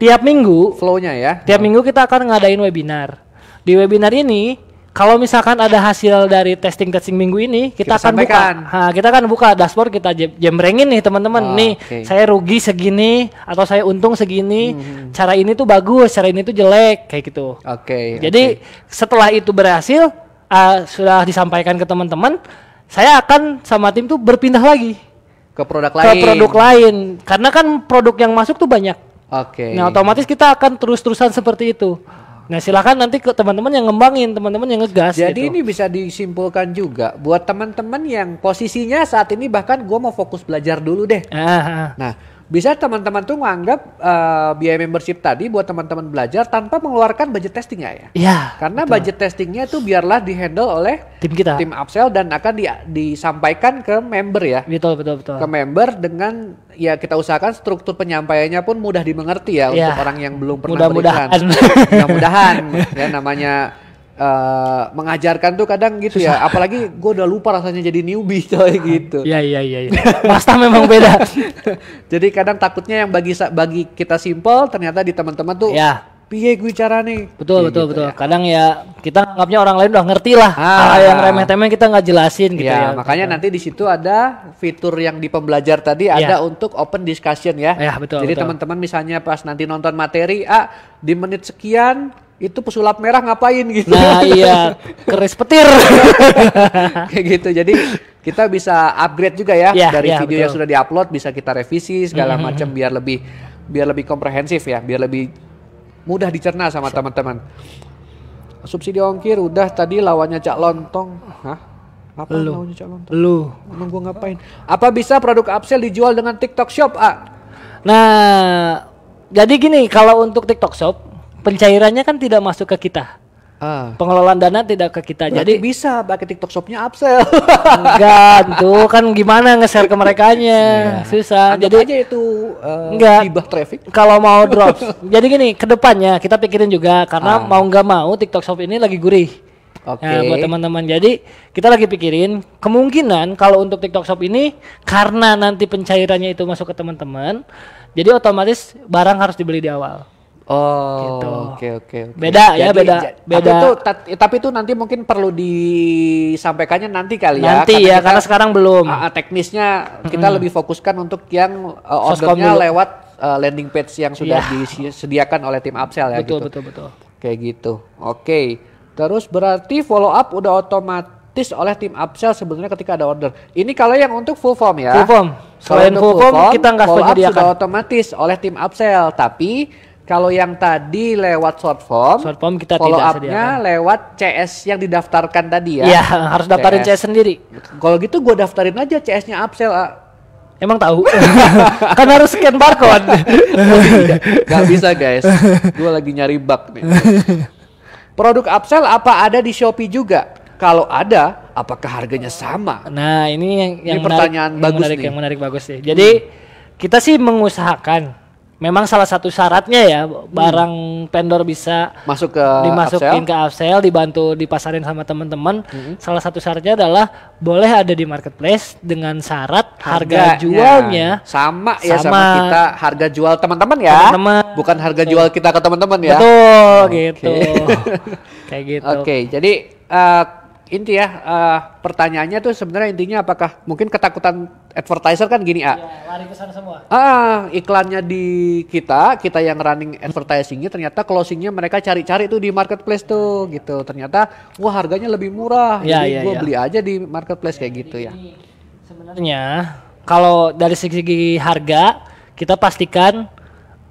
tiap minggu flownya ya. Tiap oh. minggu kita akan ngadain webinar. Di webinar ini kalau misalkan ada hasil dari testing testing minggu ini kita, kita akan sampaikan. buka ha, kita akan buka dashboard kita jemrengin nih teman-teman oh, nih okay. saya rugi segini atau saya untung segini hmm. cara ini tuh bagus cara ini tuh jelek kayak gitu oke okay, jadi okay. setelah itu berhasil uh, sudah disampaikan ke teman-teman saya akan sama tim tuh berpindah lagi ke produk lain ke produk lain karena kan produk yang masuk tuh banyak Oke. Okay. Nah, otomatis kita akan terus-terusan seperti itu. Nah, silakan nanti ke teman-teman yang ngembangin, teman-teman yang ngegas. Jadi gitu. ini bisa disimpulkan juga buat teman-teman yang posisinya saat ini bahkan gue mau fokus belajar dulu deh. Aha. Ah. Nah, bisa teman-teman tuh menganggap uh, eh, biaya membership tadi buat teman-teman belajar tanpa mengeluarkan budget testingnya ya? Iya. Karena betul. budget testingnya itu biarlah dihandle oleh tim kita, tim upsell dan akan di, disampaikan ke member ya. Betul betul betul. Ke member dengan ya kita usahakan struktur penyampaiannya pun mudah dimengerti ya, ya. untuk orang yang belum pernah Mudah-mudahan. <laughs> Mudah-mudahan ya namanya uh, mengajarkan tuh kadang gitu ya. Susah. ya. Apalagi gue udah lupa rasanya jadi newbie coy ah, gitu. Iya iya iya. Ya. memang beda. <laughs> jadi kadang takutnya yang bagi bagi kita simple ternyata di teman-teman tuh ya. piye gue cara nih. Betul ya, betul gitu betul. Ya. Kadang ya kita anggapnya orang lain udah ngerti lah. Ah, ah yang remeh-temeh kita nggak jelasin gitu ya. ya makanya gitu. nanti di situ ada fitur yang di pembelajar tadi ya. ada untuk open discussion ya. Ya betul. Jadi teman-teman misalnya pas nanti nonton materi, ah di menit sekian itu pesulap merah ngapain gitu. Nah iya, keris petir. <laughs> Kayak gitu, jadi kita bisa upgrade juga ya, ya dari ya, video betul. yang sudah diupload bisa kita revisi segala mm -hmm. macam mm-hmm. biar lebih biar lebih komprehensif ya, biar lebih mudah dicerna sama teman-teman. Subsidi ongkir udah tadi lawannya cak lontong. Hah? Apa lu. lawannya cak lontong? Lu. Emang gua ngapain? Apa bisa produk upsell dijual dengan TikTok Shop, A? Nah, jadi gini, kalau untuk TikTok Shop pencairannya kan tidak masuk ke kita. Uh. Pengelolaan dana tidak ke kita. Berarti Jadi bisa pakai TikTok shopnya upsell. <laughs> enggak, tuh kan gimana nge-share ke mereka nya iya. susah. Anggap Jadi aja itu uh, enggak hibah traffic. Kalau mau drop. <laughs> Jadi gini, kedepannya kita pikirin juga karena uh. mau nggak mau TikTok shop ini lagi gurih. Oke. Okay. Ya, nah, buat teman-teman. Jadi kita lagi pikirin kemungkinan kalau untuk TikTok shop ini karena nanti pencairannya itu masuk ke teman-teman, jadi otomatis barang harus dibeli di awal. Oh, gitu. oke oke. Beda ya, Jadi, ya beda beda. Tapi itu, eh, tapi itu nanti mungkin perlu disampaikannya nanti kali ya. Nanti karena ya kita, karena sekarang belum. Uh, teknisnya kita hmm. lebih fokuskan untuk yang uh, ordernya lewat uh, landing page yang sudah yeah. disediakan oleh tim upsell ya. Betul gitu. betul betul. Kayak gitu. Oke. Okay. Terus berarti follow up udah otomatis oleh tim upsell sebenarnya ketika ada order. Ini kalau yang untuk full form ya. Full form. Selain full form, full form kita nggak follow up sudah otomatis oleh tim upsell, tapi kalau yang tadi lewat short form, short form kita follow up-nya lewat CS yang didaftarkan tadi ya. Iya, harus daftarin CS, CS sendiri. Kalau gitu gua daftarin aja CS-nya upsell. Ah. Emang tahu? <laughs> kan harus scan barcode. <laughs> Gak bisa guys. Gua lagi nyari bug nih. Produk upsell apa ada di Shopee juga? Kalau ada, apakah harganya sama? Nah, ini yang, yang ini menarik, pertanyaan yang menarik, nih. Yang menarik bagus sih. Jadi hmm. kita sih mengusahakan memang salah satu syaratnya ya barang hmm. vendor bisa masuk ke dimasukin upsell. ke upsell dibantu dipasarin sama teman-teman hmm. salah satu syaratnya adalah boleh ada di marketplace dengan syarat harga, harga jualnya sama ya sama, kita harga jual teman-teman ya teman-teman bukan harga betul. jual iya. kita ke teman-teman ya betul okay. gitu <laughs> kayak gitu oke okay, jadi uh, inti ya uh, pertanyaannya tuh sebenarnya intinya apakah mungkin ketakutan advertiser kan gini iya, ah ya, lari iklannya di kita kita yang running advertisingnya ternyata closingnya mereka cari-cari tuh di marketplace tuh gitu ternyata wah harganya lebih murah ya, jadi ya, gue ya. beli aja di marketplace ya, kayak gitu ya sebenarnya kalau dari segi harga kita pastikan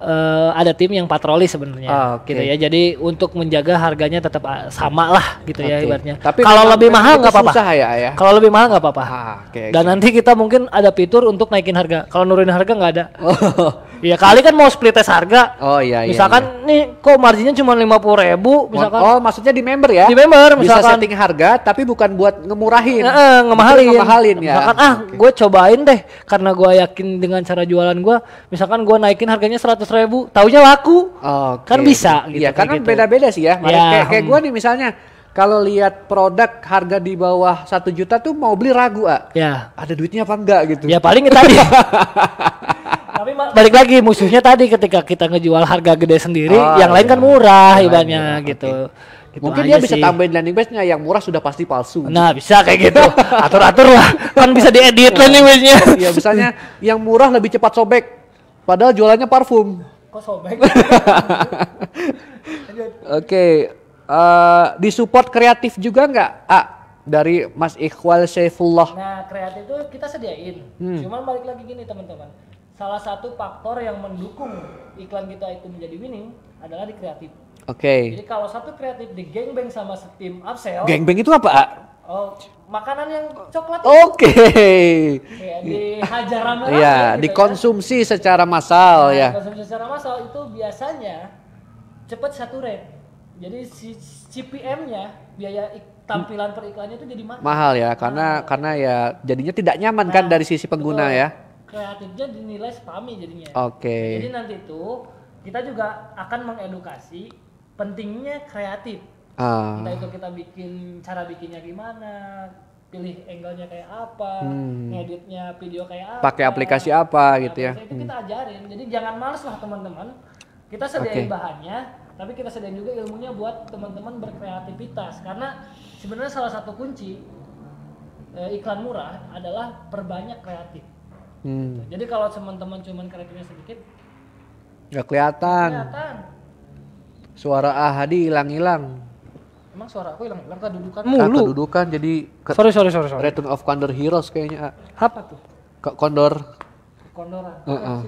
uh, ada tim yang patroli sebenarnya oh, ah, okay. gitu ya. Jadi untuk menjaga harganya tetap ah, sama lah gitu okay. ya ibaratnya. Tapi kalau lebih mahal nggak apa-apa. Ya, ah, ya. Kalau lebih mahal nggak apa-apa. Ah, okay, Dan okay. nanti kita mungkin ada fitur untuk naikin harga. Kalau nurunin harga nggak ada. Oh, Iya kali kan mau split test harga. Oh iya iya. Misalkan iya. nih kok marginnya cuma lima puluh ribu, misalkan. Oh maksudnya di member ya? Di member, misalkan. Bisa setting harga, tapi bukan buat ngemurahin. Eh, eh, ngemahalin. Bukan ngemahalin ya. Misalkan ah, okay. gue cobain deh, karena gue yakin dengan cara jualan gue, misalkan gue naikin harganya seratus ribu, taunya laku. Okay. Kan bisa. Gitu, iya, karena gitu. beda-beda sih ya. Mari, ya kayak, kayak hmm. gue nih misalnya, kalau lihat produk harga di bawah satu juta tuh mau beli ragu ah. Ya. Ada duitnya apa enggak gitu? Ya paling tadi. <laughs> balik lagi musuhnya tadi ketika kita ngejual harga gede sendiri, oh, yang lain kan iya. murah ibanya iya, gitu. Okay. Gitu Mungkin dia bisa tambahin landing page nya yang murah sudah pasti palsu. Nah bisa kayak gitu, <laughs> atur atur lah, kan bisa diedit iya. landing page nya. Iya misalnya yang murah lebih cepat sobek, padahal jualannya parfum. Kok sobek? <laughs> Oke, okay. uh, eh, disupport kreatif juga nggak? Ah, dari Mas Ikhwal Syaifullah. Nah kreatif itu kita sediain, hmm. cuman balik lagi gini teman-teman salah satu faktor yang mendukung iklan kita itu menjadi winning adalah di kreatif. Oke. Okay. Jadi kalau satu kreatif di gangbang sama tim upsell. Gangbang itu apa? Oh, makanan yang coklat. Oke. Okay. Ya, Iya, gitu kan. dikonsumsi ya. secara massal nah, ya. Konsumsi secara massal itu biasanya cepat satu saturate. Jadi si CPM-nya biaya tampilan periklannya itu jadi mahal. Mahal ya, karena nah, karena ya jadinya tidak nyaman kan nah, kan dari sisi pengguna betul. ya kreatifnya dinilai spami jadinya. Oke. Okay. Jadi nanti itu kita juga akan mengedukasi pentingnya kreatif. Ah. Kita itu kita bikin cara bikinnya gimana, pilih angle-nya kayak apa, hmm. ngeditnya video kayak apa. Pakai aplikasi apa gitu ya. Itu kita hmm. ajarin. Jadi jangan males lah teman-teman. Kita sediain okay. bahannya, tapi kita sediain juga ilmunya buat teman-teman berkreativitas karena sebenarnya salah satu kunci eh, iklan murah adalah perbanyak kreatif. Hmm. Gitu. Jadi kalau teman-teman cuman kreditnya sedikit nggak kelihatan. kelihatan. Suara Ahadi hilang-hilang. Emang suara aku hilang-hilang dudukan, Mulu. kedudukan jadi ke Sorry sorry sorry sorry. Return of Condor Heroes kayaknya. Apa tuh? Kok Condor. Kondoran. Uh -uh.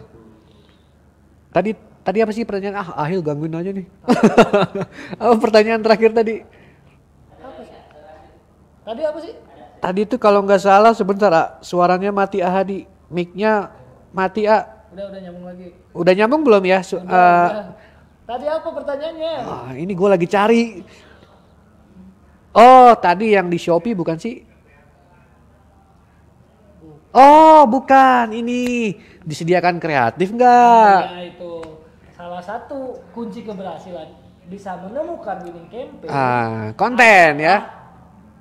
Tadi tadi apa sih pertanyaan ah Ahil gangguin aja nih. apa <laughs> pertanyaan terakhir tadi? Tadi apa sih? Tadi itu kalau nggak salah sebentar, ah, suaranya mati Ahadi. Micnya mati, Ah. Udah, udah nyambung lagi. Udah nyambung belum ya? Udah, uh, udah. Tadi apa pertanyaannya? Oh, ini gue lagi cari. Oh, tadi yang di Shopee bukan sih? Oh, bukan. Ini disediakan kreatif nggak? Nah, itu salah satu kunci keberhasilan bisa menemukan winning campaign. Ah, konten ya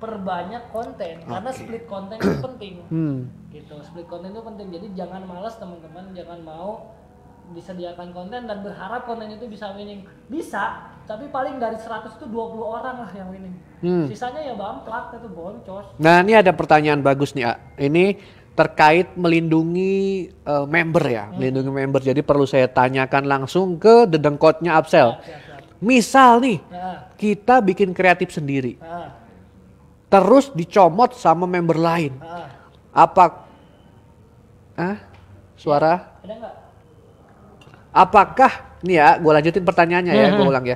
perbanyak konten okay. karena split konten itu <clears throat> penting hmm. gitu split konten itu penting jadi jangan malas teman-teman jangan mau disediakan konten dan berharap konten itu bisa winning bisa tapi paling dari 100 itu 20 orang lah yang winning hmm. sisanya ya bang plak itu boncos nah ini ada pertanyaan bagus nih A. ini terkait melindungi uh, member ya hmm. melindungi member jadi perlu saya tanyakan langsung ke dedengkotnya Absel ya, ya, ya. misal nih ya. kita bikin kreatif sendiri ya terus dicomot sama member lain. Uh. Apa ah suara? ada gak? Apakah nih ya, gue lanjutin pertanyaannya ya, gue hmm. ulang ya.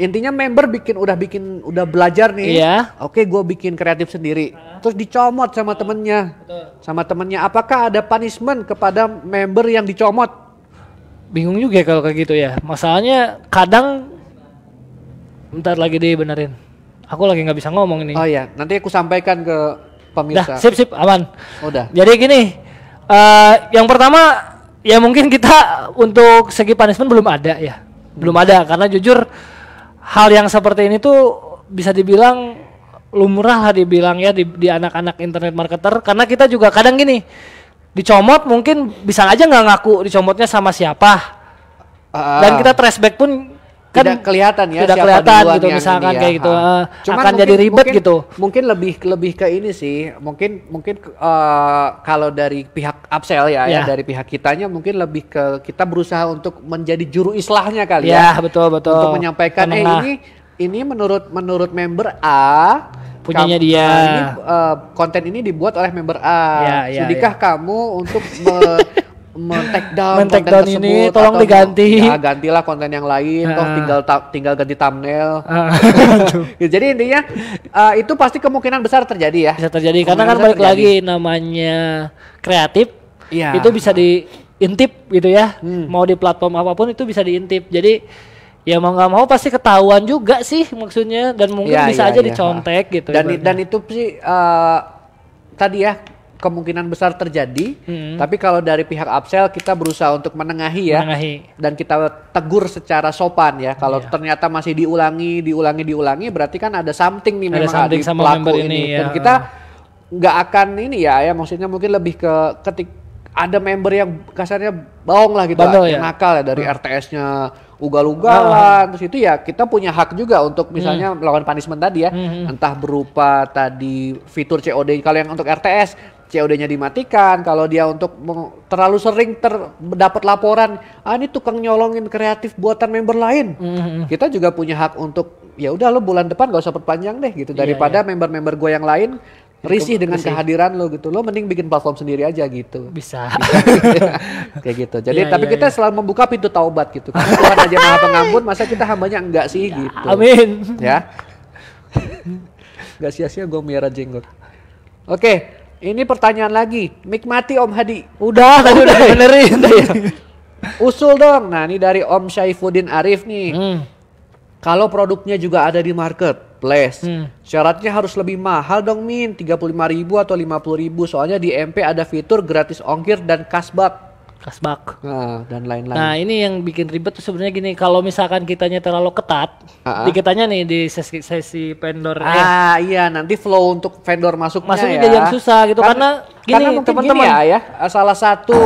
Intinya member bikin udah bikin udah belajar nih. Iya. Oke, okay, gue bikin kreatif sendiri. Uh. Terus dicomot sama uh. temennya, Betul. sama temennya. Apakah ada punishment kepada member yang dicomot? Bingung juga kalau kayak gitu ya. Masalahnya kadang, bentar lagi deh benerin Aku lagi nggak bisa ngomong ini. Oh iya, nanti aku sampaikan ke pemirsa. Dah, sip sip aman. Udah. Oh, Jadi gini, uh, yang pertama ya mungkin kita untuk segi punishment belum ada ya. Belum hmm. ada karena jujur hal yang seperti ini tuh bisa dibilang lumrah lah dibilang ya di, di anak-anak internet marketer karena kita juga kadang gini dicomot mungkin bisa aja nggak ngaku dicomotnya sama siapa uh. dan kita traceback pun kan tidak kelihatan ya tidak kelihatan gitu misalkan ya. kayak gitu uh, Cuman akan jadi ribet mungkin, gitu mungkin lebih lebih ke ini sih mungkin mungkin uh, kalau dari pihak upsell ya, ya. ya dari pihak kitanya mungkin lebih ke kita berusaha untuk menjadi juru islahnya kali ya, ya betul betul untuk menyampaikan eh ini ini menurut menurut member A punyanya dia. Eh, ini, uh, konten ini dibuat oleh member A. Ya, ya, ya. Sudikah ya. kamu untuk me <laughs> mentek down, men konten down tersebut, ini tolong diganti. Ya, gantilah konten yang lain, uh. Ah. toh tinggal tinggal ganti thumbnail. <laughs> Uh. Jadi intinya uh, itu pasti kemungkinan besar terjadi ya. Bisa terjadi karena kan balik terjadi. lagi namanya kreatif. ya. Itu bisa diintip gitu ya. Hmm. Mau di platform apapun itu bisa diintip. Jadi ya mau nggak mau pasti ketahuan juga sih maksudnya dan mungkin ya, bisa ya, aja ya. dicontek gitu. Dan ibaratnya. dan itu sih uh, tadi ya kemungkinan besar terjadi. Hmm. Tapi kalau dari pihak upsell kita berusaha untuk menengahi ya. Menengahi. Dan kita tegur secara sopan ya. Kalau yeah. ternyata masih diulangi, diulangi, diulangi berarti kan ada something nih ada memang something sama pelaku ini. ini. Ya. Dan kita nggak akan ini ya ya maksudnya mungkin lebih ke ketik ada member yang kasarnya bohong lah gitu Bandel, ya? nakal ya dari hmm. RTS-nya ugal-ugalan. Ah, ah. Terus itu ya kita punya hak juga untuk misalnya hmm. melakukan punishment tadi ya. Hmm. hmm. Entah berupa tadi fitur COD kalau yang untuk RTS COD-nya dimatikan, kalau dia untuk terlalu sering ter dapat laporan, ah ini tukang nyolongin kreatif buatan member lain, mm-hmm. kita juga punya hak untuk ya udah lo bulan depan gak usah perpanjang deh gitu iya, daripada yeah, yeah. member-member gue yang lain risih dengan risih. kehadiran lo gitu, lo mending bikin platform sendiri aja gitu. Bisa. <laughs> Kayak gitu. Jadi yeah, tapi yeah, kita yeah. selalu membuka pintu taubat gitu. Karena Tuhan aja maha pengampun, masa kita hambanya enggak sih ya, gitu. Amin. Ya. Gak sia-sia gue miara jenggot. Oke, okay. Ini pertanyaan lagi. Nikmati Om Hadi. Udah, tadi udah benerin. <laughs> Iya. Usul dong. Nah, ini dari Om Syaifuddin Arif nih. Hmm. Kalau produknya juga ada di marketplace, hmm. syaratnya harus lebih mahal dong Min, 35 ribu atau 50 ribu. Soalnya di MP ada fitur gratis ongkir dan kasbak kasbak uh, dan lain-lain. Nah ini yang bikin ribet tuh sebenarnya gini kalau misalkan kitanya terlalu ketat, uh, uh. di kitanya nih di sesi, sesi vendor. Ya. Ah iya nanti flow untuk vendor masuk masuknya ya. yang susah gitu kan karena gini teman-teman ya, ya salah satu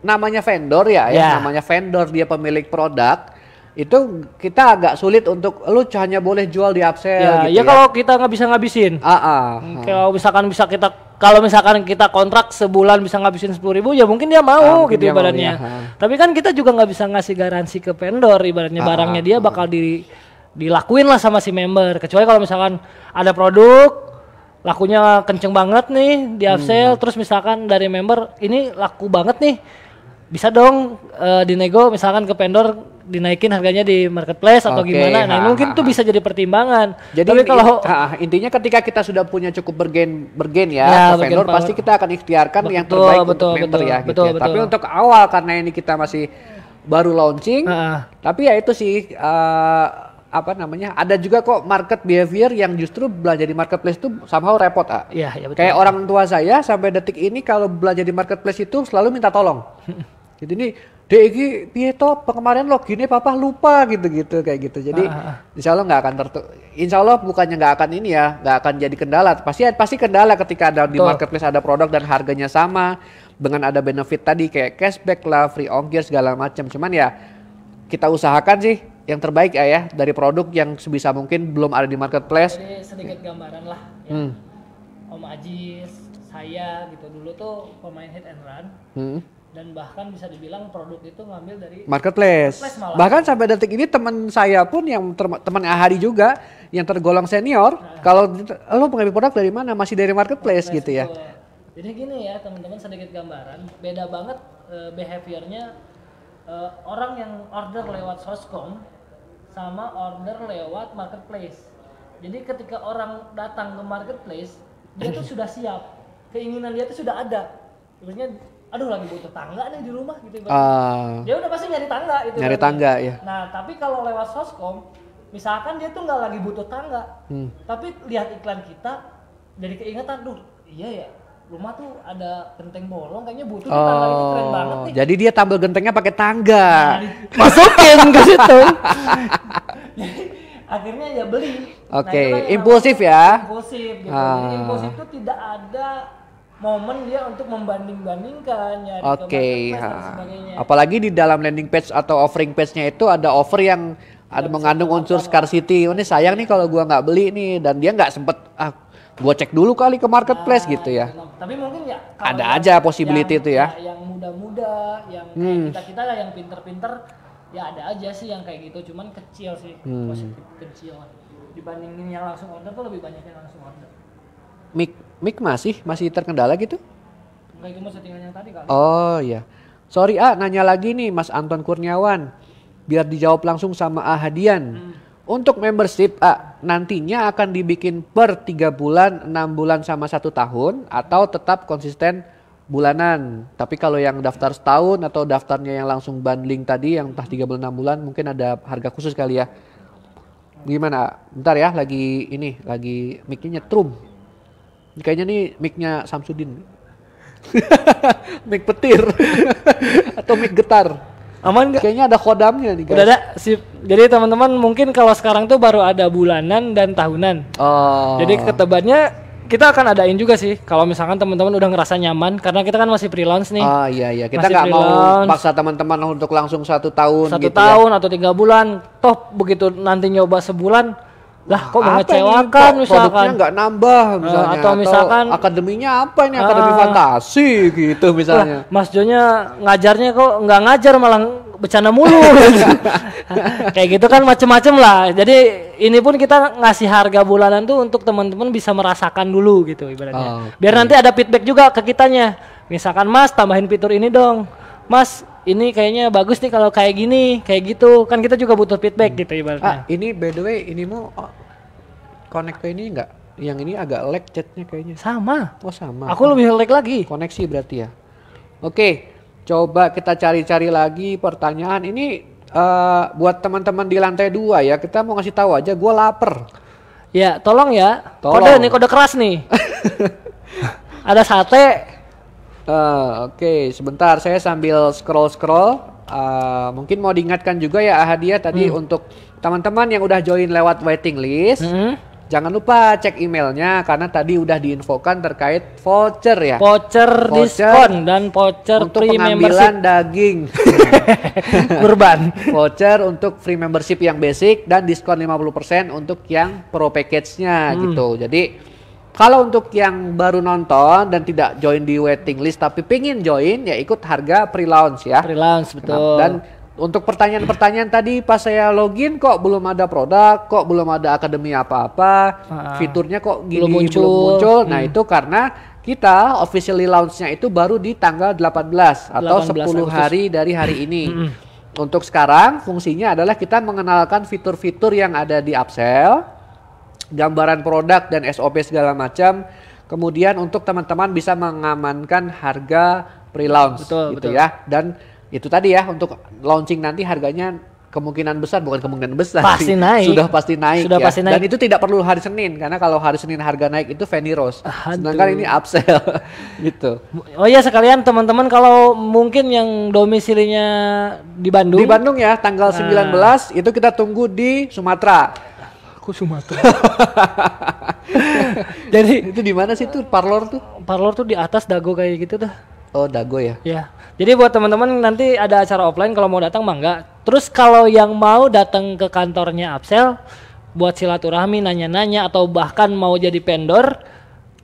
namanya vendor ya, ya, ya namanya vendor dia pemilik produk itu kita agak sulit untuk lu hanya boleh jual di upsell ya, gitu ya, ya. kalau kita nggak bisa ngabisin ah, ah, hmm, ah. kalau misalkan bisa kita kalau misalkan kita kontrak sebulan bisa ngabisin sepuluh ribu ya mungkin dia mau ah, gitu ibaratnya mau, ya. tapi kan kita juga nggak bisa ngasih garansi ke vendor ibaratnya ah, ah barangnya dia ah. bakal di dilakuin lah sama si member kecuali kalau misalkan ada produk lakunya kenceng banget nih di hmm. upsell hmm. terus misalkan dari member ini laku banget nih bisa dong uh, dinego misalkan ke vendor dinaikin harganya di marketplace atau okay, gimana. Nah, ha, mungkin ha, tuh bisa jadi pertimbangan. Jadi Tapi kalau ha, intinya ketika kita sudah punya cukup bergen bergen ya, ya ke vendor pasti kita akan ikhtiarkan betul, yang terbaik betul, untuk vendor ya betul, gitu. Ya. Tapi untuk awal karena ini kita masih baru launching, ha. tapi ya itu sih uh, apa namanya ada juga kok market behavior yang justru belajar di marketplace itu somehow repot ah. Iya, ya betul. Kayak orang tua saya sampai detik ini kalau belajar di marketplace itu selalu minta tolong. <laughs> Jadi ini dek iki piye to kemarin loginnya papa lupa gitu-gitu kayak gitu. Jadi ah. ah, ah. insya Allah nggak akan tertutup. insya Allah bukannya nggak akan ini ya nggak akan jadi kendala. Pasti pasti kendala ketika ada di marketplace ada produk dan harganya sama dengan ada benefit tadi kayak cashback lah, free ongkir segala macam. Cuman ya kita usahakan sih yang terbaik ya, ya dari produk yang sebisa mungkin belum ada di marketplace. Ini sedikit gambaran lah ya. Hmm. Om Ajis, saya gitu dulu tuh pemain hit and run. Hmm dan bahkan bisa dibilang produk itu ngambil dari marketplace. marketplace malah. Bahkan sampai detik ini teman saya pun yang teman ahari juga yang tergolong senior, nah. kalau lo pengambil produk dari mana? Masih dari marketplace, marketplace gitu ya. Jadi gini ya teman-teman sedikit gambaran, beda banget uh, behaviornya uh, orang yang order lewat soscom sama order lewat marketplace. Jadi ketika orang datang ke marketplace, dia tuh sudah siap, keinginan dia tuh sudah ada. Sebenarnya aduh lagi butuh tangga nih di rumah gitu. Uh, dia udah pasti nyari tangga itu. Nyari kan. tangga ya. Nah tapi kalau lewat soskom, misalkan dia tuh nggak lagi butuh tangga, hmm. tapi lihat iklan kita jadi keingetan, duh iya ya rumah tuh ada genteng bolong kayaknya butuh oh, tangga ini keren oh, banget nih. Jadi dia tambal gentengnya pakai tangga. Nah, <laughs> Masukin ke situ. <laughs> akhirnya ya beli. Nah, Oke, okay. nah, impulsif ya. Impulsif gitu. Uh. Impulsif itu tidak ada momen dia untuk membanding-bandingkan Oke, okay, Apalagi di dalam landing page atau offering page-nya itu ada offer yang ada mengandung unsur scarcity. Oh, ini sayang nih kalau gua nggak beli nih dan dia nggak sempet ah gua cek dulu kali ke marketplace nah, gitu ya. Tapi mungkin ya ada aja possibility yang, itu ya. ya yang muda-muda, yang hmm. kita-kita yang pinter-pinter ya ada aja sih yang kayak gitu, cuman kecil sih hmm. positif kecil dibandingin yang langsung order tuh lebih banyak yang langsung order. Mik mic masih masih terkendala gitu? Enggak, itu settingan yang tadi kali. Oh iya. Sorry A, nanya lagi nih Mas Anton Kurniawan. Biar dijawab langsung sama Ahadian. Hadian. Hmm. Untuk membership A, nantinya akan dibikin per 3 bulan, 6 bulan sama satu tahun atau tetap konsisten bulanan. Tapi kalau yang daftar setahun atau daftarnya yang langsung bundling tadi yang entah 3 bulan 6 bulan mungkin ada harga khusus kali ya. Gimana? Bentar ya, lagi ini, lagi mic-nya nyetrum. Kayaknya nih mic-nya Samsudin. <laughs> mic petir <laughs> atau mic getar. Aman gak? Kayaknya ada kodamnya nih guys. Udah ada, sip. Jadi teman-teman mungkin kalau sekarang tuh baru ada bulanan dan tahunan. Oh. Jadi ketebannya kita akan adain juga sih kalau misalkan teman-teman udah ngerasa nyaman karena kita kan masih freelance nih. Ah iya iya kita nggak mau paksa teman-teman untuk langsung satu tahun. Satu gitu ya. tahun ya. atau tiga bulan. Toh begitu nanti nyoba sebulan lah kok apa mengecewakan ini? misalkan produknya nggak nambah eh, misalnya atau misalkan akademinya apa ini ah. akademi uh, fantasi gitu misalnya lah, Mas Jonya ngajarnya kok nggak ngajar malah bercanda mulu <laughs> kayak gitu kan macem-macem lah jadi ini pun kita ngasih harga bulanan tuh untuk teman-teman bisa merasakan dulu gitu ibaratnya oh, biar nanti ada feedback juga ke kitanya misalkan Mas tambahin fitur ini dong Mas ini kayaknya bagus nih kalau kayak gini, kayak gitu. Kan kita juga butuh feedback hmm. gitu ibaratnya. Ah, ini by the way ini mau oh, connect ke ini enggak? Yang ini agak lag chatnya kayaknya. Sama. Oh sama. Aku lebih lag lagi. Koneksi berarti ya. Oke, coba kita cari-cari lagi pertanyaan. Ini uh, buat teman-teman di lantai dua ya. Kita mau ngasih tahu aja. Gue lapar. Ya, tolong ya. Tolong. Kode nih, kode keras nih. <laughs> Ada sate, Uh, Oke, okay. sebentar saya sambil scroll-scroll. Uh, mungkin mau diingatkan juga ya hadiah tadi hmm. untuk teman-teman yang udah join lewat waiting list. Hmm. Jangan lupa cek emailnya karena tadi udah diinfokan terkait voucher ya. Voucher, voucher diskon dan voucher untuk free pengambilan membership. daging <laughs> kurban. voucher untuk free membership yang basic dan diskon 50% untuk yang pro package-nya hmm. gitu. Jadi kalau untuk yang baru nonton dan tidak join di waiting list tapi pingin join ya ikut harga pre-launch ya. Pre-launch betul. Dan untuk pertanyaan-pertanyaan tadi pas saya login kok belum ada produk, kok belum ada akademi apa-apa, ah, fiturnya kok gini belum muncul. Belum muncul. Nah, hmm. Nah, itu karena kita officially launch-nya itu baru di tanggal 18 atau 18 10 Agustus. hari dari hari ini. Hmm, hmm. Untuk sekarang fungsinya adalah kita mengenalkan fitur-fitur yang ada di Upsell gambaran produk dan SOP segala macam. Kemudian untuk teman-teman bisa mengamankan harga pre-launch gitu betul. ya. Dan itu tadi ya untuk launching nanti harganya kemungkinan besar bukan kemungkinan besar pasti naik sudah pasti naik sudah ya. pasti naik dan itu tidak perlu hari Senin karena kalau hari Senin harga naik itu Fanny Rose Aduh. sedangkan ini upsell <laughs> gitu oh iya sekalian teman-teman kalau mungkin yang domisilinya di Bandung di Bandung ya tanggal nah. 19 itu kita tunggu di Sumatera aku Sumatera. <laughs> Jadi itu di mana sih tuh parlor tuh? Parlor tuh di atas dago kayak gitu tuh. Oh, dago ya? Ya. Jadi buat teman-teman nanti ada acara offline kalau mau datang mangga. Terus kalau yang mau datang ke kantornya Absel buat silaturahmi nanya-nanya atau bahkan mau jadi vendor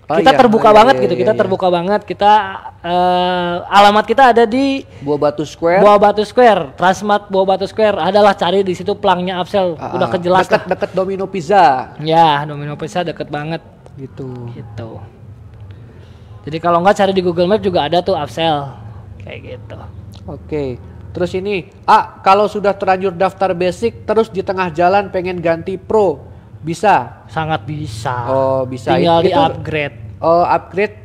Oh, kita iya, terbuka oh iya, banget iya, gitu, iya, kita iya. terbuka banget. Kita uh, alamat kita ada di Buah Batu Square. Buah Batu Square, Transmart Buah Batu Square. Adalah cari di situ pelangnya Absel, uh, ah, udah ah. kejelas. Deket, Domino Pizza. Ya, Domino Pizza deket banget. Gitu. Gitu. Jadi kalau nggak cari di Google Map juga ada tuh Absel, kayak gitu. Oke. Terus ini, ah kalau sudah terlanjur daftar basic, terus di tengah jalan pengen ganti pro, bisa. Sangat bisa. Oh, bisa. Tinggal itu, upgrade. Oh, upgrade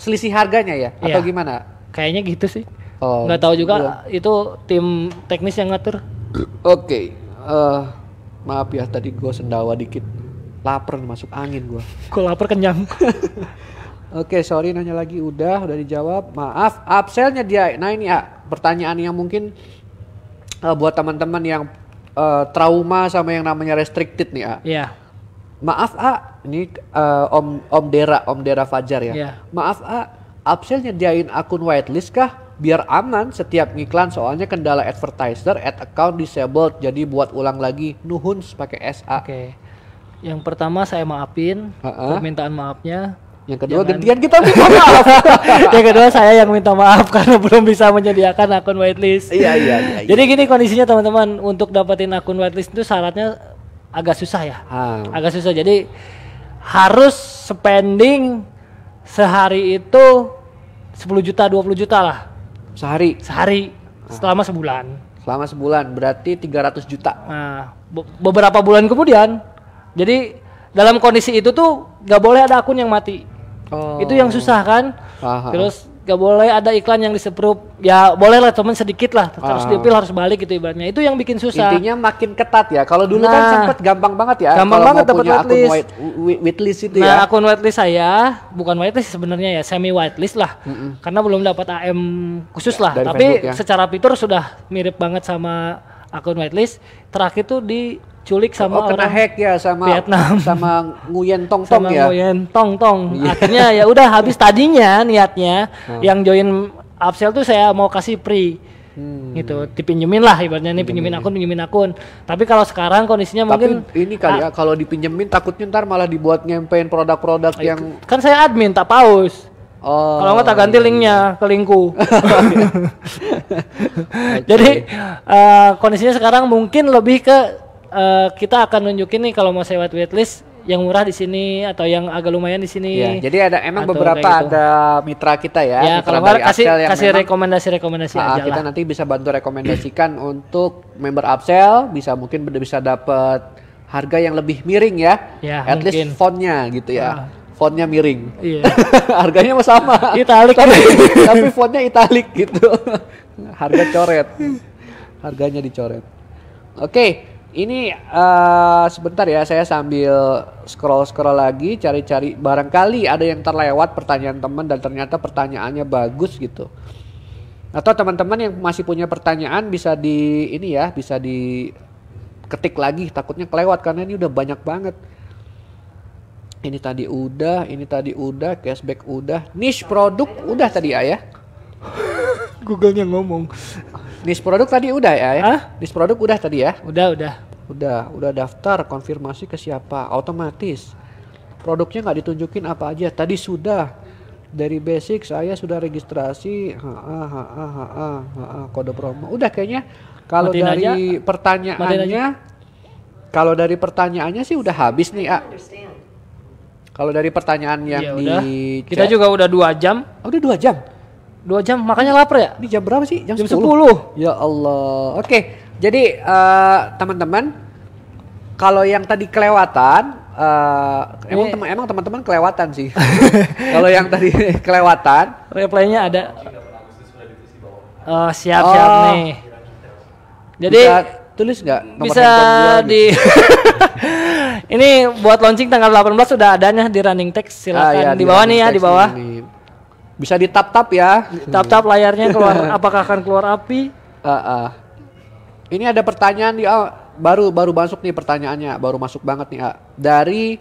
selisih harganya ya yeah. atau iya. gimana? Kayaknya gitu sih. Oh. Nggak tahu juga belum. itu tim teknis yang ngatur. Oke. Okay. Uh, eh, maaf ya tadi gue sendawa dikit. lapar masuk angin gue. Gue lapar kenyang. <laughs> Oke, okay, sorry nanya lagi udah udah dijawab. Maaf, absennya dia. Nah ini ya pertanyaan yang mungkin uh, buat teman-teman yang uh, trauma sama yang namanya restricted nih, A. Iya. Maaf, A. Ini uh, Om Om Dera, Om Dera Fajar ya. Iya. Maaf, A. Absel nyediain akun whitelist kah? biar aman setiap ngiklan soalnya kendala advertiser ad account disabled jadi buat ulang lagi nuhun pakai SA. Oke. Okay. Yang pertama saya maafin uh -uh. permintaan maafnya yang kedua gantian kita minta <laughs> maaf. yang kedua saya yang minta maaf <laughs> karena belum bisa menyediakan akun whitelist. Iya iya. iya, iya. Jadi gini kondisinya teman-teman untuk dapetin akun whitelist itu syaratnya agak susah ya. Hmm. Agak susah. Jadi harus spending sehari itu 10 juta 20 juta lah. Sehari. Sehari ah. selama sebulan. Selama sebulan berarti 300 juta. Nah, beberapa bulan kemudian. Jadi dalam kondisi itu tuh nggak boleh ada akun yang mati. Oh. Itu yang susah kan? Aha. Ah. Terus gak boleh ada iklan yang diseprup. Ya boleh lah teman sedikit lah. terus Aha. Ah. diupil harus balik gitu ibaratnya. Itu yang bikin susah. Intinya makin ketat ya. Kalau dulu kan nah, kan sempet gampang banget ya. Gampang banget dapat whitelist. White, whitelist itu nah, ya. akun whitelist saya bukan whitelist sebenarnya ya semi whitelist lah. Mm -mm. Karena belum dapat AM khusus lah. lah. Tapi ya. secara fitur sudah mirip banget sama akun whitelist. Terakhir tuh di culik sama oh, orang hack ya sama Vietnam <laughs> sama nguyen tong tong sama ya nguyen tong tong yeah. akhirnya ya udah habis tadinya niatnya hmm. yang join Absel tuh saya mau kasih free hmm. gitu dipinjemin lah ibaratnya nih pinjemin hmm. akun pinjemin akun tapi kalau sekarang kondisinya tapi mungkin ini kali ah ya kalau dipinjemin takutnya ntar malah dibuat ngempen produk-produk ah, yang kan saya admin tak paus Oh, kalau nggak tak ganti linknya ke linkku okay. <laughs> <laughs> Jadi uh, kondisinya sekarang mungkin lebih ke uh, kita akan nunjukin nih kalau mau sewa waitlist yang murah di sini atau yang agak lumayan di sini. Ya, jadi ada emang beberapa gitu. ada mitra kita ya. Ya kalau dari kasih yang kasih rekomendasi-rekomendasi nah, aja kita lah. nanti bisa bantu rekomendasikan <clears throat> untuk member Upsell bisa mungkin bisa dapat harga yang lebih miring ya. ya At mungkin. least fontnya gitu ya. Uh. Fontnya miring. Iya. <laughs> Harganya mah sama. Italik. Tapi, tapi fontnya italik gitu. <laughs> Harga coret. Harganya dicoret. Oke. Okay. Ini uh, sebentar ya, saya sambil scroll-scroll lagi, cari-cari. Barangkali ada yang terlewat pertanyaan teman dan ternyata pertanyaannya bagus gitu. Atau teman-teman yang masih punya pertanyaan bisa di ini ya, bisa di ketik lagi. Takutnya kelewat karena ini udah banyak banget. Ini tadi udah, ini tadi udah, cashback udah, niche produk udah tadi ayah <laughs> Google-nya ngomong. Nis produk tadi udah ya? ya? Nis produk udah tadi ya? Udah, udah. Udah, udah daftar, konfirmasi ke siapa? Otomatis. Produknya nggak ditunjukin apa aja. Tadi sudah. Dari basic saya sudah registrasi. Ha, ha, ha, ha, ha, ha, ha, kode promo. Udah kayaknya kalau dari aja. pertanyaannya kalau dari pertanyaannya sih udah habis nih, A. Kalau dari pertanyaan yang ya, di kita juga udah dua jam. Oh, udah dua jam. Dua jam, makanya lapar ya? Ini jam berapa sih? Jam, jam 10. 10. Ya Allah. Oke, okay. jadi uh, teman-teman kalau yang tadi kelewatan uh, emang eh. teman emang teman-teman kelewatan sih. <laughs> kalau yang tadi <laughs> kelewatan, replaynya ada. Oh, siap-siap oh. nih. Jadi bisa tulis nggak Bisa gitu? di <laughs> Ini buat launching tanggal 18 sudah adanya di running text silakan ah, ya, di bawah nih ya di bawah. Ini bisa ditap-tap ya. Tap-tap layarnya keluar <laughs> apakah akan keluar api? Uh, uh. Ini ada pertanyaan di oh, baru baru masuk nih pertanyaannya, baru masuk banget nih, uh. Dari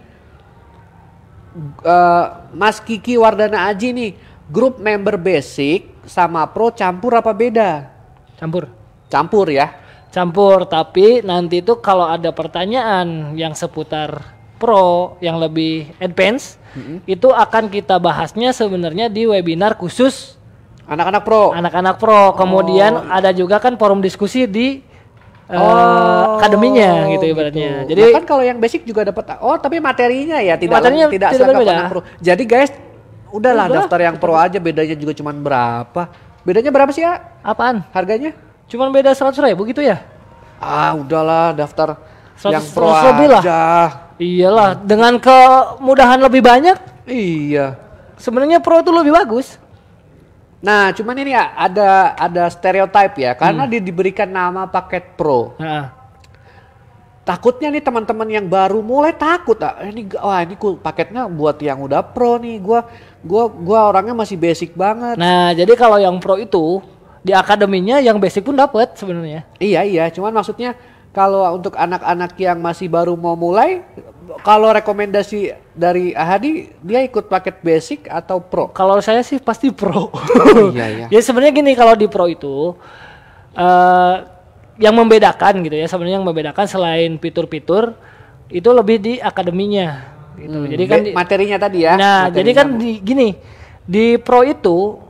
uh, Mas Kiki Wardana Aji nih, grup member basic sama pro campur apa beda? Campur. Campur ya. Campur, tapi nanti itu kalau ada pertanyaan yang seputar pro yang lebih advance, Mm-hmm. itu akan kita bahasnya sebenarnya di webinar khusus anak-anak pro. Anak-anak pro. Oh. Kemudian oh. ada juga kan forum diskusi di eh, Oh, akademinya gitu ibaratnya. Gitu. Jadi nah, kan kalau yang basic juga dapat. Oh, tapi materinya ya tidak materinya tidak, tidak pro. Jadi guys, udahlah Udah. daftar yang pro aja bedanya juga cuman berapa? Bedanya berapa sih ya? Apaan? Harganya? Cuman beda seratus ribu gitu ya? Ah udahlah daftar 100, yang pro 100 aja. Lah. Iyalah, dengan kemudahan lebih banyak. Iya. Sebenarnya pro itu lebih bagus. Nah, cuman ini ya ada ada stereotip ya, karena hmm. dia diberikan nama paket pro. Ha. Takutnya nih teman-teman yang baru mulai takut, ah, ini wah ini paketnya buat yang udah pro nih, gua gua gua orangnya masih basic banget. Nah, jadi kalau yang pro itu di akademinya yang basic pun dapat sebenarnya. Iya iya, cuman maksudnya kalau untuk anak-anak yang masih baru mau mulai, kalau rekomendasi dari Ahadi, dia ikut paket basic atau pro? Kalau saya sih pasti pro. <laughs> iya, iya. Ya sebenarnya gini kalau di pro itu uh, yang membedakan gitu ya, sebenarnya yang membedakan selain fitur-fitur itu lebih di akademinya gitu. Hmm, jadi kan di, materinya tadi ya. Nah, jadi kan di, gini di pro itu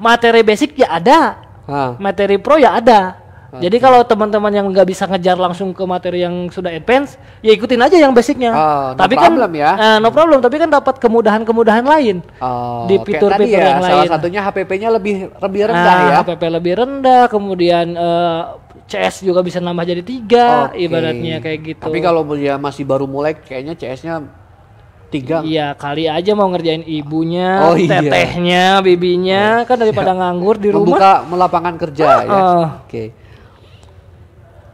materi basic ya ada, ha. Ah. materi pro ya ada, jadi kalau teman-teman yang nggak bisa ngejar langsung ke materi yang sudah advance, ya ikutin aja yang basicnya. Oh, no tapi kan, ya. Uh, no problem, tapi kan dapat kemudahan-kemudahan lain uh, di fitur-fitur ya, yang salah lain. Salah satunya HPP-nya lebih lebih rendah nah, ya. HPP lebih rendah, kemudian eh, CS juga bisa nambah jadi tiga, okay. ibaratnya kayak gitu. Tapi kalau dia masih baru mulai, kayaknya CS-nya tiga iya kali aja mau ngerjain ibunya oh, iya. tetehnya bibinya iya. kan daripada nganggur di rumah membuka lapangan kerja uh, ya ah, ah. oke okay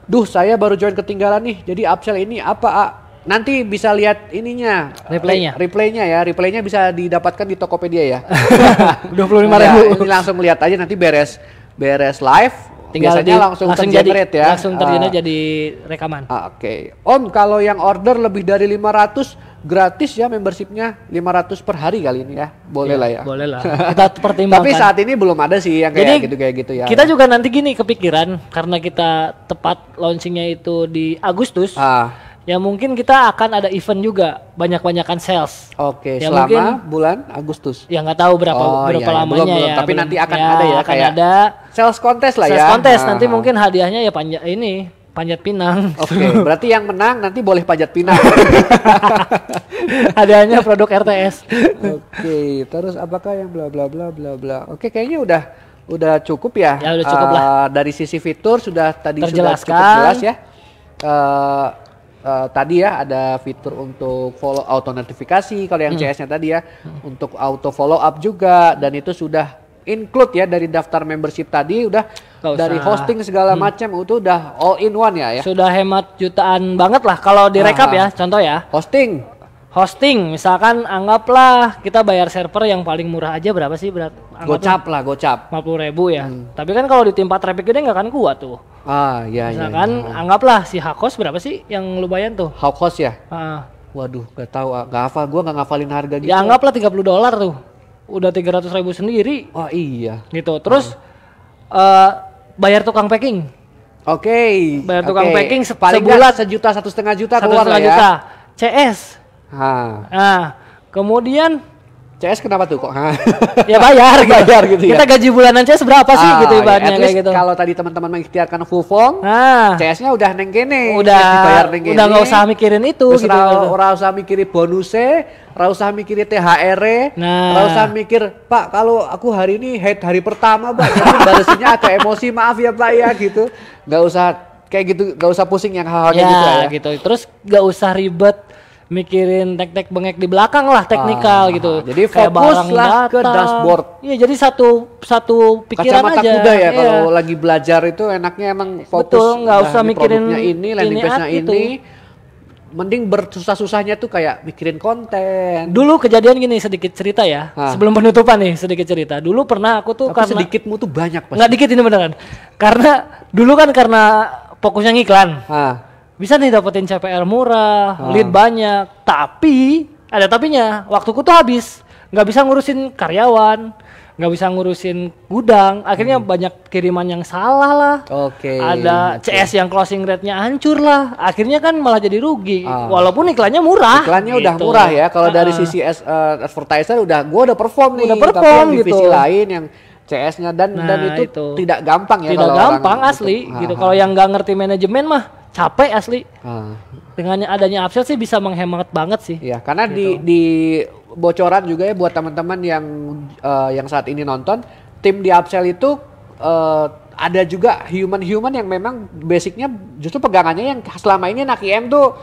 duh saya baru join ketinggalan nih jadi upsell ini apa A? nanti bisa lihat ininya replaynya replaynya ya replaynya bisa didapatkan di Tokopedia ya <laughs> dua puluh lima ribu iya, ini langsung lihat aja nanti beres beres live Tinggal biasanya di, langsung, langsung tergenerate ya langsung tergenerate uh, jadi rekaman ah, oke okay. Om kalau yang order lebih dari 500 gratis ya membershipnya 500 per hari kali ini ya boleh ya, lah ya boleh lah <laughs> kita pertimbangkan tapi saat ini belum ada sih yang kayak gitu kayak gitu ya kita juga nanti gini kepikiran karena kita tepat launchingnya itu di Agustus ah. ya mungkin kita akan ada event juga banyak banyakan sales oke okay, ya selama mungkin, bulan Agustus ya nggak tahu berapa oh, berapa iya, iya. lamanya belum, ya tapi belum, nanti akan ya, ada ya akan kayak ada sales kontes lah sales ya sales kontes uh nanti ah. mungkin hadiahnya ya panjang ini panjat pinang. Oke, okay, berarti yang menang nanti boleh panjat pinang. <laughs> Adanya produk RTS. Oke, okay, terus apakah yang bla bla bla bla bla. Oke, okay, kayaknya udah udah cukup ya. Ya udah cukup uh, lah. Eh, dari sisi fitur sudah tadi Terjelaskan. sudah cukup jelas ya. Uh, uh, tadi ya ada fitur untuk follow auto notifikasi kalau yang hmm. CS-nya tadi ya hmm. untuk auto follow up juga dan itu sudah include ya dari daftar membership tadi udah dari hosting segala hmm. macam itu udah all in one ya ya. Sudah hemat jutaan banget lah kalau direkap ya contoh ya. Hosting. Hosting misalkan anggaplah kita bayar server yang paling murah aja berapa sih berat? Gocap lah, gocap. 50 ribu ya. Hmm. Tapi kan kalau di tempat traffic gede nggak akan kuat tuh. Ah iya misalkan iya. Misalkan iya. anggaplah si Hakos berapa sih yang lumayan tuh? Hakos ya? Ah. Waduh, gak tahu, ah, gak hafal. gua gak ngafalin harga gitu. Ya anggaplah 30 dolar tuh udah tiga ratus ribu sendiri oh, iya gitu terus oh. uh, bayar tukang packing oke okay. bayar tukang okay. packing paling sebulan sejuta satu setengah juta satu setengah ya. juta CS ha. nah kemudian CS kenapa tuh kok? Ha? ya bayar, gitu. bayar gitu ya. Kita gaji bulanan CS berapa sih ah, gitu ya, ibaratnya gitu. Kalau tadi teman-teman mengikhtiarkan full form, ah. CS-nya udah neng kene, udah dibayar neng kene. Udah enggak usah mikirin itu terus gitu. Ora, gitu. usah mikirin bonusnya, ora usah mikirin THR, nah. usah mikir, "Pak, kalau aku hari ini head hari pertama, Pak, ya, ada ada emosi, maaf ya, Pak ya" gitu. Enggak usah kayak gitu, enggak usah pusing yang hal-hal ya, gitu ya. gitu. Terus enggak usah ribet mikirin tek-tek bengek di belakang lah teknikal ah, gitu. Jadi Kayak fokus lah ke dashboard. Iya, jadi satu satu pikiran Kacamata aja. kuda ya iya. kalau lagi belajar itu enaknya emang fokus. Betul, nggak usah mikirin ini, landing page-nya ah, ini. Gitu. ini mending bersusah-susahnya tuh kayak mikirin konten. Dulu kejadian gini sedikit cerita ya. Hah. Sebelum penutupan nih sedikit cerita. Dulu pernah aku tuh Tapi karena sedikitmu tuh banyak pasti. Enggak dikit ini beneran. Karena dulu kan karena fokusnya ngiklan. Hah bisa nih dapetin CPR murah, hmm. lead banyak, tapi ada tapinya, waktuku tuh habis, nggak bisa ngurusin karyawan, nggak bisa ngurusin gudang, akhirnya hmm. banyak kiriman yang salah lah, okay, ada okay. CS yang closing rate-nya hancur lah, akhirnya kan malah jadi rugi, ah. walaupun iklannya murah. Iklannya gitu. udah murah ya, kalau dari ah. sisi as, uh, advertiser udah, gua udah perform nih, udah perform tapi gitu. divisi lain yang CS-nya dan nah, dan itu, itu tidak gampang ya. Tidak gampang orang asli, ah. gitu. Kalau yang nggak ngerti manajemen mah capek asli. Uh. Dengan adanya absen sih bisa menghemat banget sih. Iya, karena gitu. di di bocoran juga ya buat teman-teman yang uh, yang saat ini nonton, tim di absen itu uh, ada juga human-human yang memang basicnya justru pegangannya yang selama ini nakiem tuh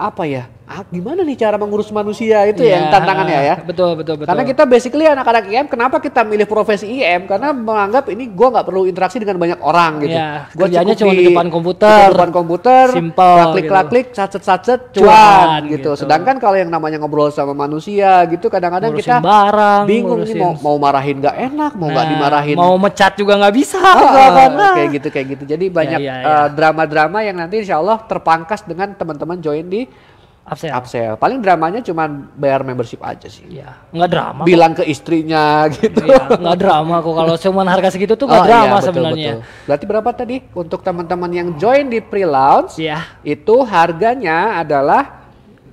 apa ya? ah, gimana nih cara mengurus manusia itu yeah, ya tantangannya ya. Betul betul betul. Karena kita basically anak-anak IM kenapa kita milih profesi IM karena menganggap ini gue nggak perlu interaksi dengan banyak orang gitu. Yeah, gua cuma di depan komputer. Di depan komputer. Simple. Klik klik gitu. klik sacet sacet cuan, gitu. gitu. Sedangkan kalau yang namanya ngobrol sama manusia gitu kadang-kadang kita barang, bingung ngurusin. nih mau mau marahin nggak enak mau nggak nah, dimarahin. Mau mecat juga nggak bisa. Oh, ah, karena. Gitu, ah, kayak gitu kayak gitu. Jadi banyak ya, ya, ya. Eh, drama-drama yeah, yeah, yeah. uh, yang nanti insya Allah terpangkas dengan teman-teman join di upsell. upsell. Paling dramanya cuma bayar membership aja sih. Iya, enggak drama. Bilang kok. ke istrinya <laughs> gitu. Iya, nggak drama kok kalau cuma harga segitu tuh enggak oh, drama iya, sebenarnya. Berarti berapa tadi untuk teman-teman yang join di pre-launch? Iya. Itu harganya adalah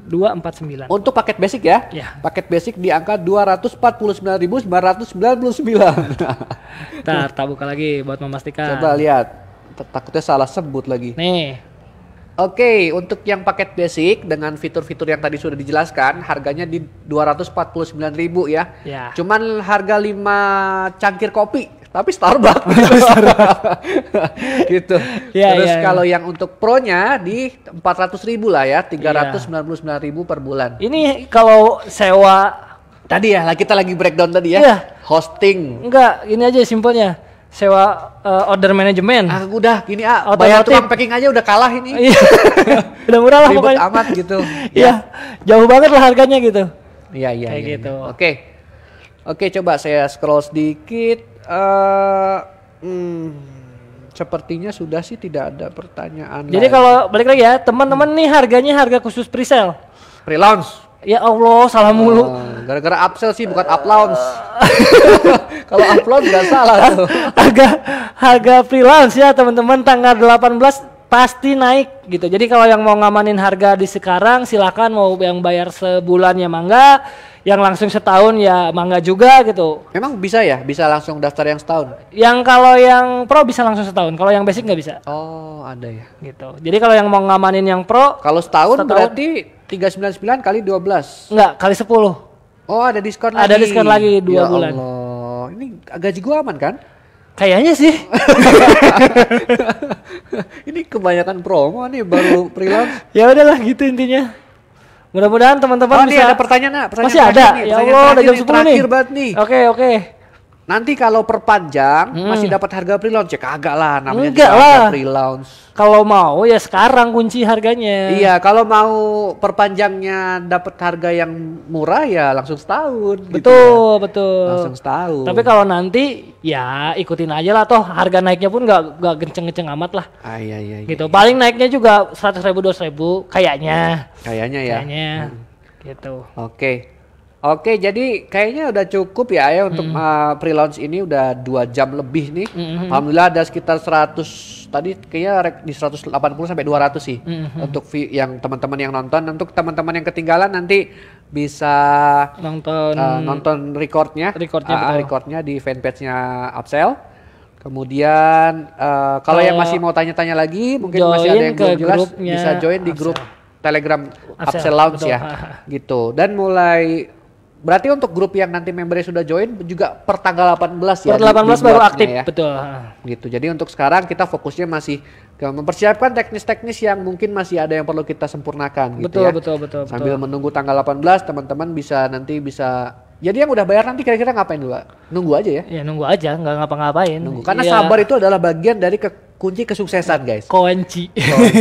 249. Untuk paket basic ya? Iya. Paket basic di angka 249.999. Tar, tak buka lagi buat memastikan. Coba lihat. Takutnya salah sebut lagi. Nih. Oke, okay, untuk yang paket basic dengan fitur-fitur yang tadi sudah dijelaskan, harganya di 249.000 ya. ya. Cuman harga 5 cangkir kopi, tapi Starbucks. <laughs> <laughs> Gitu. Ya, Terus ya, ya. kalau yang untuk pro-nya di 400.000 lah ya, 399.000 ya. per bulan. Ini kalau sewa tadi ya, kita lagi breakdown tadi ya. ya. Hosting. Enggak, ini aja simpelnya sewa uh, order manajemen. Ah, udah gini ah, bayar tukang packing aja udah kalah ini. Iya. <laughs> udah murah lah Ribet pokoknya. amat gitu. <laughs> Iya, yeah. jauh banget lah harganya gitu. Iya, iya. Kayak ya, gitu. Ya. Oke. Okay. Oke, okay, coba saya scroll sedikit. Uh, hmm, sepertinya sudah sih tidak ada pertanyaan. Jadi kalau balik lagi ya, teman-teman hmm. nih harganya harga khusus pre-sale. Pre-launch. Ya Allah, salah mulu. Uh, gara-gara upsell sih bukan uh, up launch. <laughs> Kalau upload nggak salah tuh. Harga harga freelance ya teman-teman tanggal 18 pasti naik gitu. Jadi kalau yang mau ngamanin harga di sekarang silakan mau yang bayar sebulan ya mangga, yang langsung setahun ya mangga juga gitu. Memang bisa ya, bisa langsung daftar yang setahun. Yang kalau yang pro bisa langsung setahun, kalau yang basic nggak bisa. Oh ada ya. Gitu. Jadi kalau yang mau ngamanin yang pro, kalau setahun, setahun berarti sembilan kali dua belas. Enggak, kali sepuluh. Oh, ada diskon ada lagi. Ada diskon lagi dua ya bulan. Allah tahun ini gaji gua aman kan? Kayaknya sih. <laughs> ini kebanyakan promo nih baru freelance. <laughs> ya udahlah gitu intinya. Mudah-mudahan teman-teman oh, bisa. ada pertanyaan, nah, pertanyaan Masih ada. Nih, ya Allah, udah jam sepuluh nih. Terakhir nih. Oke, okay, oke. Okay. Nanti kalau perpanjang hmm. masih dapat harga pre-launch ya kagak lah namanya Enggak juga lah. pre-launch. Kalau mau ya sekarang kunci harganya. Iya, kalau mau perpanjangnya dapat harga yang murah ya langsung setahun. Betul, gitu ya. betul. Langsung setahun. Tapi kalau nanti ya ikutin aja lah toh harga naiknya pun nggak nggak kenceng-kenceng amat lah. Ah, iya, iya, iya, gitu. Iya. Paling naiknya juga seratus ribu dua ribu kayaknya. Iya, kayaknya ya. Kayaknya. Hmm. Gitu. Oke. Okay. Oke, jadi kayaknya udah cukup ya ya untuk mm -hmm. uh, pre-launch ini udah dua jam lebih nih. -hmm. Alhamdulillah ada sekitar 100 tadi kayaknya di 180 sampai 200 sih -hmm. untuk yang teman-teman yang nonton. Untuk teman-teman yang ketinggalan nanti bisa nonton uh, nonton recordnya, recordnya, uh, recordnya di fanpage-nya Upsell. Kemudian uh, kalau uh, yang masih mau tanya-tanya lagi, mungkin masih ada yang belum jelas bisa join di grup Telegram Upsell, Upsell Lounge betul. ya, gitu. Dan mulai Berarti untuk grup yang nanti membernya sudah join juga per tanggal 18 ya. Per 18 baru aktif, ya. betul. Oh, gitu. Jadi untuk sekarang kita fokusnya masih ke mempersiapkan teknis-teknis yang mungkin masih ada yang perlu kita sempurnakan gitu ya. Betul, betul, betul. Sambil betul. menunggu tanggal 18 teman-teman bisa nanti bisa jadi yang udah bayar nanti kira-kira ngapain dulu? Nunggu aja ya? Ya nunggu aja, nggak ngapa-ngapain. Nunggu. Karena ya. sabar itu adalah bagian dari ke kunci kesuksesan guys. Kunci.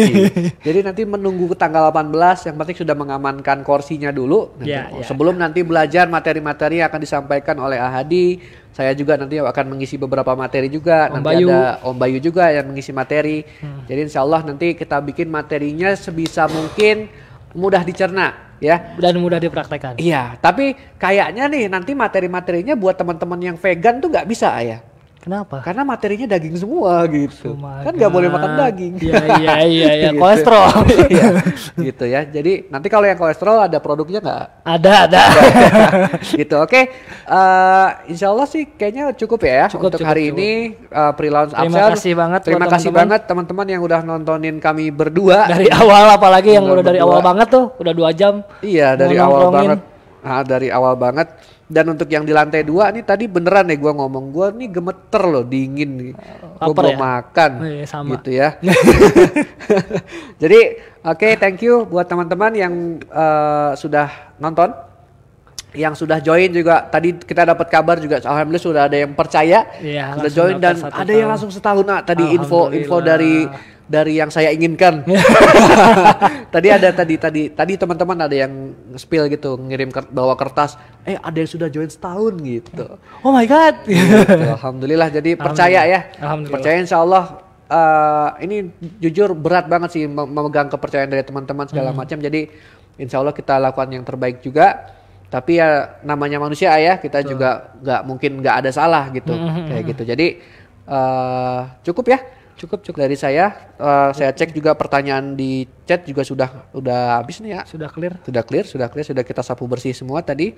<laughs> Jadi nanti menunggu tanggal 18, yang penting sudah mengamankan kursinya dulu. Nanti, ya, ya. Sebelum ya. nanti belajar materi-materi yang akan disampaikan oleh Ahadi, saya juga nanti akan mengisi beberapa materi juga. Om nanti Bayu. ada Om Bayu juga yang mengisi materi. Hmm. Jadi insya Allah nanti kita bikin materinya sebisa mungkin mudah dicerna ya. Dan mudah dipraktekkan. Iya, tapi kayaknya nih nanti materi-materinya buat teman-teman yang vegan tuh nggak bisa ayah. Kenapa? Karena materinya daging semua gitu. Suma oh kan nggak boleh makan daging. Iya iya iya ya. <laughs> kolesterol. <laughs> ya, gitu ya. Jadi nanti kalau yang kolesterol ada produknya nggak? Ada ada. <laughs> gitu. Oke. Okay. Uh, eh, insya Allah sih kayaknya cukup ya cukup, untuk cukup, hari cukup. ini uh, prelaunch Terima upsell. kasih banget. Terima kasih teman kasih banget teman-teman yang udah nontonin kami berdua. Dari awal apalagi yang udah, dari berdua. awal banget tuh udah dua jam. Iya dari awal banget. Nah, dari awal banget dan untuk yang di lantai dua nih tadi beneran ya gue ngomong gue nih gemeter loh dingin, nih. gue belum ya? makan, oh iya, sama. gitu ya. <laughs> Jadi oke okay, thank you buat teman-teman yang uh, sudah nonton, yang sudah join juga tadi kita dapat kabar juga alhamdulillah sudah ada yang percaya, ya, sudah join dan ada tahun. yang langsung setahun nak tadi info info dari dari yang saya inginkan. <laughs> tadi ada tadi tadi tadi teman-teman ada yang spill gitu ngirim kert, bawa kertas, eh ada yang sudah join setahun gitu. Oh my god. Gitu. Alhamdulillah jadi Alhamdulillah. percaya ya. Alhamdulillah. Percaya insya Allah uh, ini jujur berat banget sih memegang kepercayaan dari teman-teman segala hmm. macam. Jadi insya Allah kita lakukan yang terbaik juga. Tapi ya namanya manusia ya kita Betul. juga nggak mungkin nggak ada salah gitu hmm. kayak gitu. Jadi uh, cukup ya. Cukup cukup dari saya. Uh, saya cek juga pertanyaan di chat juga sudah sudah habis nih ya. Sudah clear. Sudah clear, sudah clear, sudah kita sapu bersih semua tadi.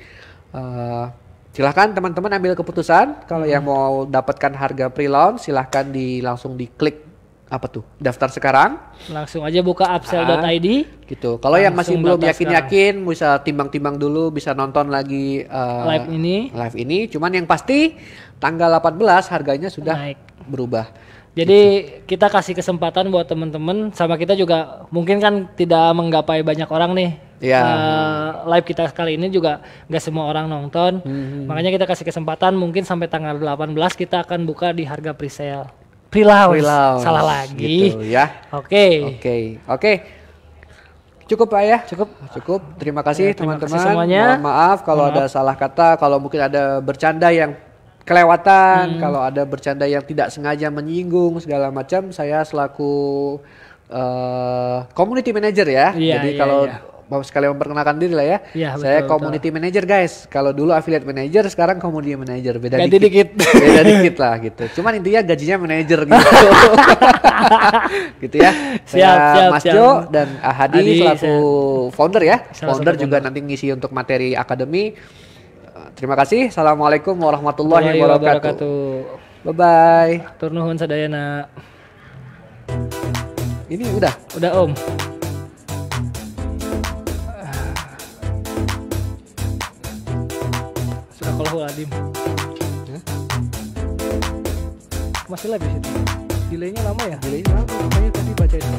Uh, eh, silahkan teman-teman ambil keputusan. Kalau hmm. yang mau dapatkan harga pre-launch silahkan di langsung diklik apa tuh daftar sekarang langsung aja buka upsell.id ah, gitu kalau yang masih belum yakin yakin bisa timbang-timbang dulu bisa nonton lagi uh, live ini live ini cuman yang pasti tanggal 18 harganya sudah Naik. berubah jadi gitu. kita kasih kesempatan buat temen-temen sama kita juga mungkin kan tidak menggapai banyak orang nih. Iya. Uh, live kita kali ini juga nggak semua orang nonton. Hmm. Makanya kita kasih kesempatan mungkin sampai tanggal 18 kita akan buka di harga pre-sale. Pre-launch. Pre-launch. Salah gitu lagi. Gitu ya. Oke. Oke. Oke. Cukup Pak ya? Cukup. Cukup. Terima kasih ya, teman-teman. Ya, semuanya. Mohon maaf kalau maaf. ada salah kata, kalau mungkin ada bercanda yang kelewatan, hmm. kalau ada bercanda yang tidak sengaja menyinggung segala macam, saya selaku uh, community manager ya. yeah, Jadi yeah, kalau yeah. mau sekali memperkenalkan diri lah ya. Iya, betul, saya community betul. manager guys. Kalau dulu affiliate manager, sekarang community manager. Beda dikit. dikit. <laughs> Beda dikit lah gitu. Cuman intinya gajinya manager gitu. <laughs> gitu ya. Siap, saya siap, Mas Jo dan Ahadi selaku founder ya. founder juga nanti ngisi untuk materi akademi Terima kasih. Assalamualaikum warahmatullahi wabarakatuh. Bye bye. Turnuhun sadayana. Ini udah. Udah Om. Sudah kalau adim. Masih lagi sih. Delaynya lama ya? Delaynya lama. Makanya tadi baca itu.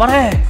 पर है